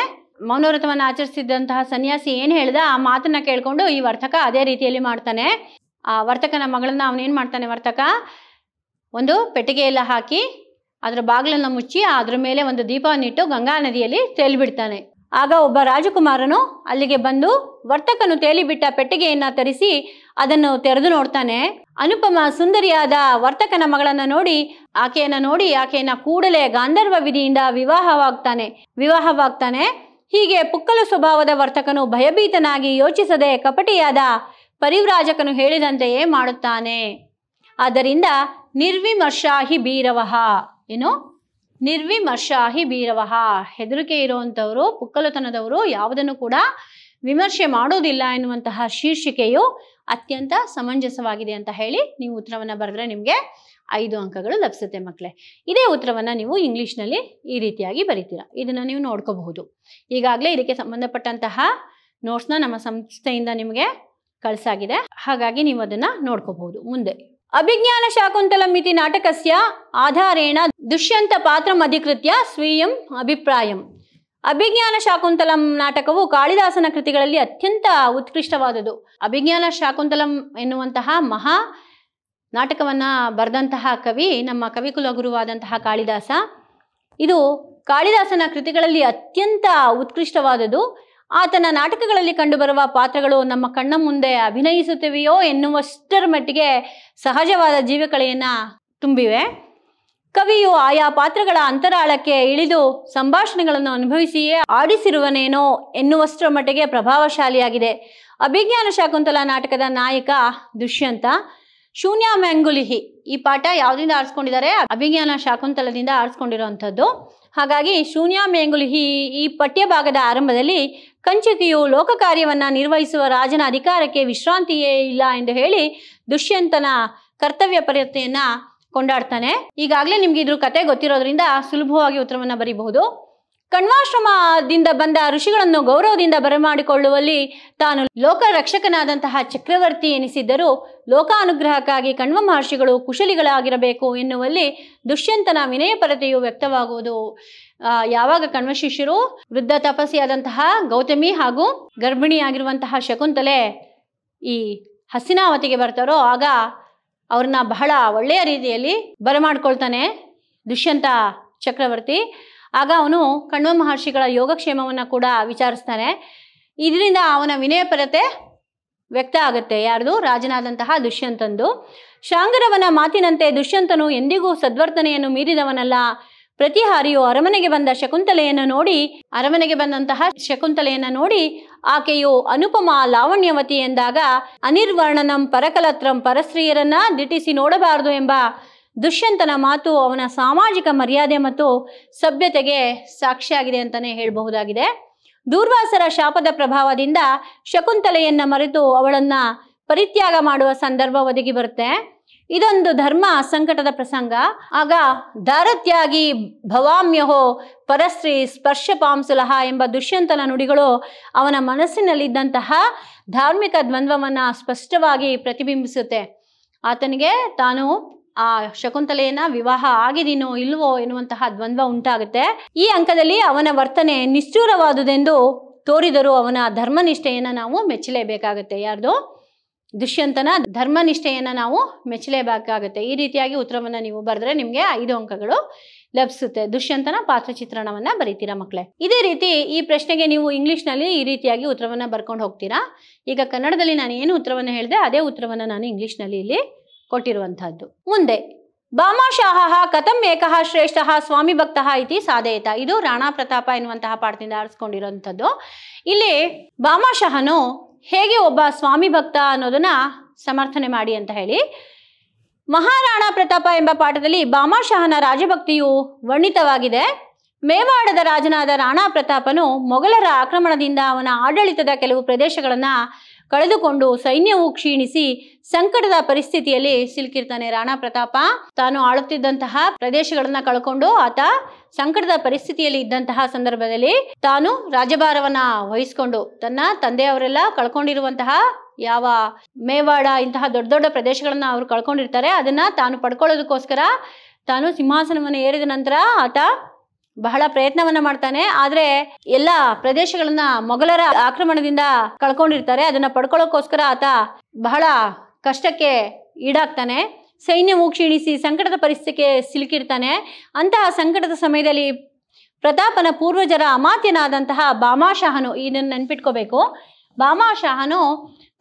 ಮೌನವ್ರತವನ್ನು ಆಚರಿಸಿದಂತಹ ಸನ್ಯಾಸಿ ಏನು ಹೇಳ್ದ ಆ ಮಾತನ್ನ ಕೇಳ್ಕೊಂಡು ಈ ವರ್ತಕ ಅದೇ ರೀತಿಯಲ್ಲಿ ಮಾಡ್ತಾನೆ ಆ ವರ್ತಕನ ಮಗಳನ್ನ ಅವನೇನ್ ಮಾಡ್ತಾನೆ ವರ್ತಕ ಒಂದು ಪೆಟ್ಟಿಗೆಯೆಲ್ಲ ಹಾಕಿ ಅದರ ಬಾಗಿಲನ್ನು ಮುಚ್ಚಿ ಅದ್ರ ಮೇಲೆ ಒಂದು ಇಟ್ಟು ಗಂಗಾ ನದಿಯಲ್ಲಿ ತೇಲಿಬಿಡ್ತಾನೆ ಆಗ ಒಬ್ಬ ರಾಜಕುಮಾರನು ಅಲ್ಲಿಗೆ ಬಂದು ವರ್ತಕನು ತೇಲಿಬಿಟ್ಟ ಪೆಟ್ಟಿಗೆಯನ್ನ ತರಿಸಿ ಅದನ್ನು ತೆರೆದು ನೋಡ್ತಾನೆ ಅನುಪಮ ಸುಂದರಿಯಾದ ವರ್ತಕನ ಮಗಳನ್ನ ನೋಡಿ ಆಕೆಯನ್ನ ನೋಡಿ ಆಕೆಯನ್ನ ಕೂಡಲೇ ಗಾಂಧರ್ವ ವಿಧಿಯಿಂದ ವಿವಾಹವಾಗ್ತಾನೆ ವಿವಾಹವಾಗ್ತಾನೆ ಹೀಗೆ ಪುಕ್ಕಲು ಸ್ವಭಾವದ ವರ್ತಕನು ಭಯಭೀತನಾಗಿ ಯೋಚಿಸದೆ ಕಪಟಿಯಾದ ಪರಿವ್ರಾಜಕನು ಹೇಳಿದಂತೆಯೇ ಮಾಡುತ್ತಾನೆ ಆದ್ದರಿಂದ ನಿರ್ವಿಮರ್ಶಾಹಿ ಬೀರವಹ ಏನು ನಿರ್ವಿಮರ್ಶಾಹಿ ಬೀರವಹ ಹೆದರಿಕೆ ಇರುವಂಥವರು ಪುಕ್ಕಲತನದವರು ಯಾವುದನ್ನು ಕೂಡ ವಿಮರ್ಶೆ ಮಾಡೋದಿಲ್ಲ ಎನ್ನುವಂತಹ ಶೀರ್ಷಿಕೆಯು ಅತ್ಯಂತ ಸಮಂಜಸವಾಗಿದೆ ಅಂತ ಹೇಳಿ ನೀವು ಉತ್ತರವನ್ನು ಬರೆದ್ರೆ ನಿಮಗೆ ಐದು ಅಂಕಗಳು ಲಭಿಸುತ್ತೆ ಮಕ್ಕಳೇ ಇದೇ ಉತ್ತರವನ್ನು ನೀವು ಇಂಗ್ಲೀಷ್ನಲ್ಲಿ ಈ ರೀತಿಯಾಗಿ ಬರೀತೀರಾ ಇದನ್ನು ನೀವು ನೋಡ್ಕೋಬಹುದು ಈಗಾಗಲೇ ಇದಕ್ಕೆ ಸಂಬಂಧಪಟ್ಟಂತಹ ನೋಟ್ಸ್ನ ನಮ್ಮ ಸಂಸ್ಥೆಯಿಂದ ನಿಮಗೆ ಕಳ್ಸಾಗಿದೆ ಹಾಗಾಗಿ ನೀವು ಅದನ್ನ ನೋಡ್ಕೋಬಹುದು ಮುಂದೆ ಅಭಿಜ್ಞಾನ ಶಾಕುಂತಲಂ ಇತಿ ನಾಟಕಸ್ಯ ಆಧಾರೇಣ ದುಷ್ಯಂತ ಪಾತ್ರಂ ಅಧಿಕೃತ್ಯ ಸ್ವೀಯಂ ಅಭಿಪ್ರಾಯಂ ಅಭಿಜ್ಞಾನ ಶಾಕುಂತಲಂ ನಾಟಕವು ಕಾಳಿದಾಸನ ಕೃತಿಗಳಲ್ಲಿ ಅತ್ಯಂತ ಉತ್ಕೃಷ್ಟವಾದದ್ದು ಅಭಿಜ್ಞಾನ ಶಾಕುಂತಲಂ ಎನ್ನುವಂತಹ ಮಹಾ ನಾಟಕವನ್ನು ಬರೆದಂತಹ ಕವಿ ನಮ್ಮ ಕವಿಕುಲಗುರುವಾದಂತಹ ಗುರುವಾದಂತಹ ಕಾಳಿದಾಸ ಇದು ಕಾಳಿದಾಸನ ಕೃತಿಗಳಲ್ಲಿ ಅತ್ಯಂತ ಉತ್ಕೃಷ್ಟವಾದದ್ದು ಆತನ ನಾಟಕಗಳಲ್ಲಿ ಕಂಡುಬರುವ ಪಾತ್ರಗಳು ನಮ್ಮ ಕಣ್ಣ ಮುಂದೆ ಅಭಿನಯಿಸುತ್ತಿವೆಯೋ ಎನ್ನುವಷ್ಟರ ಮಟ್ಟಿಗೆ ಸಹಜವಾದ ಜೀವಕಳೆಯನ್ನು ತುಂಬಿವೆ ಕವಿಯು ಆಯಾ ಪಾತ್ರಗಳ ಅಂತರಾಳಕ್ಕೆ ಇಳಿದು ಸಂಭಾಷಣೆಗಳನ್ನು ಅನುಭವಿಸಿಯೇ ಆಡಿಸಿರುವನೇನೋ ಎನ್ನುವಷ್ಟರ ಮಟ್ಟಿಗೆ ಪ್ರಭಾವಶಾಲಿಯಾಗಿದೆ ಅಭಿಜ್ಞಾನ ಶಾಕುಂತಲ ನಾಟಕದ ನಾಯಕ ದುಷ್ಯಂತ ಶೂನ್ಯ ಮ್ಯಾಂಗುಲಿಹಿ ಈ ಪಾಠ ಯಾವುದರಿಂದ ಆರಿಸ್ಕೊಂಡಿದ್ದಾರೆ ಅಭಿಜ್ಞಾನ ಶಾಕುಂತಲದಿಂದ ಆರಿಸ್ಕೊಂಡಿರುವಂಥದ್ದು ಹಾಗಾಗಿ ಶೂನ್ಯ ಮ್ಯಾಂಗುಲಿಹಿ ಈ ಪಠ್ಯ ಭಾಗದ ಆರಂಭದಲ್ಲಿ ಕಂಚುಕಿಯು ಲೋಕ ಕಾರ್ಯವನ್ನ ನಿರ್ವಹಿಸುವ ರಾಜನ ಅಧಿಕಾರಕ್ಕೆ ವಿಶ್ರಾಂತಿಯೇ ಇಲ್ಲ ಎಂದು ಹೇಳಿ ದುಷ್ಯಂತನ ಕರ್ತವ್ಯ ಪರತೆಯನ್ನ ಕೊಂಡಾಡ್ತಾನೆ ಈಗಾಗಲೇ ನಿಮ್ಗೆ ಇದ್ರ ಕತೆ ಗೊತ್ತಿರೋದ್ರಿಂದ ಸುಲಭವಾಗಿ ಉತ್ತರವನ್ನ ಬರೀಬಹುದು ಕಣ್ವಾಶ್ರಮದಿಂದ ಬಂದ ಋಷಿಗಳನ್ನು ಗೌರವದಿಂದ ಬರಮಾಡಿಕೊಳ್ಳುವಲ್ಲಿ ತಾನು ಲೋಕ ರಕ್ಷಕನಾದಂತಹ ಚಕ್ರವರ್ತಿ ಎನಿಸಿದ್ದರೂ ಲೋಕಾನುಗ್ರಹಕ್ಕಾಗಿ ಕಣ್ವ ಮಹರ್ಷಿಗಳು ಕುಶಲಿಗಳಾಗಿರಬೇಕು ಎನ್ನುವಲ್ಲಿ ದುಷ್ಯಂತನ ವಿನಯಪರತೆಯು ವ್ಯಕ್ತವಾಗುವುದು ಯಾವಾಗ ಕಣ್ವ ಶಿಷ್ಯರು ವೃದ್ಧ ತಪಸ್ಸಿಯಾದಂತಹ ಗೌತಮಿ ಹಾಗೂ ಗರ್ಭಿಣಿಯಾಗಿರುವಂತಹ ಶಕುಂತಲೆ ಈ ಹಸಿನಾವತಿಗೆ ಬರ್ತಾರೋ ಆಗ ಅವ್ರನ್ನ ಬಹಳ ಒಳ್ಳೆಯ ರೀತಿಯಲ್ಲಿ ಬರಮಾಡ್ಕೊಳ್ತಾನೆ ದುಷ್ಯಂತ ಚಕ್ರವರ್ತಿ ಆಗ ಅವನು ಕಣ್ವ ಮಹರ್ಷಿಗಳ ಯೋಗಕ್ಷೇಮವನ್ನು ಕೂಡ ವಿಚಾರಿಸ್ತಾನೆ ಇದರಿಂದ ಅವನ ವಿನಯಪರತೆ ವ್ಯಕ್ತ ಆಗುತ್ತೆ ಯಾರ್ದು ರಾಜನಾದಂತಹ ದುಷ್ಯಂತಂದು ಶಾಂಗರವನ ಮಾತಿನಂತೆ ದುಷ್ಯಂತನು ಎಂದಿಗೂ ಸದ್ವರ್ತನೆಯನ್ನು ಮೀರಿದವನಲ್ಲ ಪ್ರತಿ ಹಾರಿಯು ಅರಮನೆಗೆ ಬಂದ ಶಕುಂತಲೆಯನ್ನು ನೋಡಿ ಅರಮನೆಗೆ ಬಂದಂತಹ ಶಕುಂತಲೆಯನ್ನು ನೋಡಿ ಆಕೆಯು ಅನುಪಮ ಲಾವಣ್ಯವತಿ ಎಂದಾಗ ಅನಿರ್ವರ್ಣನಂ ಪರಕಲತ್ರಂ ಪರಸ್ತ್ರೀಯರನ್ನ ದಿಟ್ಟಿಸಿ ನೋಡಬಾರದು ಎಂಬ ದುಷ್ಯಂತನ ಮಾತು ಅವನ ಸಾಮಾಜಿಕ ಮರ್ಯಾದೆ ಮತ್ತು ಸಭ್ಯತೆಗೆ ಸಾಕ್ಷಿಯಾಗಿದೆ ಅಂತಲೇ ಹೇಳಬಹುದಾಗಿದೆ ದೂರ್ವಾಸರ ಶಾಪದ ಪ್ರಭಾವದಿಂದ ಶಕುಂತಲೆಯನ್ನ ಮರೆತು ಅವಳನ್ನ ಪರಿತ್ಯಾಗ ಮಾಡುವ ಸಂದರ್ಭ ಒದಗಿ ಬರುತ್ತೆ ಇದೊಂದು ಧರ್ಮ ಸಂಕಟದ ಪ್ರಸಂಗ ಆಗ ದಾರತ್ಯಾಗಿ ಭವಾಮ್ಯಹೋ ಪರಸ್ತ್ರೀ ಸ್ಪರ್ಶ ಪಾಂಸುಲಹ ಎಂಬ ದುಷ್ಯಂತನ ನುಡಿಗಳು ಅವನ ಮನಸ್ಸಿನಲ್ಲಿದ್ದಂತಹ ಧಾರ್ಮಿಕ ದ್ವಂದ್ವವನ್ನು ಸ್ಪಷ್ಟವಾಗಿ ಪ್ರತಿಬಿಂಬಿಸುತ್ತೆ ಆತನಿಗೆ ತಾನು ಆ ಶಕುಂತಲೆಯನ್ನ ವಿವಾಹ ಆಗಿದೀನೋ ಇಲ್ವೋ ಎನ್ನುವಂತಹ ದ್ವಂದ್ವ ಉಂಟಾಗುತ್ತೆ ಈ ಅಂಕದಲ್ಲಿ ಅವನ ವರ್ತನೆ ನಿಷ್ಠೂರವಾದುದೆಂದು ತೋರಿದರೂ ಅವನ ಧರ್ಮನಿಷ್ಠೆಯನ್ನು ನಾವು ಮೆಚ್ಚಲೇಬೇಕಾಗುತ್ತೆ ಯಾರ್ದು ದುಷ್ಯಂತನ ಧರ್ಮನಿಷ್ಠೆಯನ್ನು ನಾವು ಮೆಚ್ಚಲೇಬೇಕಾಗುತ್ತೆ ಈ ರೀತಿಯಾಗಿ ಉತ್ತರವನ್ನು ನೀವು ಬರೆದ್ರೆ ನಿಮಗೆ ಐದು ಅಂಕಗಳು ಲಭಿಸುತ್ತೆ ದುಷ್ಯಂತನ ಪಾತ್ರ ಚಿತ್ರಣವನ್ನ ಬರೀತೀರಾ ಮಕ್ಕಳೇ ಇದೇ ರೀತಿ ಈ ಪ್ರಶ್ನೆಗೆ ನೀವು ಇಂಗ್ಲಿಷ್ನಲ್ಲಿ ಈ ರೀತಿಯಾಗಿ ಉತ್ತರವನ್ನು ಬರ್ಕೊಂಡು ಹೋಗ್ತೀರಾ ಈಗ ಕನ್ನಡದಲ್ಲಿ ನಾನು ಏನು ಉತ್ತರವನ್ನು ಹೇಳಿದೆ ಅದೇ ಉತ್ತರವನ್ನು ನಾನು ಇಂಗ್ಲಿಷ್ನಲ್ಲಿ ಇಲ್ಲಿ ಕೊಟ್ಟಿರುವಂತಹದ್ದು ಮುಂದೆ ಭಾಮಾಶಾಹ ಕಥಂ ಏಕಃ ಶ್ರೇಷ್ಠ ಸ್ವಾಮಿ ಭಕ್ತಃ ಇತಿ ಸಾಧೇಯತ ಇದು ರಾಣಾ ಪ್ರತಾಪ ಎನ್ನುವಂತಹ ಪಾಠದಿಂದ ಆರಿಸ್ಕೊಂಡಿರುವಂಥದ್ದು ಇಲ್ಲಿ ಭಾಮಾಶಾಹನು ಹೇಗೆ ಒಬ್ಬ ಸ್ವಾಮಿ ಭಕ್ತ ಅನ್ನೋದನ್ನ ಸಮರ್ಥನೆ ಮಾಡಿ ಅಂತ ಹೇಳಿ ಮಹಾರಾಣಾ ಪ್ರತಾಪ ಎಂಬ ಪಾಠದಲ್ಲಿ ಬಾಮಾಶಾಹನ ರಾಜಭಕ್ತಿಯು ವರ್ಣಿತವಾಗಿದೆ ಮೇವಾಡದ ರಾಜನಾದ ರಾಣಾ ಪ್ರತಾಪನು ಮೊಘಲರ ಆಕ್ರಮಣದಿಂದ ಅವನ ಆಡಳಿತದ ಕೆಲವು ಪ್ರದೇಶಗಳನ್ನು ಕಳೆದುಕೊಂಡು ಸೈನ್ಯವು ಕ್ಷೀಣಿಸಿ ಸಂಕಟದ ಪರಿಸ್ಥಿತಿಯಲ್ಲಿ ಸಿಲುಕಿರ್ತಾನೆ ರಾಣಾ ಪ್ರತಾಪ ತಾನು ಆಳುತ್ತಿದ್ದಂತಹ ಪ್ರದೇಶಗಳನ್ನ ಕಳ್ಕೊಂಡು ಆತ ಸಂಕಟದ ಪರಿಸ್ಥಿತಿಯಲ್ಲಿ ಇದ್ದಂತಹ ಸಂದರ್ಭದಲ್ಲಿ ತಾನು ರಾಜಭಾರವನ್ನ ವಹಿಸಿಕೊಂಡು ತನ್ನ ತಂದೆಯವರೆಲ್ಲ ಕಳ್ಕೊಂಡಿರುವಂತಹ ಯಾವ ಮೇವಾಡ ಇಂತಹ ದೊಡ್ಡ ದೊಡ್ಡ ಪ್ರದೇಶಗಳನ್ನ ಅವರು ಕಳ್ಕೊಂಡಿರ್ತಾರೆ ಅದನ್ನ ತಾನು ಪಡ್ಕೊಳ್ಳೋದಕ್ಕೋಸ್ಕರ ತಾನು ಸಿಂಹಾಸನವನ್ನು ಏರಿದ ನಂತರ ಆತ ಬಹಳ ಪ್ರಯತ್ನವನ್ನ ಮಾಡ್ತಾನೆ ಆದ್ರೆ ಎಲ್ಲ ಪ್ರದೇಶಗಳನ್ನ ಮೊಘಲರ ಆಕ್ರಮಣದಿಂದ ಕಳ್ಕೊಂಡಿರ್ತಾರೆ ಅದನ್ನ ಪಡ್ಕೊಳ್ಳೋಕೋಸ್ಕರ ಆತ ಬಹಳ ಕಷ್ಟಕ್ಕೆ ಈಡಾಗ್ತಾನೆ ಸೈನ್ಯವು ಕ್ಷೀಣಿಸಿ ಸಂಕಟದ ಪರಿಸ್ಥಿತಿಗೆ ಸಿಲುಕಿರ್ತಾನೆ ಅಂತಹ ಸಂಕಟದ ಸಮಯದಲ್ಲಿ ಪ್ರತಾಪನ ಪೂರ್ವಜರ ಅಮಾತ್ಯನಾದಂತಹ ಬಾಮಾಶಾಹನು ಇದನ್ನು ನೆನ್ಪಿಟ್ಕೋಬೇಕು ಬಾಮಾಶಾಹನು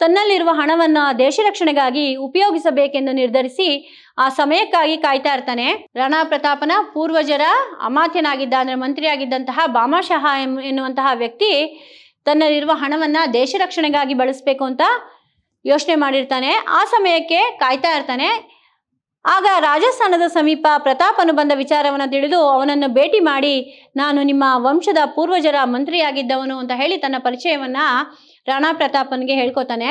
ತನ್ನಲ್ಲಿರುವ ಹಣವನ್ನು ದೇಶ ರಕ್ಷಣೆಗಾಗಿ ಉಪಯೋಗಿಸಬೇಕೆಂದು ನಿರ್ಧರಿಸಿ ಆ ಸಮಯಕ್ಕಾಗಿ ಕಾಯ್ತಾ ಇರ್ತಾನೆ ರಾಣಾ ಪ್ರತಾಪನ ಪೂರ್ವಜರ ಅಮಾತ್ಯನಾಗಿದ್ದ ಅಂದ್ರೆ ಮಂತ್ರಿಯಾಗಿದ್ದಂತಹ ಬಾಮಾಶಹ ಎನ್ನುವಂತಹ ವ್ಯಕ್ತಿ ತನ್ನಲ್ಲಿರುವ ಹಣವನ್ನ ದೇಶ ರಕ್ಷಣೆಗಾಗಿ ಬಳಸಬೇಕು ಅಂತ ಯೋಚನೆ ಮಾಡಿರ್ತಾನೆ ಆ ಸಮಯಕ್ಕೆ ಕಾಯ್ತಾ ಇರ್ತಾನೆ ಆಗ ರಾಜಸ್ಥಾನದ ಸಮೀಪ ಪ್ರತಾಪನು ಬಂದ ವಿಚಾರವನ್ನು ತಿಳಿದು ಅವನನ್ನು ಭೇಟಿ ಮಾಡಿ ನಾನು ನಿಮ್ಮ ವಂಶದ ಪೂರ್ವಜರ ಮಂತ್ರಿಯಾಗಿದ್ದವನು ಅಂತ ಹೇಳಿ ತನ್ನ ಪರಿಚಯವನ್ನ ರಾಣಾ ಪ್ರತಾಪನಿಗೆ ಹೇಳ್ಕೊತಾನೆ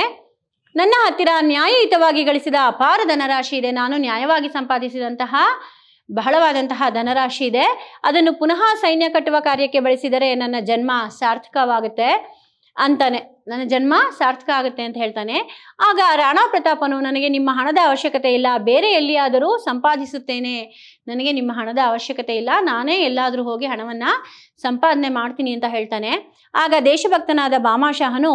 ನನ್ನ ಹತ್ತಿರ ನ್ಯಾಯಯುತವಾಗಿ ಗಳಿಸಿದ ಅಪಾರ ಧನರಾಶಿ ಇದೆ ನಾನು ನ್ಯಾಯವಾಗಿ ಸಂಪಾದಿಸಿದಂತಹ ಬಹಳವಾದಂತಹ ಧನರಾಶಿ ಇದೆ ಅದನ್ನು ಪುನಃ ಸೈನ್ಯ ಕಟ್ಟುವ ಕಾರ್ಯಕ್ಕೆ ಬಳಸಿದರೆ ನನ್ನ ಜನ್ಮ ಸಾರ್ಥಕವಾಗುತ್ತೆ ಅಂತಾನೆ ನನ್ನ ಜನ್ಮ ಸಾರ್ಥಕ ಆಗುತ್ತೆ ಅಂತ ಹೇಳ್ತಾನೆ ಆಗ ರಾಣಾ ಪ್ರತಾಪನು ನನಗೆ ನಿಮ್ಮ ಹಣದ ಅವಶ್ಯಕತೆ ಇಲ್ಲ ಬೇರೆ ಎಲ್ಲಿಯಾದರೂ ಸಂಪಾದಿಸುತ್ತೇನೆ ನನಗೆ ನಿಮ್ಮ ಹಣದ ಅವಶ್ಯಕತೆ ಇಲ್ಲ ನಾನೇ ಎಲ್ಲಾದರೂ ಹೋಗಿ ಹಣವನ್ನು ಸಂಪಾದನೆ ಮಾಡ್ತೀನಿ ಅಂತ ಹೇಳ್ತಾನೆ ಆಗ ದೇಶಭಕ್ತನಾದ ಬಾಮಾಶಾಹನು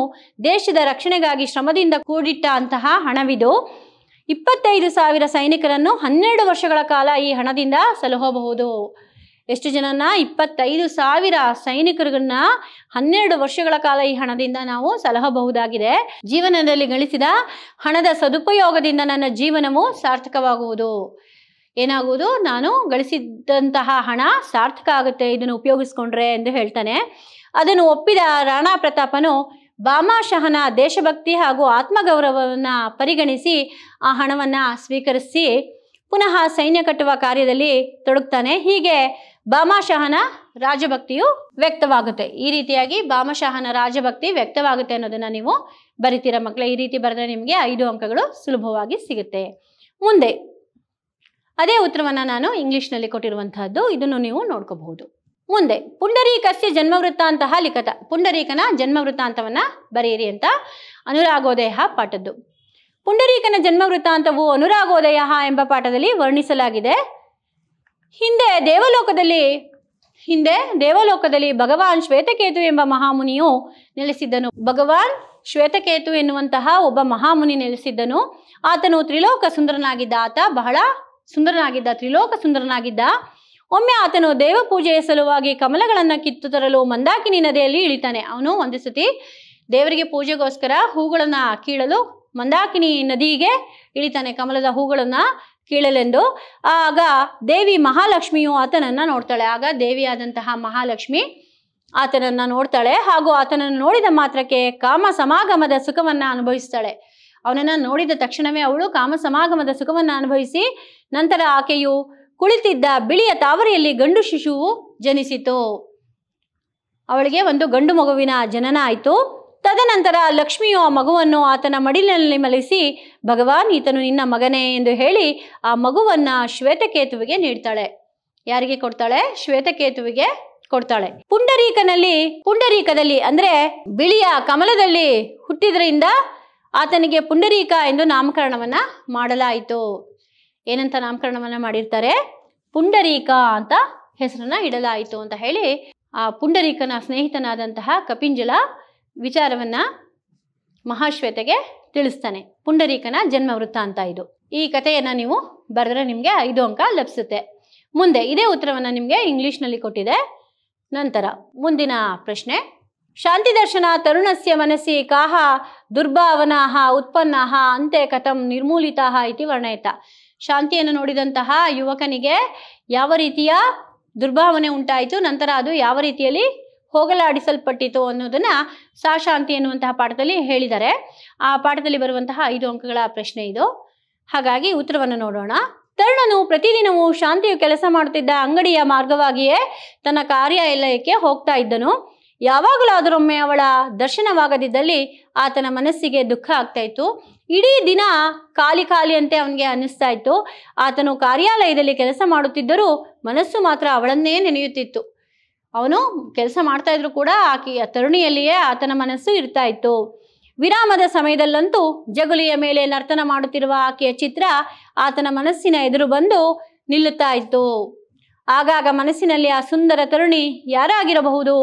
ದೇಶದ ರಕ್ಷಣೆಗಾಗಿ ಶ್ರಮದಿಂದ ಕೂಡಿಟ್ಟ ಅಂತಹ ಹಣವಿದು ಇಪ್ಪತ್ತೈದು ಸಾವಿರ ಸೈನಿಕರನ್ನು ಹನ್ನೆರಡು ವರ್ಷಗಳ ಕಾಲ ಈ ಹಣದಿಂದ ಸಲಹಬಹುದು ಎಷ್ಟು ಜನನ ಇಪ್ಪತ್ತೈದು ಸಾವಿರ ಸೈನಿಕರನ್ನ ಹನ್ನೆರಡು ವರ್ಷಗಳ ಕಾಲ ಈ ಹಣದಿಂದ ನಾವು ಸಲಹಬಹುದಾಗಿದೆ ಜೀವನದಲ್ಲಿ ಗಳಿಸಿದ ಹಣದ ಸದುಪಯೋಗದಿಂದ ನನ್ನ ಜೀವನವು ಸಾರ್ಥಕವಾಗುವುದು ಏನಾಗುವುದು ನಾನು ಗಳಿಸಿದ್ದಂತಹ ಹಣ ಸಾರ್ಥಕ ಆಗುತ್ತೆ ಇದನ್ನು ಉಪಯೋಗಿಸ್ಕೊಂಡ್ರೆ ಎಂದು ಹೇಳ್ತಾನೆ ಅದನ್ನು ಒಪ್ಪಿದ ರಾಣಾ ಪ್ರತಾಪನು ಬಾಮಾಶಹನ ದೇಶಭಕ್ತಿ ಹಾಗೂ ಆತ್ಮಗೌರವವನ್ನು ಪರಿಗಣಿಸಿ ಆ ಹಣವನ್ನು ಸ್ವೀಕರಿಸಿ ಪುನಃ ಸೈನ್ಯ ಕಟ್ಟುವ ಕಾರ್ಯದಲ್ಲಿ ತೊಡಗ್ತಾನೆ ಹೀಗೆ ಬಾಮಾಶಹನ ರಾಜಭಕ್ತಿಯು ವ್ಯಕ್ತವಾಗುತ್ತೆ ಈ ರೀತಿಯಾಗಿ ಬಾಮಾಶಹನ ರಾಜಭಕ್ತಿ ವ್ಯಕ್ತವಾಗುತ್ತೆ ಅನ್ನೋದನ್ನ ನೀವು ಬರಿತೀರ ಮಕ್ಕಳೇ ಈ ರೀತಿ ಬರೆದ್ರೆ ನಿಮಗೆ ಐದು ಅಂಕಗಳು ಸುಲಭವಾಗಿ ಸಿಗುತ್ತೆ ಮುಂದೆ ಅದೇ ಉತ್ತರವನ್ನು ನಾನು ಇಂಗ್ಲೀಷ್ನಲ್ಲಿ ಕೊಟ್ಟಿರುವಂತಹದ್ದು ಇದನ್ನು ನೀವು ನೋಡ್ಕೋಬಹುದು ಮುಂದೆ ಪುಂಡರೀಕಸ್ಯ ಜನ್ಮವೃತ್ತಾಂತಹ ಲಿಖತ ಪುಂಡರೀಕನ ಜನ್ಮವೃತ್ತಾಂತವನ್ನು ಬರೆಯಿರಿ ಅಂತ ಅನುರಾಗೋದಯ ಪಾಠದ್ದು ಪುಂಡರೀಕನ ಜನ್ಮವೃತ್ತಾಂತವು ಅನುರಾಗೋದಯ ಎಂಬ ಪಾಠದಲ್ಲಿ ವರ್ಣಿಸಲಾಗಿದೆ ಹಿಂದೆ ದೇವಲೋಕದಲ್ಲಿ ಹಿಂದೆ ದೇವಲೋಕದಲ್ಲಿ ಭಗವಾನ್ ಶ್ವೇತಕೇತು ಎಂಬ ಮಹಾಮುನಿಯು ನೆಲೆಸಿದ್ದನು ಭಗವಾನ್ ಶ್ವೇತಕೇತು ಎನ್ನುವಂತಹ ಒಬ್ಬ ಮಹಾಮುನಿ ನೆಲೆಸಿದ್ದನು ಆತನು ತ್ರಿಲೋಕ ಸುಂದರನಾಗಿದ್ದ ಆತ ಬಹಳ ಸುಂದರನಾಗಿದ್ದ ತ್ರಿಲೋಕ ಸುಂದರನಾಗಿದ್ದ ಒಮ್ಮೆ ಆತನು ದೇವ ಪೂಜೆಯ ಸಲುವಾಗಿ ಕಮಲಗಳನ್ನ ಕಿತ್ತು ತರಲು ಮಂದಾಕಿನಿ ನದಿಯಲ್ಲಿ ಇಳಿತಾನೆ ಅವನು ಒಂದು ಸತಿ ದೇವರಿಗೆ ಪೂಜೆಗೋಸ್ಕರ ಹೂಗಳನ್ನ ಕೀಳಲು ಮಂದಾಕಿನಿ ನದಿಗೆ ಇಳಿತಾನೆ ಕಮಲದ ಹೂಗಳನ್ನ ಕೀಳಲೆಂದು ಆಗ ದೇವಿ ಮಹಾಲಕ್ಷ್ಮಿಯು ಆತನನ್ನ ನೋಡ್ತಾಳೆ ಆಗ ದೇವಿಯಾದಂತಹ ಮಹಾಲಕ್ಷ್ಮಿ ಆತನನ್ನ ನೋಡ್ತಾಳೆ ಹಾಗೂ ಆತನನ್ನು ನೋಡಿದ ಮಾತ್ರಕ್ಕೆ ಕಾಮ ಸಮಾಗಮದ ಸುಖವನ್ನ ಅನುಭವಿಸ್ತಾಳೆ ಅವನನ್ನ ನೋಡಿದ ತಕ್ಷಣವೇ ಅವಳು ಕಾಮ ಸಮಾಗಮದ ಸುಖವನ್ನು ಅನುಭವಿಸಿ ನಂತರ ಆಕೆಯು ಕುಳಿತಿದ್ದ ಬಿಳಿಯ ತಾವರೆಯಲ್ಲಿ ಗಂಡು ಶಿಶುವು ಜನಿಸಿತು ಅವಳಿಗೆ ಒಂದು ಗಂಡು ಮಗುವಿನ ಜನನ ಆಯಿತು ತದನಂತರ ಲಕ್ಷ್ಮಿಯು ಆ ಮಗುವನ್ನು ಆತನ ಮಡಿಲಿನಲ್ಲಿ ಮಲಿಸಿ ಭಗವಾನ್ ಈತನು ನಿನ್ನ ಮಗನೇ ಎಂದು ಹೇಳಿ ಆ ಮಗುವನ್ನು ಶ್ವೇತಕೇತುವಿಗೆ ನೀಡ್ತಾಳೆ ಯಾರಿಗೆ ಕೊಡ್ತಾಳೆ ಶ್ವೇತಕೇತುವಿಗೆ ಕೊಡ್ತಾಳೆ ಪುಂಡರೀಕನಲ್ಲಿ ಪುಂಡರೀಕದಲ್ಲಿ ಅಂದ್ರೆ ಬಿಳಿಯ ಕಮಲದಲ್ಲಿ ಹುಟ್ಟಿದ್ರಿಂದ ಆತನಿಗೆ ಪುಂಡರೀಕ ಎಂದು ನಾಮಕರಣವನ್ನ ಮಾಡಲಾಯಿತು ಏನಂತ ನಾಮಕರಣವನ್ನ ಮಾಡಿರ್ತಾರೆ ಪುಂಡರೀಕ ಅಂತ ಹೆಸರನ್ನ ಇಡಲಾಯಿತು ಅಂತ ಹೇಳಿ ಆ ಪುಂಡರೀಕನ ಸ್ನೇಹಿತನಾದಂತಹ ಕಪಿಂಜಲ ವಿಚಾರವನ್ನ ಮಹಾಶ್ವೇತೆಗೆ ತಿಳಿಸ್ತಾನೆ ಪುಂಡರೀಕನ ಜನ್ಮ ವೃತ್ತ ಅಂತ ಇದು ಈ ಕಥೆಯನ್ನ ನೀವು ಬರೆದ್ರೆ ನಿಮಗೆ ಐದು ಅಂಕ ಲಭಿಸುತ್ತೆ ಮುಂದೆ ಇದೇ ಉತ್ತರವನ್ನ ನಿಮಗೆ ನಲ್ಲಿ ಕೊಟ್ಟಿದೆ ನಂತರ ಮುಂದಿನ ಪ್ರಶ್ನೆ ಶಾಂತಿದರ್ಶನ ತರುಣಸ್ಯ ಮನಸ್ಸಿ ಕಾಹ ದುರ್ಭಾವನಾಹ ಉತ್ಪನ್ನ ಅಂತೆ ಕಥಂ ನಿರ್ಮೂಲಿತಾಹ ಇತಿ ವರ್ಣಯಿತ ಶಾಂತಿಯನ್ನು ನೋಡಿದಂತಹ ಯುವಕನಿಗೆ ಯಾವ ರೀತಿಯ ದುರ್ಭಾವನೆ ಉಂಟಾಯಿತು ನಂತರ ಅದು ಯಾವ ರೀತಿಯಲ್ಲಿ ಹೋಗಲಾಡಿಸಲ್ಪಟ್ಟಿತು ಅನ್ನೋದನ್ನ ಸಾಶಾಂತಿ ಎನ್ನುವಂತಹ ಪಾಠದಲ್ಲಿ ಹೇಳಿದ್ದಾರೆ ಆ ಪಾಠದಲ್ಲಿ ಬರುವಂತಹ ಐದು ಅಂಕಗಳ ಪ್ರಶ್ನೆ ಇದು ಹಾಗಾಗಿ ಉತ್ತರವನ್ನು ನೋಡೋಣ ತರುಣನು ಪ್ರತಿದಿನವೂ ಶಾಂತಿಯು ಕೆಲಸ ಮಾಡುತ್ತಿದ್ದ ಅಂಗಡಿಯ ಮಾರ್ಗವಾಗಿಯೇ ತನ್ನ ಕಾರ್ಯಾಲಯಕ್ಕೆ ಹೋಗ್ತಾ ಇದ್ದನು ಯಾವಾಗಲಾದರೊಮ್ಮೆ ಅವಳ ದರ್ಶನವಾಗದಿದ್ದಲ್ಲಿ ಆತನ ಮನಸ್ಸಿಗೆ ದುಃಖ ಆಗ್ತಾ ಇತ್ತು ಇಡೀ ದಿನ ಖಾಲಿ ಖಾಲಿ ಅಂತೆ ಅವನಿಗೆ ಅನ್ನಿಸ್ತಾ ಇತ್ತು ಆತನು ಕಾರ್ಯಾಲಯದಲ್ಲಿ ಕೆಲಸ ಮಾಡುತ್ತಿದ್ದರೂ ಮನಸ್ಸು ಮಾತ್ರ ಅವಳನ್ನೇ ನೆನೆಯುತ್ತಿತ್ತು ಅವನು ಕೆಲಸ ಮಾಡ್ತಾ ಇದ್ರು ಕೂಡ ಆಕೆಯ ತರುಣಿಯಲ್ಲಿಯೇ ಆತನ ಮನಸ್ಸು ಇರ್ತಾ ಇತ್ತು ವಿರಾಮದ ಸಮಯದಲ್ಲಂತೂ ಜಗುಲಿಯ ಮೇಲೆ ನರ್ತನ ಮಾಡುತ್ತಿರುವ ಆಕೆಯ ಚಿತ್ರ ಆತನ ಮನಸ್ಸಿನ ಎದುರು ಬಂದು ನಿಲ್ಲುತ್ತಾ ಇತ್ತು ಆಗಾಗ ಮನಸ್ಸಿನಲ್ಲಿ ಆ ಸುಂದರ ತರುಣಿ ಯಾರಾಗಿರಬಹುದು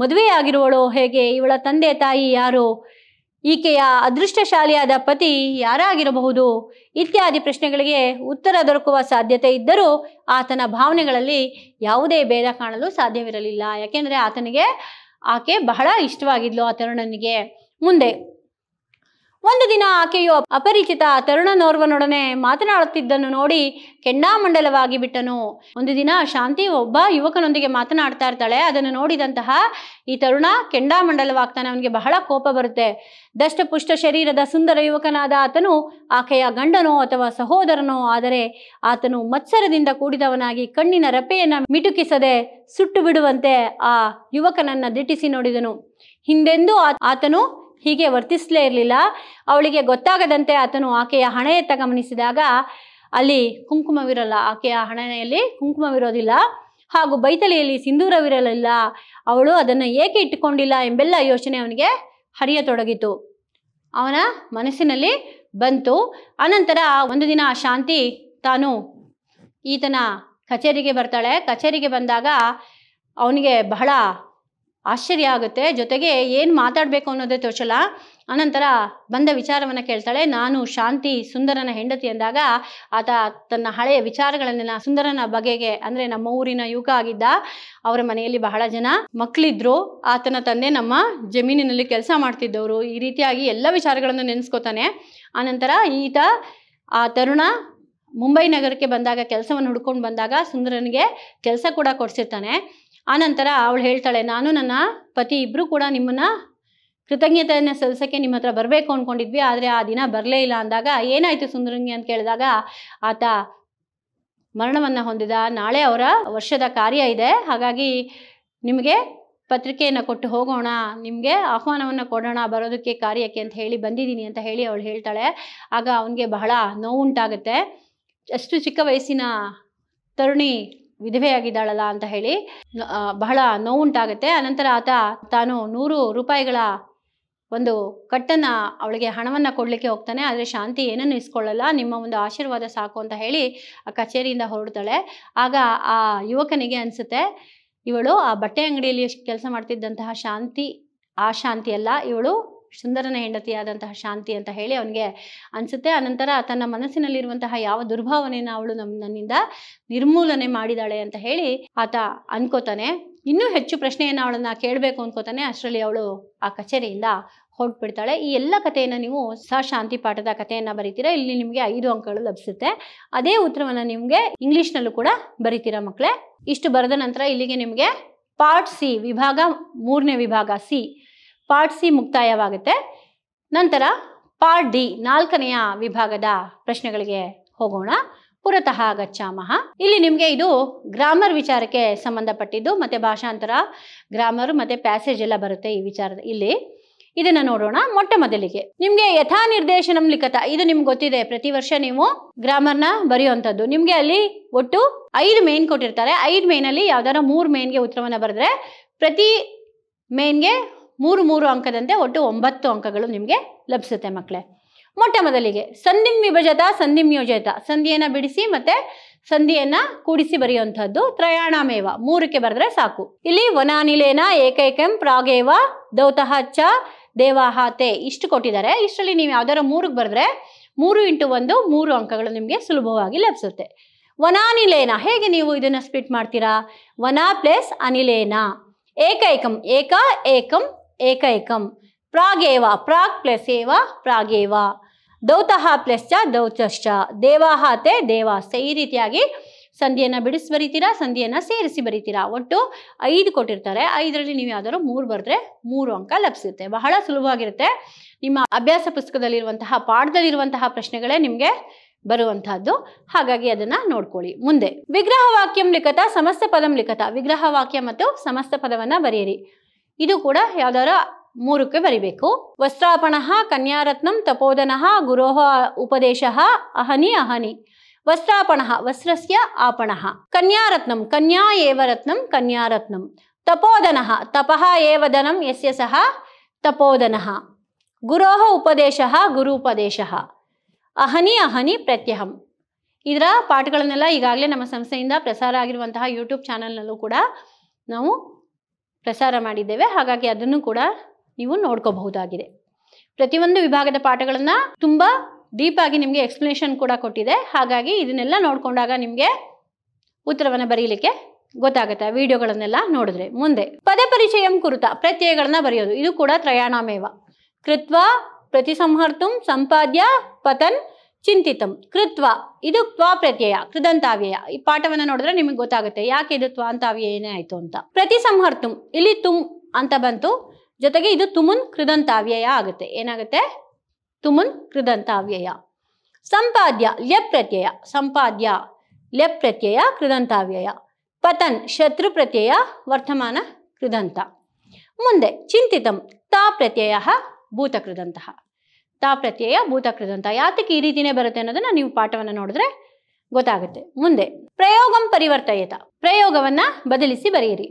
ಮದುವೆಯಾಗಿರುವಳು ಹೇಗೆ ಇವಳ ತಂದೆ ತಾಯಿ ಯಾರು ಈಕೆಯ ಅದೃಷ್ಟಶಾಲಿಯಾದ ಪತಿ ಯಾರಾಗಿರಬಹುದು ಇತ್ಯಾದಿ ಪ್ರಶ್ನೆಗಳಿಗೆ ಉತ್ತರ ದೊರಕುವ ಸಾಧ್ಯತೆ ಇದ್ದರೂ ಆತನ ಭಾವನೆಗಳಲ್ಲಿ ಯಾವುದೇ ಭೇದ ಕಾಣಲು ಸಾಧ್ಯವಿರಲಿಲ್ಲ ಯಾಕೆಂದರೆ ಆತನಿಗೆ ಆಕೆ ಬಹಳ ಇಷ್ಟವಾಗಿದ್ಲು ಆ ತರುಣನಿಗೆ ಮುಂದೆ ಒಂದು ದಿನ ಆಕೆಯು ಅಪರಿಚಿತ ತರುಣನೋರ್ವನೊಡನೆ ಮಾತನಾಡುತ್ತಿದ್ದನ್ನು ನೋಡಿ ಕೆಂಡಾಮಂಡಲವಾಗಿ ಬಿಟ್ಟನು ಒಂದು ದಿನ ಶಾಂತಿ ಒಬ್ಬ ಯುವಕನೊಂದಿಗೆ ಮಾತನಾಡ್ತಾ ಇರ್ತಾಳೆ ಅದನ್ನು ನೋಡಿದಂತಹ ಈ ತರುಣ ಕೆಂಡಾಮಂಡಲವಾಗ್ತಾನೆ ಅವನಿಗೆ ಬಹಳ ಕೋಪ ಬರುತ್ತೆ ದಷ್ಟಪುಷ್ಟ ಶರೀರದ ಸುಂದರ ಯುವಕನಾದ ಆತನು ಆಕೆಯ ಗಂಡನೋ ಅಥವಾ ಸಹೋದರನೋ ಆದರೆ ಆತನು ಮತ್ಸರದಿಂದ ಕೂಡಿದವನಾಗಿ ಕಣ್ಣಿನ ರೆಪೆಯನ್ನು ಮಿಟುಕಿಸದೆ ಸುಟ್ಟು ಬಿಡುವಂತೆ ಆ ಯುವಕನನ್ನ ದಿಟ್ಟಿಸಿ ನೋಡಿದನು ಹಿಂದೆಂದು ಆತನು ಹೀಗೆ ವರ್ತಿಸಲೇ ಇರಲಿಲ್ಲ ಅವಳಿಗೆ ಗೊತ್ತಾಗದಂತೆ ಆತನು ಆಕೆಯ ಹಣೆಯತ್ತ ಗಮನಿಸಿದಾಗ ಅಲ್ಲಿ ಕುಂಕುಮವಿರಲ್ಲ ಆಕೆಯ ಹಣೆಯಲ್ಲಿ ಕುಂಕುಮವಿರೋದಿಲ್ಲ ಹಾಗೂ ಬೈತಲೆಯಲ್ಲಿ ಸಿಂಧೂರವಿರಲಿಲ್ಲ ಅವಳು ಅದನ್ನು ಏಕೆ ಇಟ್ಟುಕೊಂಡಿಲ್ಲ ಎಂಬೆಲ್ಲ ಯೋಚನೆ ಅವನಿಗೆ ಹರಿಯತೊಡಗಿತು ಅವನ ಮನಸ್ಸಿನಲ್ಲಿ ಬಂತು ಅನಂತರ ಒಂದು ದಿನ ಶಾಂತಿ ತಾನು ಈತನ ಕಚೇರಿಗೆ ಬರ್ತಾಳೆ ಕಚೇರಿಗೆ ಬಂದಾಗ ಅವನಿಗೆ ಬಹಳ ಆಶ್ಚರ್ಯ ಆಗುತ್ತೆ ಜೊತೆಗೆ ಏನು ಮಾತಾಡಬೇಕು ಅನ್ನೋದೇ ತೋಚಲ್ಲ ಅನಂತರ ಬಂದ ವಿಚಾರವನ್ನು ಕೇಳ್ತಾಳೆ ನಾನು ಶಾಂತಿ ಸುಂದರನ ಹೆಂಡತಿ ಅಂದಾಗ ಆತ ತನ್ನ ಹಳೆಯ ವಿಚಾರಗಳನ್ನೆಲ್ಲ ಸುಂದರನ ಬಗೆಗೆ ಅಂದರೆ ನಮ್ಮ ಊರಿನ ಯುವಕ ಆಗಿದ್ದ ಅವರ ಮನೆಯಲ್ಲಿ ಬಹಳ ಜನ ಮಕ್ಕಳಿದ್ರು ಆತನ ತಂದೆ ನಮ್ಮ ಜಮೀನಿನಲ್ಲಿ ಕೆಲಸ ಮಾಡ್ತಿದ್ದವರು ಈ ರೀತಿಯಾಗಿ ಎಲ್ಲ ವಿಚಾರಗಳನ್ನು ನೆನೆಸ್ಕೋತಾನೆ ಆನಂತರ ಈತ ಆ ತರುಣ ಮುಂಬೈ ನಗರಕ್ಕೆ ಬಂದಾಗ ಕೆಲಸವನ್ನು ಹುಡ್ಕೊಂಡು ಬಂದಾಗ ಸುಂದರನಿಗೆ ಕೆಲಸ ಕೂಡ ಕೊಡಿಸಿರ್ತಾನೆ ಆನಂತರ ಅವಳು ಹೇಳ್ತಾಳೆ ನಾನು ನನ್ನ ಪತಿ ಇಬ್ಬರು ಕೂಡ ನಿಮ್ಮನ್ನ ಕೃತಜ್ಞತೆಯನ್ನು ಸಲ್ಲಿಸೋಕ್ಕೆ ನಿಮ್ಮ ಹತ್ರ ಬರಬೇಕು ಅಂದ್ಕೊಂಡಿದ್ವಿ ಆದರೆ ಆ ದಿನ ಬರಲೇ ಇಲ್ಲ ಅಂದಾಗ ಏನಾಯಿತು ಸುಂದರಂಗಿ ಅಂತ ಕೇಳಿದಾಗ ಆತ ಮರಣವನ್ನು ಹೊಂದಿದ ನಾಳೆ ಅವರ ವರ್ಷದ ಕಾರ್ಯ ಇದೆ ಹಾಗಾಗಿ ನಿಮಗೆ ಪತ್ರಿಕೆಯನ್ನು ಕೊಟ್ಟು ಹೋಗೋಣ ನಿಮಗೆ ಆಹ್ವಾನವನ್ನು ಕೊಡೋಣ ಬರೋದಕ್ಕೆ ಕಾರ್ಯಕ್ಕೆ ಅಂತ ಹೇಳಿ ಬಂದಿದ್ದೀನಿ ಅಂತ ಹೇಳಿ ಅವಳು ಹೇಳ್ತಾಳೆ ಆಗ ಅವನಿಗೆ ಬಹಳ ನೋವುಂಟಾಗುತ್ತೆ ಅಷ್ಟು ಚಿಕ್ಕ ವಯಸ್ಸಿನ ತರುಣಿ ವಿಧವೆಯಾಗಿದ್ದಾಳಲ್ಲ ಅಂತ ಹೇಳಿ ಬಹಳ ನೋವುಂಟಾಗುತ್ತೆ ಅನಂತರ ಆತ ತಾನು ನೂರು ರೂಪಾಯಿಗಳ ಒಂದು ಕಟ್ಟನ್ನು ಅವಳಿಗೆ ಹಣವನ್ನು ಕೊಡ್ಲಿಕ್ಕೆ ಹೋಗ್ತಾನೆ ಆದರೆ ಶಾಂತಿ ಏನನ್ನು ಇಸ್ಕೊಳ್ಳಲ್ಲ ನಿಮ್ಮ ಒಂದು ಆಶೀರ್ವಾದ ಸಾಕು ಅಂತ ಹೇಳಿ ಆ ಕಚೇರಿಯಿಂದ ಹೊರಡ್ತಾಳೆ ಆಗ ಆ ಯುವಕನಿಗೆ ಅನ್ಸುತ್ತೆ ಇವಳು ಆ ಬಟ್ಟೆ ಅಂಗಡಿಯಲ್ಲಿ ಕೆಲಸ ಮಾಡ್ತಿದ್ದಂತಹ ಶಾಂತಿ ಆ ಶಾಂತಿ ಅಲ್ಲ ಇವಳು ಸುಂದರನ ಹೆಂಡತಿಯಾದಂತಹ ಶಾಂತಿ ಅಂತ ಹೇಳಿ ಅವನಿಗೆ ಅನಿಸುತ್ತೆ ಆನಂತರ ತನ್ನ ಮನಸ್ಸಿನಲ್ಲಿರುವಂತಹ ಯಾವ ದುರ್ಭಾವನೆಯನ್ನು ಅವಳು ನಮ್ಮ ನನ್ನಿಂದ ನಿರ್ಮೂಲನೆ ಮಾಡಿದಾಳೆ ಅಂತ ಹೇಳಿ ಆತ ಅನ್ಕೋತಾನೆ ಇನ್ನೂ ಹೆಚ್ಚು ಪ್ರಶ್ನೆಯನ್ನು ಅವಳನ್ನ ಕೇಳಬೇಕು ಅನ್ಕೋತಾನೆ ಅಷ್ಟರಲ್ಲಿ ಅವಳು ಆ ಕಚೇರಿಯಿಂದ ಹೊರಟ್ಬಿಡ್ತಾಳೆ ಈ ಎಲ್ಲ ಕಥೆಯನ್ನು ನೀವು ಸ ಶಾಂತಿ ಪಾಠದ ಕಥೆಯನ್ನು ಬರೀತೀರಾ ಇಲ್ಲಿ ನಿಮಗೆ ಐದು ಅಂಕಗಳು ಲಭಿಸುತ್ತೆ ಅದೇ ಉತ್ತರವನ್ನು ನಿಮಗೆ ಇಂಗ್ಲೀಷ್ನಲ್ಲೂ ಕೂಡ ಬರೀತೀರಾ ಮಕ್ಕಳೇ ಇಷ್ಟು ಬರೆದ ನಂತರ ಇಲ್ಲಿಗೆ ನಿಮಗೆ ಪಾರ್ಟ್ ಸಿ ವಿಭಾಗ ಮೂರನೇ ವಿಭಾಗ ಸಿ ಪಾರ್ಟ್ ಸಿ ಮುಕ್ತಾಯವಾಗುತ್ತೆ ನಂತರ ಪಾರ್ಟ್ ಡಿ ನಾಲ್ಕನೆಯ ವಿಭಾಗದ ಪ್ರಶ್ನೆಗಳಿಗೆ ಹೋಗೋಣ ಪುರತಃ ಗಚ್ಚಾಮಹ ಇಲ್ಲಿ ನಿಮಗೆ ಇದು ಗ್ರಾಮರ್ ವಿಚಾರಕ್ಕೆ ಸಂಬಂಧಪಟ್ಟಿದ್ದು ಮತ್ತೆ ಭಾಷಾಂತರ ಗ್ರಾಮರ್ ಮತ್ತೆ ಪ್ಯಾಸೇಜ್ ಎಲ್ಲ ಬರುತ್ತೆ ಈ ವಿಚಾರದ ಇಲ್ಲಿ ಇದನ್ನ ನೋಡೋಣ ಮೊಟ್ಟ ಮೊದಲಿಗೆ ನಿಮಗೆ ಯಥಾ ನಿರ್ದೇಶನ ಲಿಖತ ಇದು ನಿಮ್ಗೆ ಗೊತ್ತಿದೆ ಪ್ರತಿ ವರ್ಷ ನೀವು ಗ್ರಾಮರ್ನ ಬರೆಯುವಂಥದ್ದು ನಿಮಗೆ ಅಲ್ಲಿ ಒಟ್ಟು ಐದು ಮೇನ್ ಕೊಟ್ಟಿರ್ತಾರೆ ಐದು ಮೇನಲ್ಲಿ ಅಲ್ಲಿ ಯಾವ್ದಾರ ಮೂರು ಮೇನ್ಗೆ ಉತ್ತರವನ್ನು ಬರೆದ್ರೆ ಪ್ರತಿ ಮೇನ್ಗೆ ಮೂರು ಮೂರು ಅಂಕದಂತೆ ಒಟ್ಟು ಒಂಬತ್ತು ಅಂಕಗಳು ನಿಮಗೆ ಲಭಿಸುತ್ತೆ ಮಕ್ಕಳೇ ಮೊಟ್ಟ ಮೊದಲಿಗೆ ಸಂಧಿಂ ವಿಭಜತ ಸಂಧಿಂ ಸಂಧಿಯನ್ನ ಸಂಧಿಯನ್ನು ಬಿಡಿಸಿ ಮತ್ತೆ ಸಂಧಿಯನ್ನ ಕೂಡಿಸಿ ಬರೆಯುವಂಥದ್ದು ತ್ರಯಾಣಮೇವ ಮೂರಕ್ಕೆ ಬರೆದ್ರೆ ಸಾಕು ಇಲ್ಲಿ ವನಾನಿಲೇನ ಏಕೈಕಂ ಪ್ರಾಗೇವ ದೌತಃ ಚ ದೇವಾಹಾತೆ ಇಷ್ಟು ಕೊಟ್ಟಿದ್ದಾರೆ ಇಷ್ಟರಲ್ಲಿ ನೀವು ಯಾವ್ದಾರ ಮೂರಕ್ಕೆ ಬರೆದ್ರೆ ಮೂರು ಇಂಟು ಒಂದು ಮೂರು ಅಂಕಗಳು ನಿಮಗೆ ಸುಲಭವಾಗಿ ಲಭಿಸುತ್ತೆ ವನಾನಿಲೇನ ಹೇಗೆ ನೀವು ಇದನ್ನು ಸ್ಪ್ಲಿಟ್ ಮಾಡ್ತೀರಾ ವನ ಪ್ಲಸ್ ಅನಿಲೇನ ಏಕೈಕಂ ಏಕ ಏಕಂ ಏಕೈಕಂ ಪ್ರಾಗೇವ ಪ್ರಾಗ್ ಪ್ಲಸ್ ಏವ ಪ್ರಾಗೇವ ದೌತಃ ಚ ದೌತಶ್ಚ ದೇವಾಹಾತೆ ದೇವಸ್ಥೆ ಈ ರೀತಿಯಾಗಿ ಸಂಧಿಯನ್ನು ಬಿಡಿಸಿ ಬರಿತೀರಾ ಸಂಧಿಯನ್ನು ಸೇರಿಸಿ ಬರೀತೀರಾ ಒಟ್ಟು ಐದು ಕೊಟ್ಟಿರ್ತಾರೆ ಐದರಲ್ಲಿ ನೀವು ಯಾವ್ದಾದ್ರು ಮೂರು ಬರೆದ್ರೆ ಮೂರು ಅಂಕ ಲಭಿಸುತ್ತೆ ಬಹಳ ಸುಲಭವಾಗಿರುತ್ತೆ ನಿಮ್ಮ ಅಭ್ಯಾಸ ಪುಸ್ತಕದಲ್ಲಿರುವಂತಹ ಪಾಠದಲ್ಲಿರುವಂತಹ ಪ್ರಶ್ನೆಗಳೇ ನಿಮಗೆ ಬರುವಂತಹದ್ದು ಹಾಗಾಗಿ ಅದನ್ನ ನೋಡ್ಕೊಳ್ಳಿ ಮುಂದೆ ವಿಗ್ರಹ ವಾಕ್ಯಂ ಲಿಖತ ಸಮಸ್ತ ಪದಂ ಲಿಖತ ವಿಗ್ರಹ ವಾಕ್ಯ ಮತ್ತು ಸಮಸ್ತ ಪದವನ್ನ ಬರೆಯಿರಿ ಇದು ಕೂಡ ಯಾವ್ದಾರ ಮೂರಕ್ಕೆ ಬರೀಬೇಕು ವಸ್ತ್ರಾಪಣಃ ಕನ್ಯಾರತ್ನಂ ತಪೋದನಃ ಗುರೋಹ ಉಪದೇಶ ಅಹನಿ ಅಹನಿ ವಸ್ತ್ರಾಪಣಃ ವಸ್ತ್ರಸ್ಯ ಆಪಣಃ ಕನ್ಯಾರತ್ನಂ ಕನ್ಯಾ ಏವ ಕನ್ಯಾರತ್ನಂ ತಪೋದನಃ ತಪಃ ಏವ ಧನಂ ಯಸ್ಯ ಸಹ ತಪೋದನಃ ಗುರೋಹ ಉಪದೇಶ ಗುರುಪದೇಶ ಅಹನಿ ಅಹನಿ ಪ್ರತ್ಯಹಂ ಇದರ ಪಾಠಗಳನ್ನೆಲ್ಲ ಈಗಾಗಲೇ ನಮ್ಮ ಸಂಸ್ಥೆಯಿಂದ ಪ್ರಸಾರ ಆಗಿರುವಂತಹ ಯೂಟ್ಯೂಬ್ ಚಾನಲ್ನಲ್ಲೂ ಕೂಡ ನಾವು ಪ್ರಸಾರ ಮಾಡಿದ್ದೇವೆ ಹಾಗಾಗಿ ಅದನ್ನು ಕೂಡ ನೀವು ನೋಡ್ಕೋಬಹುದಾಗಿದೆ ಪ್ರತಿಯೊಂದು ವಿಭಾಗದ ಪಾಠಗಳನ್ನು ತುಂಬ ಆಗಿ ನಿಮಗೆ ಎಕ್ಸ್ಪ್ಲನೇಷನ್ ಕೂಡ ಕೊಟ್ಟಿದೆ ಹಾಗಾಗಿ ಇದನ್ನೆಲ್ಲ ನೋಡಿಕೊಂಡಾಗ ನಿಮಗೆ ಉತ್ತರವನ್ನು ಬರೀಲಿಕ್ಕೆ ಗೊತ್ತಾಗುತ್ತೆ ವಿಡಿಯೋಗಳನ್ನೆಲ್ಲ ನೋಡಿದ್ರೆ ಮುಂದೆ ಪದ ಪರಿಚಯಂ ಕುರಿತ ಪ್ರತ್ಯಯಗಳನ್ನ ಬರೆಯೋದು ಇದು ಕೂಡ ತ್ರಯಾಣಾಮೇವ ಕೃತ್ವ ಸಂಹರ್ತು ಸಂಪಾದ್ಯ ಪತನ್ ಚಿಂತಿತಂ ಕೃತ್ವ ಇದು ತ್ವ ಪ್ರತ್ಯಯ ಕೃದಂತಾವ್ಯಯ ಈ ಪಾಠವನ್ನು ನೋಡಿದ್ರೆ ನಿಮಗೆ ಗೊತ್ತಾಗುತ್ತೆ ಯಾಕೆ ಇದು ತ್ವಾಂತಾವ್ಯ ಏನೇ ಆಯ್ತು ಅಂತ ಪ್ರತಿ ಸಂಹರ್ತುಂ ಇಲ್ಲಿ ತುಮ್ ಅಂತ ಬಂತು ಜೊತೆಗೆ ಇದು ತುಮುನ್ ಕೃದಂತಾವ್ಯಯ ಆಗುತ್ತೆ ಏನಾಗುತ್ತೆ ತುಮುನ್ ಕೃದಂತಾವ್ಯಯ ಸಂಪಾದ್ಯ ಲೆಪ್ ಪ್ರತ್ಯಯ ಸಂಪಾದ್ಯ ಲೆಪ್ ಪ್ರತ್ಯಯ ಕೃದಂತಾವ್ಯಯ ಪತನ್ ಶತ್ರು ಪ್ರತ್ಯಯ ವರ್ತಮಾನ ಕೃದಂತ ಮುಂದೆ ಚಿಂತಿತಂ ತಾ ಪ್ರತ್ಯಯ ಭೂತ ಕೃದಂತಹ ತಾ ಪ್ರತ್ಯಯ ಭೂತಕೃದಂತ ಯಾತಕ್ಕೆ ಈ ರೀತಿನೇ ಬರುತ್ತೆ ಅನ್ನೋದನ್ನ ನೀವು ಪಾಠವನ್ನು ನೋಡಿದ್ರೆ ಗೊತ್ತಾಗುತ್ತೆ ಮುಂದೆ ಪ್ರಯೋಗಂ ಪರಿವರ್ತಯತ ಪ್ರಯೋಗವನ್ನ ಬದಲಿಸಿ ಬರೆಯಿರಿ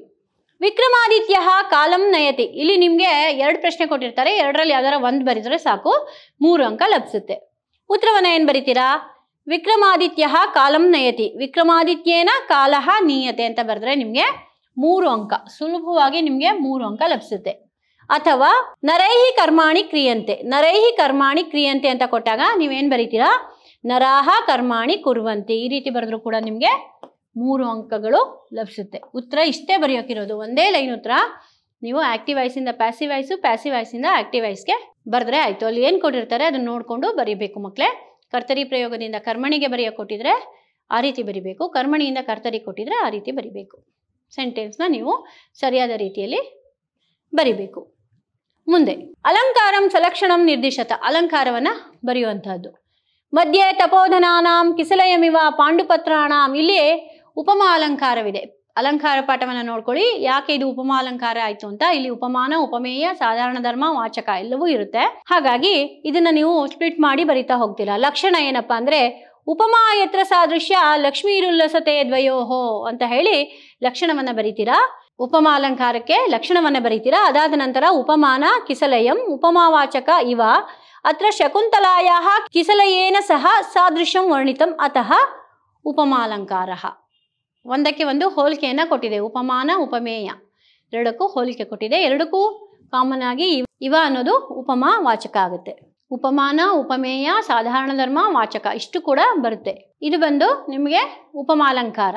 ವಿಕ್ರಮಾದಿತ್ಯ ಕಾಲಂ ನಯತಿ ಇಲ್ಲಿ ನಿಮಗೆ ಎರಡು ಪ್ರಶ್ನೆ ಕೊಟ್ಟಿರ್ತಾರೆ ಎರಡರಲ್ಲಿ ಯಾವ್ದಾರ ಒಂದು ಬರೆದ್ರೆ ಸಾಕು ಮೂರು ಅಂಕ ಲಭಿಸುತ್ತೆ ಉತ್ತರವನ್ನ ಏನು ಬರೀತೀರಾ ವಿಕ್ರಮಾದಿತ್ಯ ಕಾಲಂ ನಯತಿ ವಿಕ್ರಮಾದಿತ್ಯೇನ ಕಾಲಹ ನೀಯತೆ ಅಂತ ಬರೆದ್ರೆ ನಿಮಗೆ ಮೂರು ಅಂಕ ಸುಲಭವಾಗಿ ನಿಮಗೆ ಮೂರು ಅಂಕ ಲಭಿಸುತ್ತೆ ಅಥವಾ ನರೈಹಿ ಕರ್ಮಾಣಿ ಕ್ರಿಯಂತೆ ನರೈಹಿ ಕರ್ಮಾಣಿ ಕ್ರಿಯಂತೆ ಅಂತ ಕೊಟ್ಟಾಗ ನೀವೇನು ಬರೀತೀರಾ ನರಾಹ ಕರ್ಮಾಣಿ ಕುರುವಂತೆ ಈ ರೀತಿ ಬರೆದ್ರು ಕೂಡ ನಿಮಗೆ ಮೂರು ಅಂಕಗಳು ಲಭಿಸುತ್ತೆ ಉತ್ತರ ಇಷ್ಟೇ ಬರೆಯೋಕ್ಕಿರೋದು ಒಂದೇ ಲೈನ್ ಉತ್ತರ ನೀವು ಆಕ್ಟಿವ್ ವಾಯ್ಸಿಂದ ಪ್ಯಾಸಿವ್ ವಾಯ್ಸ್ ಪ್ಯಾಸಿವ್ ಇಂದ ಆಕ್ಟಿವ್ ವಾಯ್ಸ್ಗೆ ಬರೆದ್ರೆ ಆಯಿತು ಅಲ್ಲಿ ಏನು ಕೊಟ್ಟಿರ್ತಾರೆ ಅದನ್ನು ನೋಡಿಕೊಂಡು ಬರೀಬೇಕು ಮಕ್ಕಳೇ ಕರ್ತರಿ ಪ್ರಯೋಗದಿಂದ ಕರ್ಮಣಿಗೆ ಬರೆಯ ಕೊಟ್ಟಿದ್ರೆ ಆ ರೀತಿ ಬರಿಬೇಕು ಕರ್ಮಣಿಯಿಂದ ಕರ್ತರಿ ಕೊಟ್ಟಿದ್ರೆ ಆ ರೀತಿ ಬರಿಬೇಕು ಸೆಂಟೆನ್ಸ್ನ ನೀವು ಸರಿಯಾದ ರೀತಿಯಲ್ಲಿ ಬರಿಬೇಕು ಮುಂದೆ ಅಲಂಕಾರಂ ಸಲಕ್ಷಣಂ ನಿರ್ದಿಶತ ಅಲಂಕಾರವನ್ನ ಬರೆಯುವಂತಹದ್ದು ಮಧ್ಯೆ ತಪೋಧನಾನಾಂ ಕಿಸಲಯಮಿವ ಪಾಂಡುಪತ್ರಾಣಾಂ ಇಲ್ಲಿ ಉಪಮಾ ಅಲಂಕಾರವಿದೆ ಅಲಂಕಾರ ಪಾಠವನ್ನು ನೋಡ್ಕೊಳ್ಳಿ ಯಾಕೆ ಇದು ಉಪಮಾ ಅಲಂಕಾರ ಆಯ್ತು ಅಂತ ಇಲ್ಲಿ ಉಪಮಾನ ಉಪಮೇಯ ಸಾಧಾರಣ ಧರ್ಮ ವಾಚಕ ಎಲ್ಲವೂ ಇರುತ್ತೆ ಹಾಗಾಗಿ ಇದನ್ನ ನೀವು ಸ್ಪ್ಲಿಟ್ ಮಾಡಿ ಬರಿತಾ ಹೋಗ್ತೀರಾ ಲಕ್ಷಣ ಏನಪ್ಪಾ ಅಂದ್ರೆ ಉಪಮಾ ಎತ್ರ ಸಾದೃಶ್ಯ ಲಕ್ಷ್ಮೀರುಲ್ಲಸತೆ ದ್ವಯೋಹೋ ಅಂತ ಹೇಳಿ ಲಕ್ಷಣವನ್ನ ಬರಿತೀರಾ ಉಪಮಾಲಂಕಾರಕ್ಕೆ ಲಕ್ಷಣವನ್ನು ಬರೀತೀರಾ ಅದಾದ ನಂತರ ಉಪಮಾನ ಕಿಸಲಯಂ ಉಪಮಾವಾಚಕ ಇವ ಅತ್ರ ಶಕುಂತಲಾಯ ಕಿಸಲಯೇನ ಸಹ ಸಾದೃಶ್ಯಂ ವರ್ಣಿತಂ ಅತ ಉಪಮಾಲಂಕಾರ ಒಂದಕ್ಕೆ ಒಂದು ಹೋಲಿಕೆಯನ್ನು ಕೊಟ್ಟಿದೆ ಉಪಮಾನ ಉಪಮೇಯ ಎರಡಕ್ಕೂ ಹೋಲಿಕೆ ಕೊಟ್ಟಿದೆ ಎರಡಕ್ಕೂ ಕಾಮನ್ ಆಗಿ ಇವ ಅನ್ನೋದು ಉಪಮಾ ವಾಚಕ ಆಗುತ್ತೆ ಉಪಮಾನ ಉಪಮೇಯ ಸಾಧಾರಣ ಧರ್ಮ ವಾಚಕ ಇಷ್ಟು ಕೂಡ ಬರುತ್ತೆ ಇದು ಬಂದು ನಿಮಗೆ ಉಪಮಾಲಂಕಾರ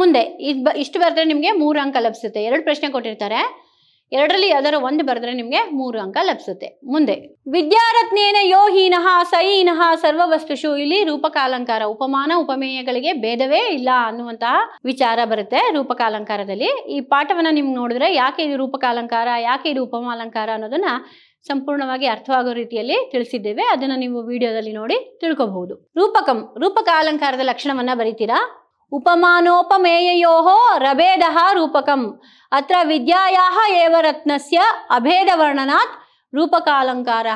ಮುಂದೆ ಇದು ಇಷ್ಟು ಬರೆದ್ರೆ ನಿಮಗೆ ಮೂರು ಅಂಕ ಲಭಿಸುತ್ತೆ ಎರಡು ಪ್ರಶ್ನೆ ಕೊಟ್ಟಿರ್ತಾರೆ ಎರಡರಲ್ಲಿ ಯಾವ್ದಾರು ಒಂದು ಬರೆದ್ರೆ ನಿಮಗೆ ಮೂರು ಅಂಕ ಲಭಿಸುತ್ತೆ ಮುಂದೆ ವಿದ್ಯಾರತ್ನೇನ ಯೋಹೀನಃ ಸರ್ವ ವಸ್ತುಶು ಇಲ್ಲಿ ರೂಪಕಾಲಂಕಾರ ಉಪಮಾನ ಉಪಮೇಯಗಳಿಗೆ ಭೇದವೇ ಇಲ್ಲ ಅನ್ನುವಂತಹ ವಿಚಾರ ಬರುತ್ತೆ ರೂಪಕಾಲಂಕಾರದಲ್ಲಿ ಈ ಪಾಠವನ್ನ ನಿಮ್ಗೆ ನೋಡಿದ್ರೆ ಯಾಕೆ ಇದು ರೂಪಕಾಲಂಕಾರ ಯಾಕೆ ಇದು ಉಪಮಾಲಂಕಾರ ಅನ್ನೋದನ್ನ ಸಂಪೂರ್ಣವಾಗಿ ಅರ್ಥವಾಗೋ ರೀತಿಯಲ್ಲಿ ತಿಳಿಸಿದ್ದೇವೆ ಅದನ್ನು ನೀವು ವಿಡಿಯೋದಲ್ಲಿ ನೋಡಿ ತಿಳ್ಕೋಬಹುದು ರೂಪಕಂ ರೂಪಕ ಅಲಂಕಾರದ ಲಕ್ಷಣವನ್ನ ಬರೀತೀರಾ ಉಪಮಾನೋಪಮೇಯೋ ರಭೇದ ರೂಪಕಂ ಅತ್ರ ವಿದ್ಯಾ एव ಅಭೇದ ವರ್ಣನಾತ್ ರೂಪಕಾಲಂಕಾರ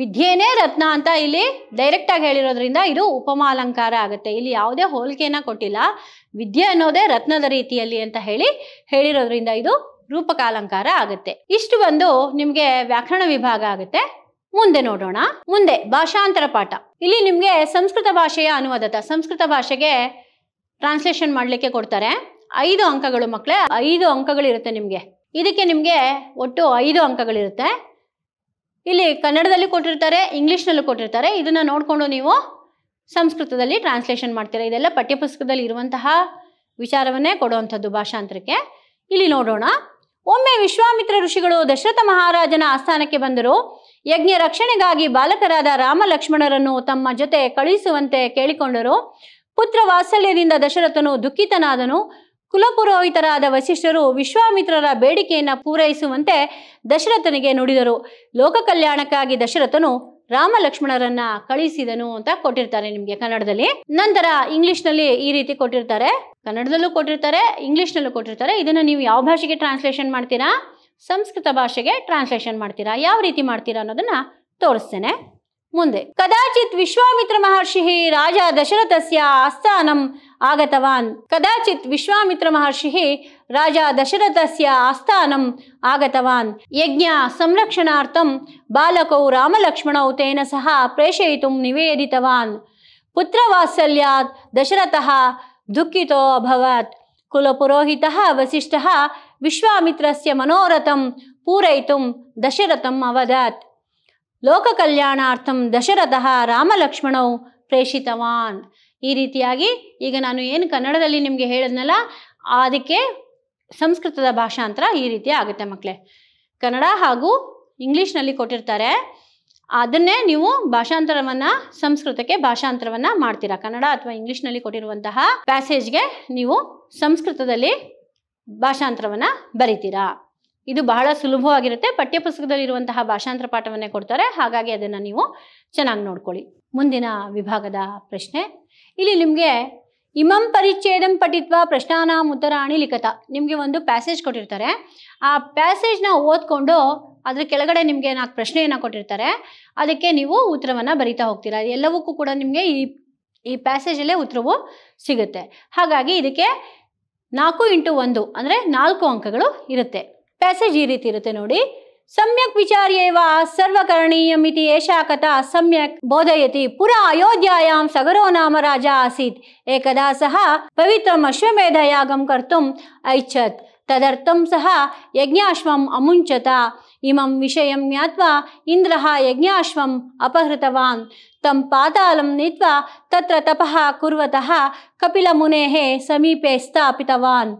ವಿದ್ಯೆನೇ ರತ್ನ ಅಂತ ಇಲ್ಲಿ ಡೈರೆಕ್ಟ್ ಆಗಿ ಹೇಳಿರೋದ್ರಿಂದ ಇದು ಉಪಮಾಲಂಕಾರ ಆಗುತ್ತೆ ಇಲ್ಲಿ ಯಾವುದೇ ಹೋಲಿಕೆಯನ್ನ ಕೊಟ್ಟಿಲ್ಲ ವಿದ್ಯೆ ಅನ್ನೋದೇ ರತ್ನದ ರೀತಿಯಲ್ಲಿ ಅಂತ ಹೇಳಿ ಹೇಳಿರೋದ್ರಿಂದ ಇದು ರೂಪಕಾಲಂಕಾರ ಆಗುತ್ತೆ ಇಷ್ಟು ಬಂದು ನಿಮ್ಗೆ ವ್ಯಾಕರಣ ವಿಭಾಗ ಆಗುತ್ತೆ ಮುಂದೆ ನೋಡೋಣ ಮುಂದೆ ಭಾಷಾಂತರ ಪಾಠ ಇಲ್ಲಿ ನಿಮ್ಗೆ ಸಂಸ್ಕೃತ ಭಾಷೆಯ ಅನುವಾದತ ಸಂಸ್ಕೃತ ಭಾಷೆಗೆ ಟ್ರಾನ್ಸ್ಲೇಷನ್ ಮಾಡಲಿಕ್ಕೆ ಕೊಡ್ತಾರೆ ಐದು ಅಂಕಗಳು ಮಕ್ಕಳೇ ಐದು ಅಂಕಗಳಿರುತ್ತೆ ನಿಮಗೆ ಇದಕ್ಕೆ ನಿಮಗೆ ಒಟ್ಟು ಐದು ಅಂಕಗಳಿರುತ್ತೆ ಇಲ್ಲಿ ಕನ್ನಡದಲ್ಲಿ ಕೊಟ್ಟಿರ್ತಾರೆ ಇಂಗ್ಲೀಷ್ನಲ್ಲೂ ಕೊಟ್ಟಿರ್ತಾರೆ ಇದನ್ನು ನೋಡಿಕೊಂಡು ನೀವು ಸಂಸ್ಕೃತದಲ್ಲಿ ಟ್ರಾನ್ಸ್ಲೇಷನ್ ಮಾಡ್ತೀರಾ ಇದೆಲ್ಲ ಪಠ್ಯಪುಸ್ತಕದಲ್ಲಿ ಇರುವಂತಹ ವಿಚಾರವನ್ನೇ ಕೊಡುವಂಥದ್ದು ಭಾಷಾಂತರಕ್ಕೆ ಇಲ್ಲಿ ನೋಡೋಣ ಒಮ್ಮೆ ವಿಶ್ವಾಮಿತ್ರ ಋಷಿಗಳು ದಶರಥ ಮಹಾರಾಜನ ಆಸ್ಥಾನಕ್ಕೆ ಬಂದರು ಯಜ್ಞ ರಕ್ಷಣೆಗಾಗಿ ಬಾಲಕರಾದ ರಾಮ ಲಕ್ಷ್ಮಣರನ್ನು ತಮ್ಮ ಜೊತೆ ಕಳುಹಿಸುವಂತೆ ಕೇಳಿಕೊಂಡರು ಪುತ್ರ ವಾತ್ಸಲ್ಯದಿಂದ ದಶರಥನು ದುಃಖಿತನಾದನು ಕುಲಪುರೋಹಿತರಾದ ವಶಿಷ್ಠರು ವಿಶ್ವಾಮಿತ್ರರ ಬೇಡಿಕೆಯನ್ನು ಪೂರೈಸುವಂತೆ ದಶರಥನಿಗೆ ನುಡಿದರು ಲೋಕ ಕಲ್ಯಾಣಕ್ಕಾಗಿ ದಶರಥನು ರಾಮ ಲಕ್ಷ್ಮಣರನ್ನ ಕಳಿಸಿದನು ಅಂತ ಕೊಟ್ಟಿರ್ತಾರೆ ನಿಮಗೆ ಕನ್ನಡದಲ್ಲಿ ನಂತರ ಇಂಗ್ಲಿಷ್ನಲ್ಲಿ ಈ ರೀತಿ ಕೊಟ್ಟಿರ್ತಾರೆ ಕನ್ನಡದಲ್ಲೂ ಕೊಟ್ಟಿರ್ತಾರೆ ಇಂಗ್ಲಿಷ್ನಲ್ಲೂ ಕೊಟ್ಟಿರ್ತಾರೆ ಇದನ್ನು ನೀವು ಯಾವ ಭಾಷೆಗೆ ಟ್ರಾನ್ಸ್ಲೇಷನ್ ಮಾಡ್ತೀರಾ ಸಂಸ್ಕೃತ ಭಾಷೆಗೆ ಟ್ರಾನ್ಸ್ಲೇಷನ್ ಮಾಡ್ತೀರಾ ಯಾವ ರೀತಿ ಮಾಡ್ತೀರಾ ಅನ್ನೋದನ್ನ ತೋರಿಸ್ತೇನೆ ಮುಂದೆ ಕದಾಚಿತ್ ವಿಶ್ವಾಮಿತ್ರ ಮಹರ್ಷಿ ರಾಜ ದಶರಥಸ್ಯ ಆಸ್ಥಾನಂ ಆಗತವಾನ್ ಕದಾಚಿತ್ ವಿಶ್ವಾಮಿತ್ರ ಮಹರ್ಷಿ ರಾಜ ದಶರಥಸ್ಯ ಆಸ್ಥಾನಂ ಆಗತವಾನ್ ಯಜ್ಞ ಸಂರಕ್ಷಣಾರ್ಥಂ ಬಾಲಕೌ ರಾಮಲಕ್ಷ್ಮಣೌ ತೇನ ಸಹ ಪ್ರೇಷಯಿತು ನಿವೇದಿತವಾನ್ ಪುತ್ರವಾತ್ಸಲ್ಯಾತ್ ದಶರಥಃ ದುಃಖಿತೋ ಅಭವತ್ ಕುಲಪುರೋಹಿತಃ ವಸಿಷ್ಠಃ ವಿಶ್ವಾಮಿತ್ರಸ್ಯ ಮನೋರಥಂ ಪೂರಯಿತು ದಶರಥಂ ಅವದತ್ ಲೋಕ ದಶರಥ ರಾಮ ಲಕ್ಷ್ಮಣವು ಪ್ರೇಷಿತವಾನ್ ಈ ರೀತಿಯಾಗಿ ಈಗ ನಾನು ಏನು ಕನ್ನಡದಲ್ಲಿ ನಿಮಗೆ ಹೇಳಿದ್ನಲ್ಲ ಅದಕ್ಕೆ ಸಂಸ್ಕೃತದ ಭಾಷಾಂತರ ಈ ರೀತಿ ಆಗುತ್ತೆ ಮಕ್ಕಳೇ ಕನ್ನಡ ಹಾಗೂ ಇಂಗ್ಲೀಷ್ನಲ್ಲಿ ಕೊಟ್ಟಿರ್ತಾರೆ ಅದನ್ನೇ ನೀವು ಭಾಷಾಂತರವನ್ನ ಸಂಸ್ಕೃತಕ್ಕೆ ಭಾಷಾಂತರವನ್ನ ಮಾಡ್ತೀರಾ ಕನ್ನಡ ಅಥವಾ ಇಂಗ್ಲೀಷ್ನಲ್ಲಿ ಕೊಟ್ಟಿರುವಂತಹ ಪ್ಯಾಸೇಜ್ಗೆ ನೀವು ಸಂಸ್ಕೃತದಲ್ಲಿ ಭಾಷಾಂತರವನ್ನ ಬರಿತೀರಾ ಇದು ಬಹಳ ಸುಲಭವಾಗಿರುತ್ತೆ ಇರುವಂತಹ ಭಾಷಾಂತರ ಪಾಠವನ್ನೇ ಕೊಡ್ತಾರೆ ಹಾಗಾಗಿ ಅದನ್ನು ನೀವು ಚೆನ್ನಾಗಿ ನೋಡ್ಕೊಳ್ಳಿ ಮುಂದಿನ ವಿಭಾಗದ ಪ್ರಶ್ನೆ ಇಲ್ಲಿ ನಿಮಗೆ ಇಮಂ ಪರಿಚ್ಛೇದಂ ಪಠಿತ್ವ ಉತ್ತರ ಉತ್ತರಾಣಿ ಲಿಖಿತ ನಿಮಗೆ ಒಂದು ಪ್ಯಾಸೇಜ್ ಕೊಟ್ಟಿರ್ತಾರೆ ಆ ಪ್ಯಾಸೇಜ್ನ ಓದ್ಕೊಂಡು ಅದ್ರ ಕೆಳಗಡೆ ನಿಮಗೆ ನಾಲ್ಕು ಪ್ರಶ್ನೆಯನ್ನು ಕೊಟ್ಟಿರ್ತಾರೆ ಅದಕ್ಕೆ ನೀವು ಉತ್ತರವನ್ನು ಬರಿತಾ ಹೋಗ್ತೀರಾ ಎಲ್ಲವಕ್ಕೂ ಕೂಡ ನಿಮಗೆ ಈ ಈ ಪ್ಯಾಸೇಜಲ್ಲೇ ಉತ್ತರವು ಸಿಗುತ್ತೆ ಹಾಗಾಗಿ ಇದಕ್ಕೆ ನಾಲ್ಕು ಇಂಟು ಒಂದು ಅಂದರೆ ನಾಲ್ಕು ಅಂಕಗಳು ಇರುತ್ತೆ पैसेज् ई ರೀತಿ ಇರುತ್ತೆ ನೋಡಿ सम्यक् विचार्यैव सर्वकरणीयमिति एषा कथा सम्यक बोधयती पुरा अयोध्या सगरो नाम राजा आसीत् एकदा सः पवित्रम् अश्वमेधयागं कर्तुम् ऐच्छत् तदर्थम सह यज्ञाश्वम् अमुञ्चत इमं विषय ज्ञावा इंद्र यज्ञाश्वम् अपहृतवान् तं पातालं नीत्वा तत्र तपः कुर्वतः कपिलमुनेः समीपे स्थापितवान्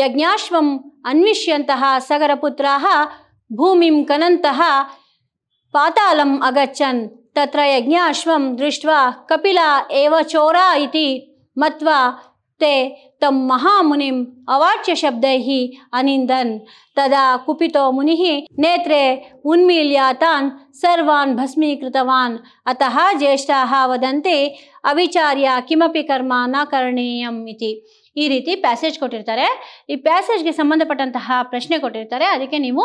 यज्ञाश्व अन्विष्य सगरपुत्र भूमि ಕನಂತಹ पाताल ಅಗಚ್ಚನ್ ತತ್ರ ಯಜ್ಞಾಶ್ವಂ ದೃಷ್ಟ್ವಾ ಕಪಿಲ ಏವ ಚೋರ ಇತಿ ಮತ್ವಾ ते तं महामुनिम् अवाच्यशब्दैः अनिन्दन् तदा कुपितो मुनिः नेत्रे उन्मील्य सर्वान् भस्मीकृतवान् अतः ज्येष्ठाः वदन्ति अविचार्य किमपि कर्म न करणीयम् इति ಈ ರೀತಿ ಪ್ಯಾಸೇಜ್ ಕೊಟ್ಟಿರ್ತಾರೆ ಈ ಪ್ಯಾಸೇಜ್ಗೆ ಸಂಬಂಧಪಟ್ಟಂತಹ ಪ್ರಶ್ನೆ ಕೊಟ್ಟಿರ್ತಾರೆ ಅದಕ್ಕೆ ನೀವು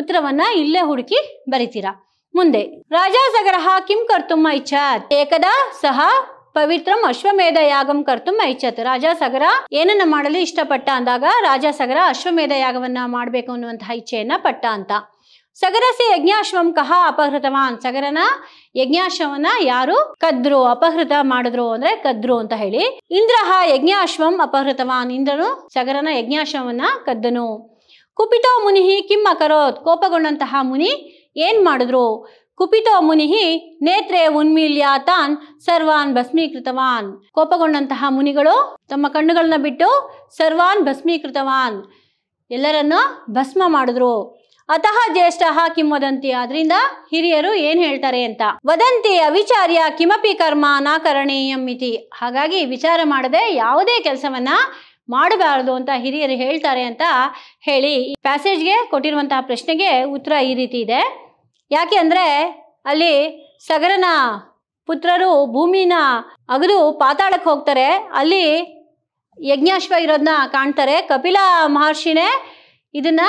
ಉತ್ತರವನ್ನ ಇಲ್ಲೇ ಹುಡುಕಿ ಬರಿತೀರಾ ಮುಂದೆ ರಾಜಾಸಗರಹ ಕಿಂ ಕರ್ತುಮ್ಮ ಇಚ್ಛಾತ್ ಏಕದಾ ಸಹ ಪವಿತ್ರಂ ಅಶ್ವಮೇಧ ಯಾಗಂ ಕರ್ತುಮ್ಮ ಐಚತ್ ರಾಜ ಸಗರ ಏನನ್ನ ಮಾಡಲು ಇಷ್ಟಪಟ್ಟ ಅಂದಾಗ ರಾಜಾ ಸಾಗರ ಅಶ್ವಮೇಧ ಯಾಗವನ್ನ ಮಾಡಬೇಕು ಅನ್ನುವಂತಹ ಇಚ್ಛೆಯನ್ನ ಪಟ್ಟ ಅಂತ ಸಗರಸೆ ಯಜ್ಞಾಶ್ವಂ ಕಹ ಅಪಹೃತವಾನ್ ಸಗರನ ಯಜ್ಞಾಶ್ವವನ ಯಾರು ಕದ್ರು ಅಪಹೃತ ಮಾಡಿದ್ರು ಅಂದ್ರೆ ಕದ್ರು ಅಂತ ಹೇಳಿ ಇಂದ್ರಹ ಯಜ್ಞಾಶ್ವಂ ಅಪಹೃತವಾನ್ ಇಂದ್ರನು ಸಗರನ ಯಜ್ಞಾಶ್ವವನ್ನ ಕದ್ದನು ಕುಪಿತೋ ಮುನಿಹಿ ಕಿಮ್ಮ ಅಕರೋತ್ ಕೋಪಗೊಂಡಂತಹ ಮುನಿ ಏನ್ ಮಾಡಿದ್ರು ಕುಪಿತೋ ಮುನಿಹಿ ನೇತ್ರೇ ಉನ್ಮೀಲ್ಯ ತಾನ್ ಸರ್ವಾನ್ ಭಸ್ಮೀಕೃತವಾನ್ ಕೋಪಗೊಂಡಂತಹ ಮುನಿಗಳು ತಮ್ಮ ಕಣ್ಣುಗಳನ್ನ ಬಿಟ್ಟು ಸರ್ವಾನ್ ಭಸ್ಮೀಕೃತವಾನ್ ಎಲ್ಲರನ್ನ ಭಸ್ಮ ಮಾಡಿದ್ರು ಅತಃ ಜ್ಯೇಷ್ಠ ವದಂತಿ ಅದರಿಂದ ಹಿರಿಯರು ಏನ್ ಹೇಳ್ತಾರೆ ಅಂತ ವದಂತಿ ಅವಿಚಾರ್ಯ ಕಿಮಪಿ ಕರ್ಮ ನಾ ಇತಿ ಹಾಗಾಗಿ ವಿಚಾರ ಮಾಡದೆ ಯಾವುದೇ ಕೆಲಸವನ್ನ ಮಾಡಬಾರದು ಅಂತ ಹಿರಿಯರು ಹೇಳ್ತಾರೆ ಅಂತ ಹೇಳಿ ಈ ಪ್ಯಾಸೇಜ್ಗೆ ಕೊಟ್ಟಿರುವಂತಹ ಪ್ರಶ್ನೆಗೆ ಉತ್ತರ ಈ ರೀತಿ ಇದೆ ಯಾಕೆ ಅಂದ್ರೆ ಅಲ್ಲಿ ಸಗರನ ಪುತ್ರರು ಭೂಮಿನ ಅಗದು ಪಾತಾಳಕ್ಕೆ ಹೋಗ್ತಾರೆ ಅಲ್ಲಿ ಯಜ್ಞಾಶ್ವ ಇರೋದನ್ನ ಕಾಣ್ತಾರೆ ಕಪಿಲ ಮಹರ್ಷಿನೇ ಇದನ್ನ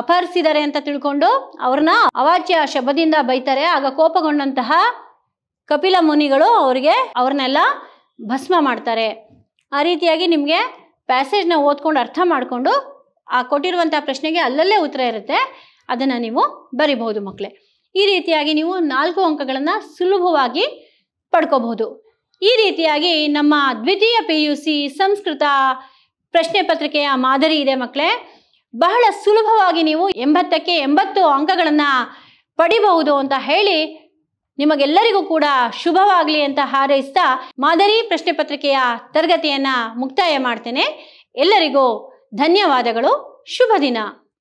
ಅಪಹರಿಸಿದ್ದಾರೆ ಅಂತ ತಿಳ್ಕೊಂಡು ಅವ್ರನ್ನ ಅವಾಚ್ಯ ಶಬದಿಂದ ಬೈತಾರೆ ಆಗ ಕೋಪಗೊಂಡಂತಹ ಕಪಿಲ ಮುನಿಗಳು ಅವರಿಗೆ ಅವ್ರನ್ನೆಲ್ಲ ಭಸ್ಮ ಮಾಡ್ತಾರೆ ಆ ರೀತಿಯಾಗಿ ನಿಮಗೆ ಪ್ಯಾಸೇಜ್ನ ಓದ್ಕೊಂಡು ಅರ್ಥ ಮಾಡಿಕೊಂಡು ಆ ಕೊಟ್ಟಿರುವಂಥ ಪ್ರಶ್ನೆಗೆ ಅಲ್ಲಲ್ಲೇ ಉತ್ತರ ಇರುತ್ತೆ ಅದನ್ನು ನೀವು ಬರಿಬಹುದು ಮಕ್ಕಳೇ ಈ ರೀತಿಯಾಗಿ ನೀವು ನಾಲ್ಕು ಅಂಕಗಳನ್ನು ಸುಲಭವಾಗಿ ಪಡ್ಕೋಬಹುದು ಈ ರೀತಿಯಾಗಿ ನಮ್ಮ ದ್ವಿತೀಯ ಪಿ ಯು ಸಿ ಸಂಸ್ಕೃತ ಪ್ರಶ್ನೆ ಪತ್ರಿಕೆಯ ಮಾದರಿ ಇದೆ ಮಕ್ಕಳೇ ಬಹಳ ಸುಲಭವಾಗಿ ನೀವು ಎಂಬತ್ತಕ್ಕೆ ಎಂಬತ್ತು ಅಂಕಗಳನ್ನು ಪಡಿಬಹುದು ಅಂತ ಹೇಳಿ ನಿಮಗೆಲ್ಲರಿಗೂ ಕೂಡ ಶುಭವಾಗಲಿ ಅಂತ ಹಾರೈಸ್ತಾ ಮಾದರಿ ಪ್ರಶ್ನೆ ಪತ್ರಿಕೆಯ ತರಗತಿಯನ್ನು ಮುಕ್ತಾಯ ಮಾಡ್ತೇನೆ ಎಲ್ಲರಿಗೂ ಧನ್ಯವಾದಗಳು ಶುಭ ದಿನ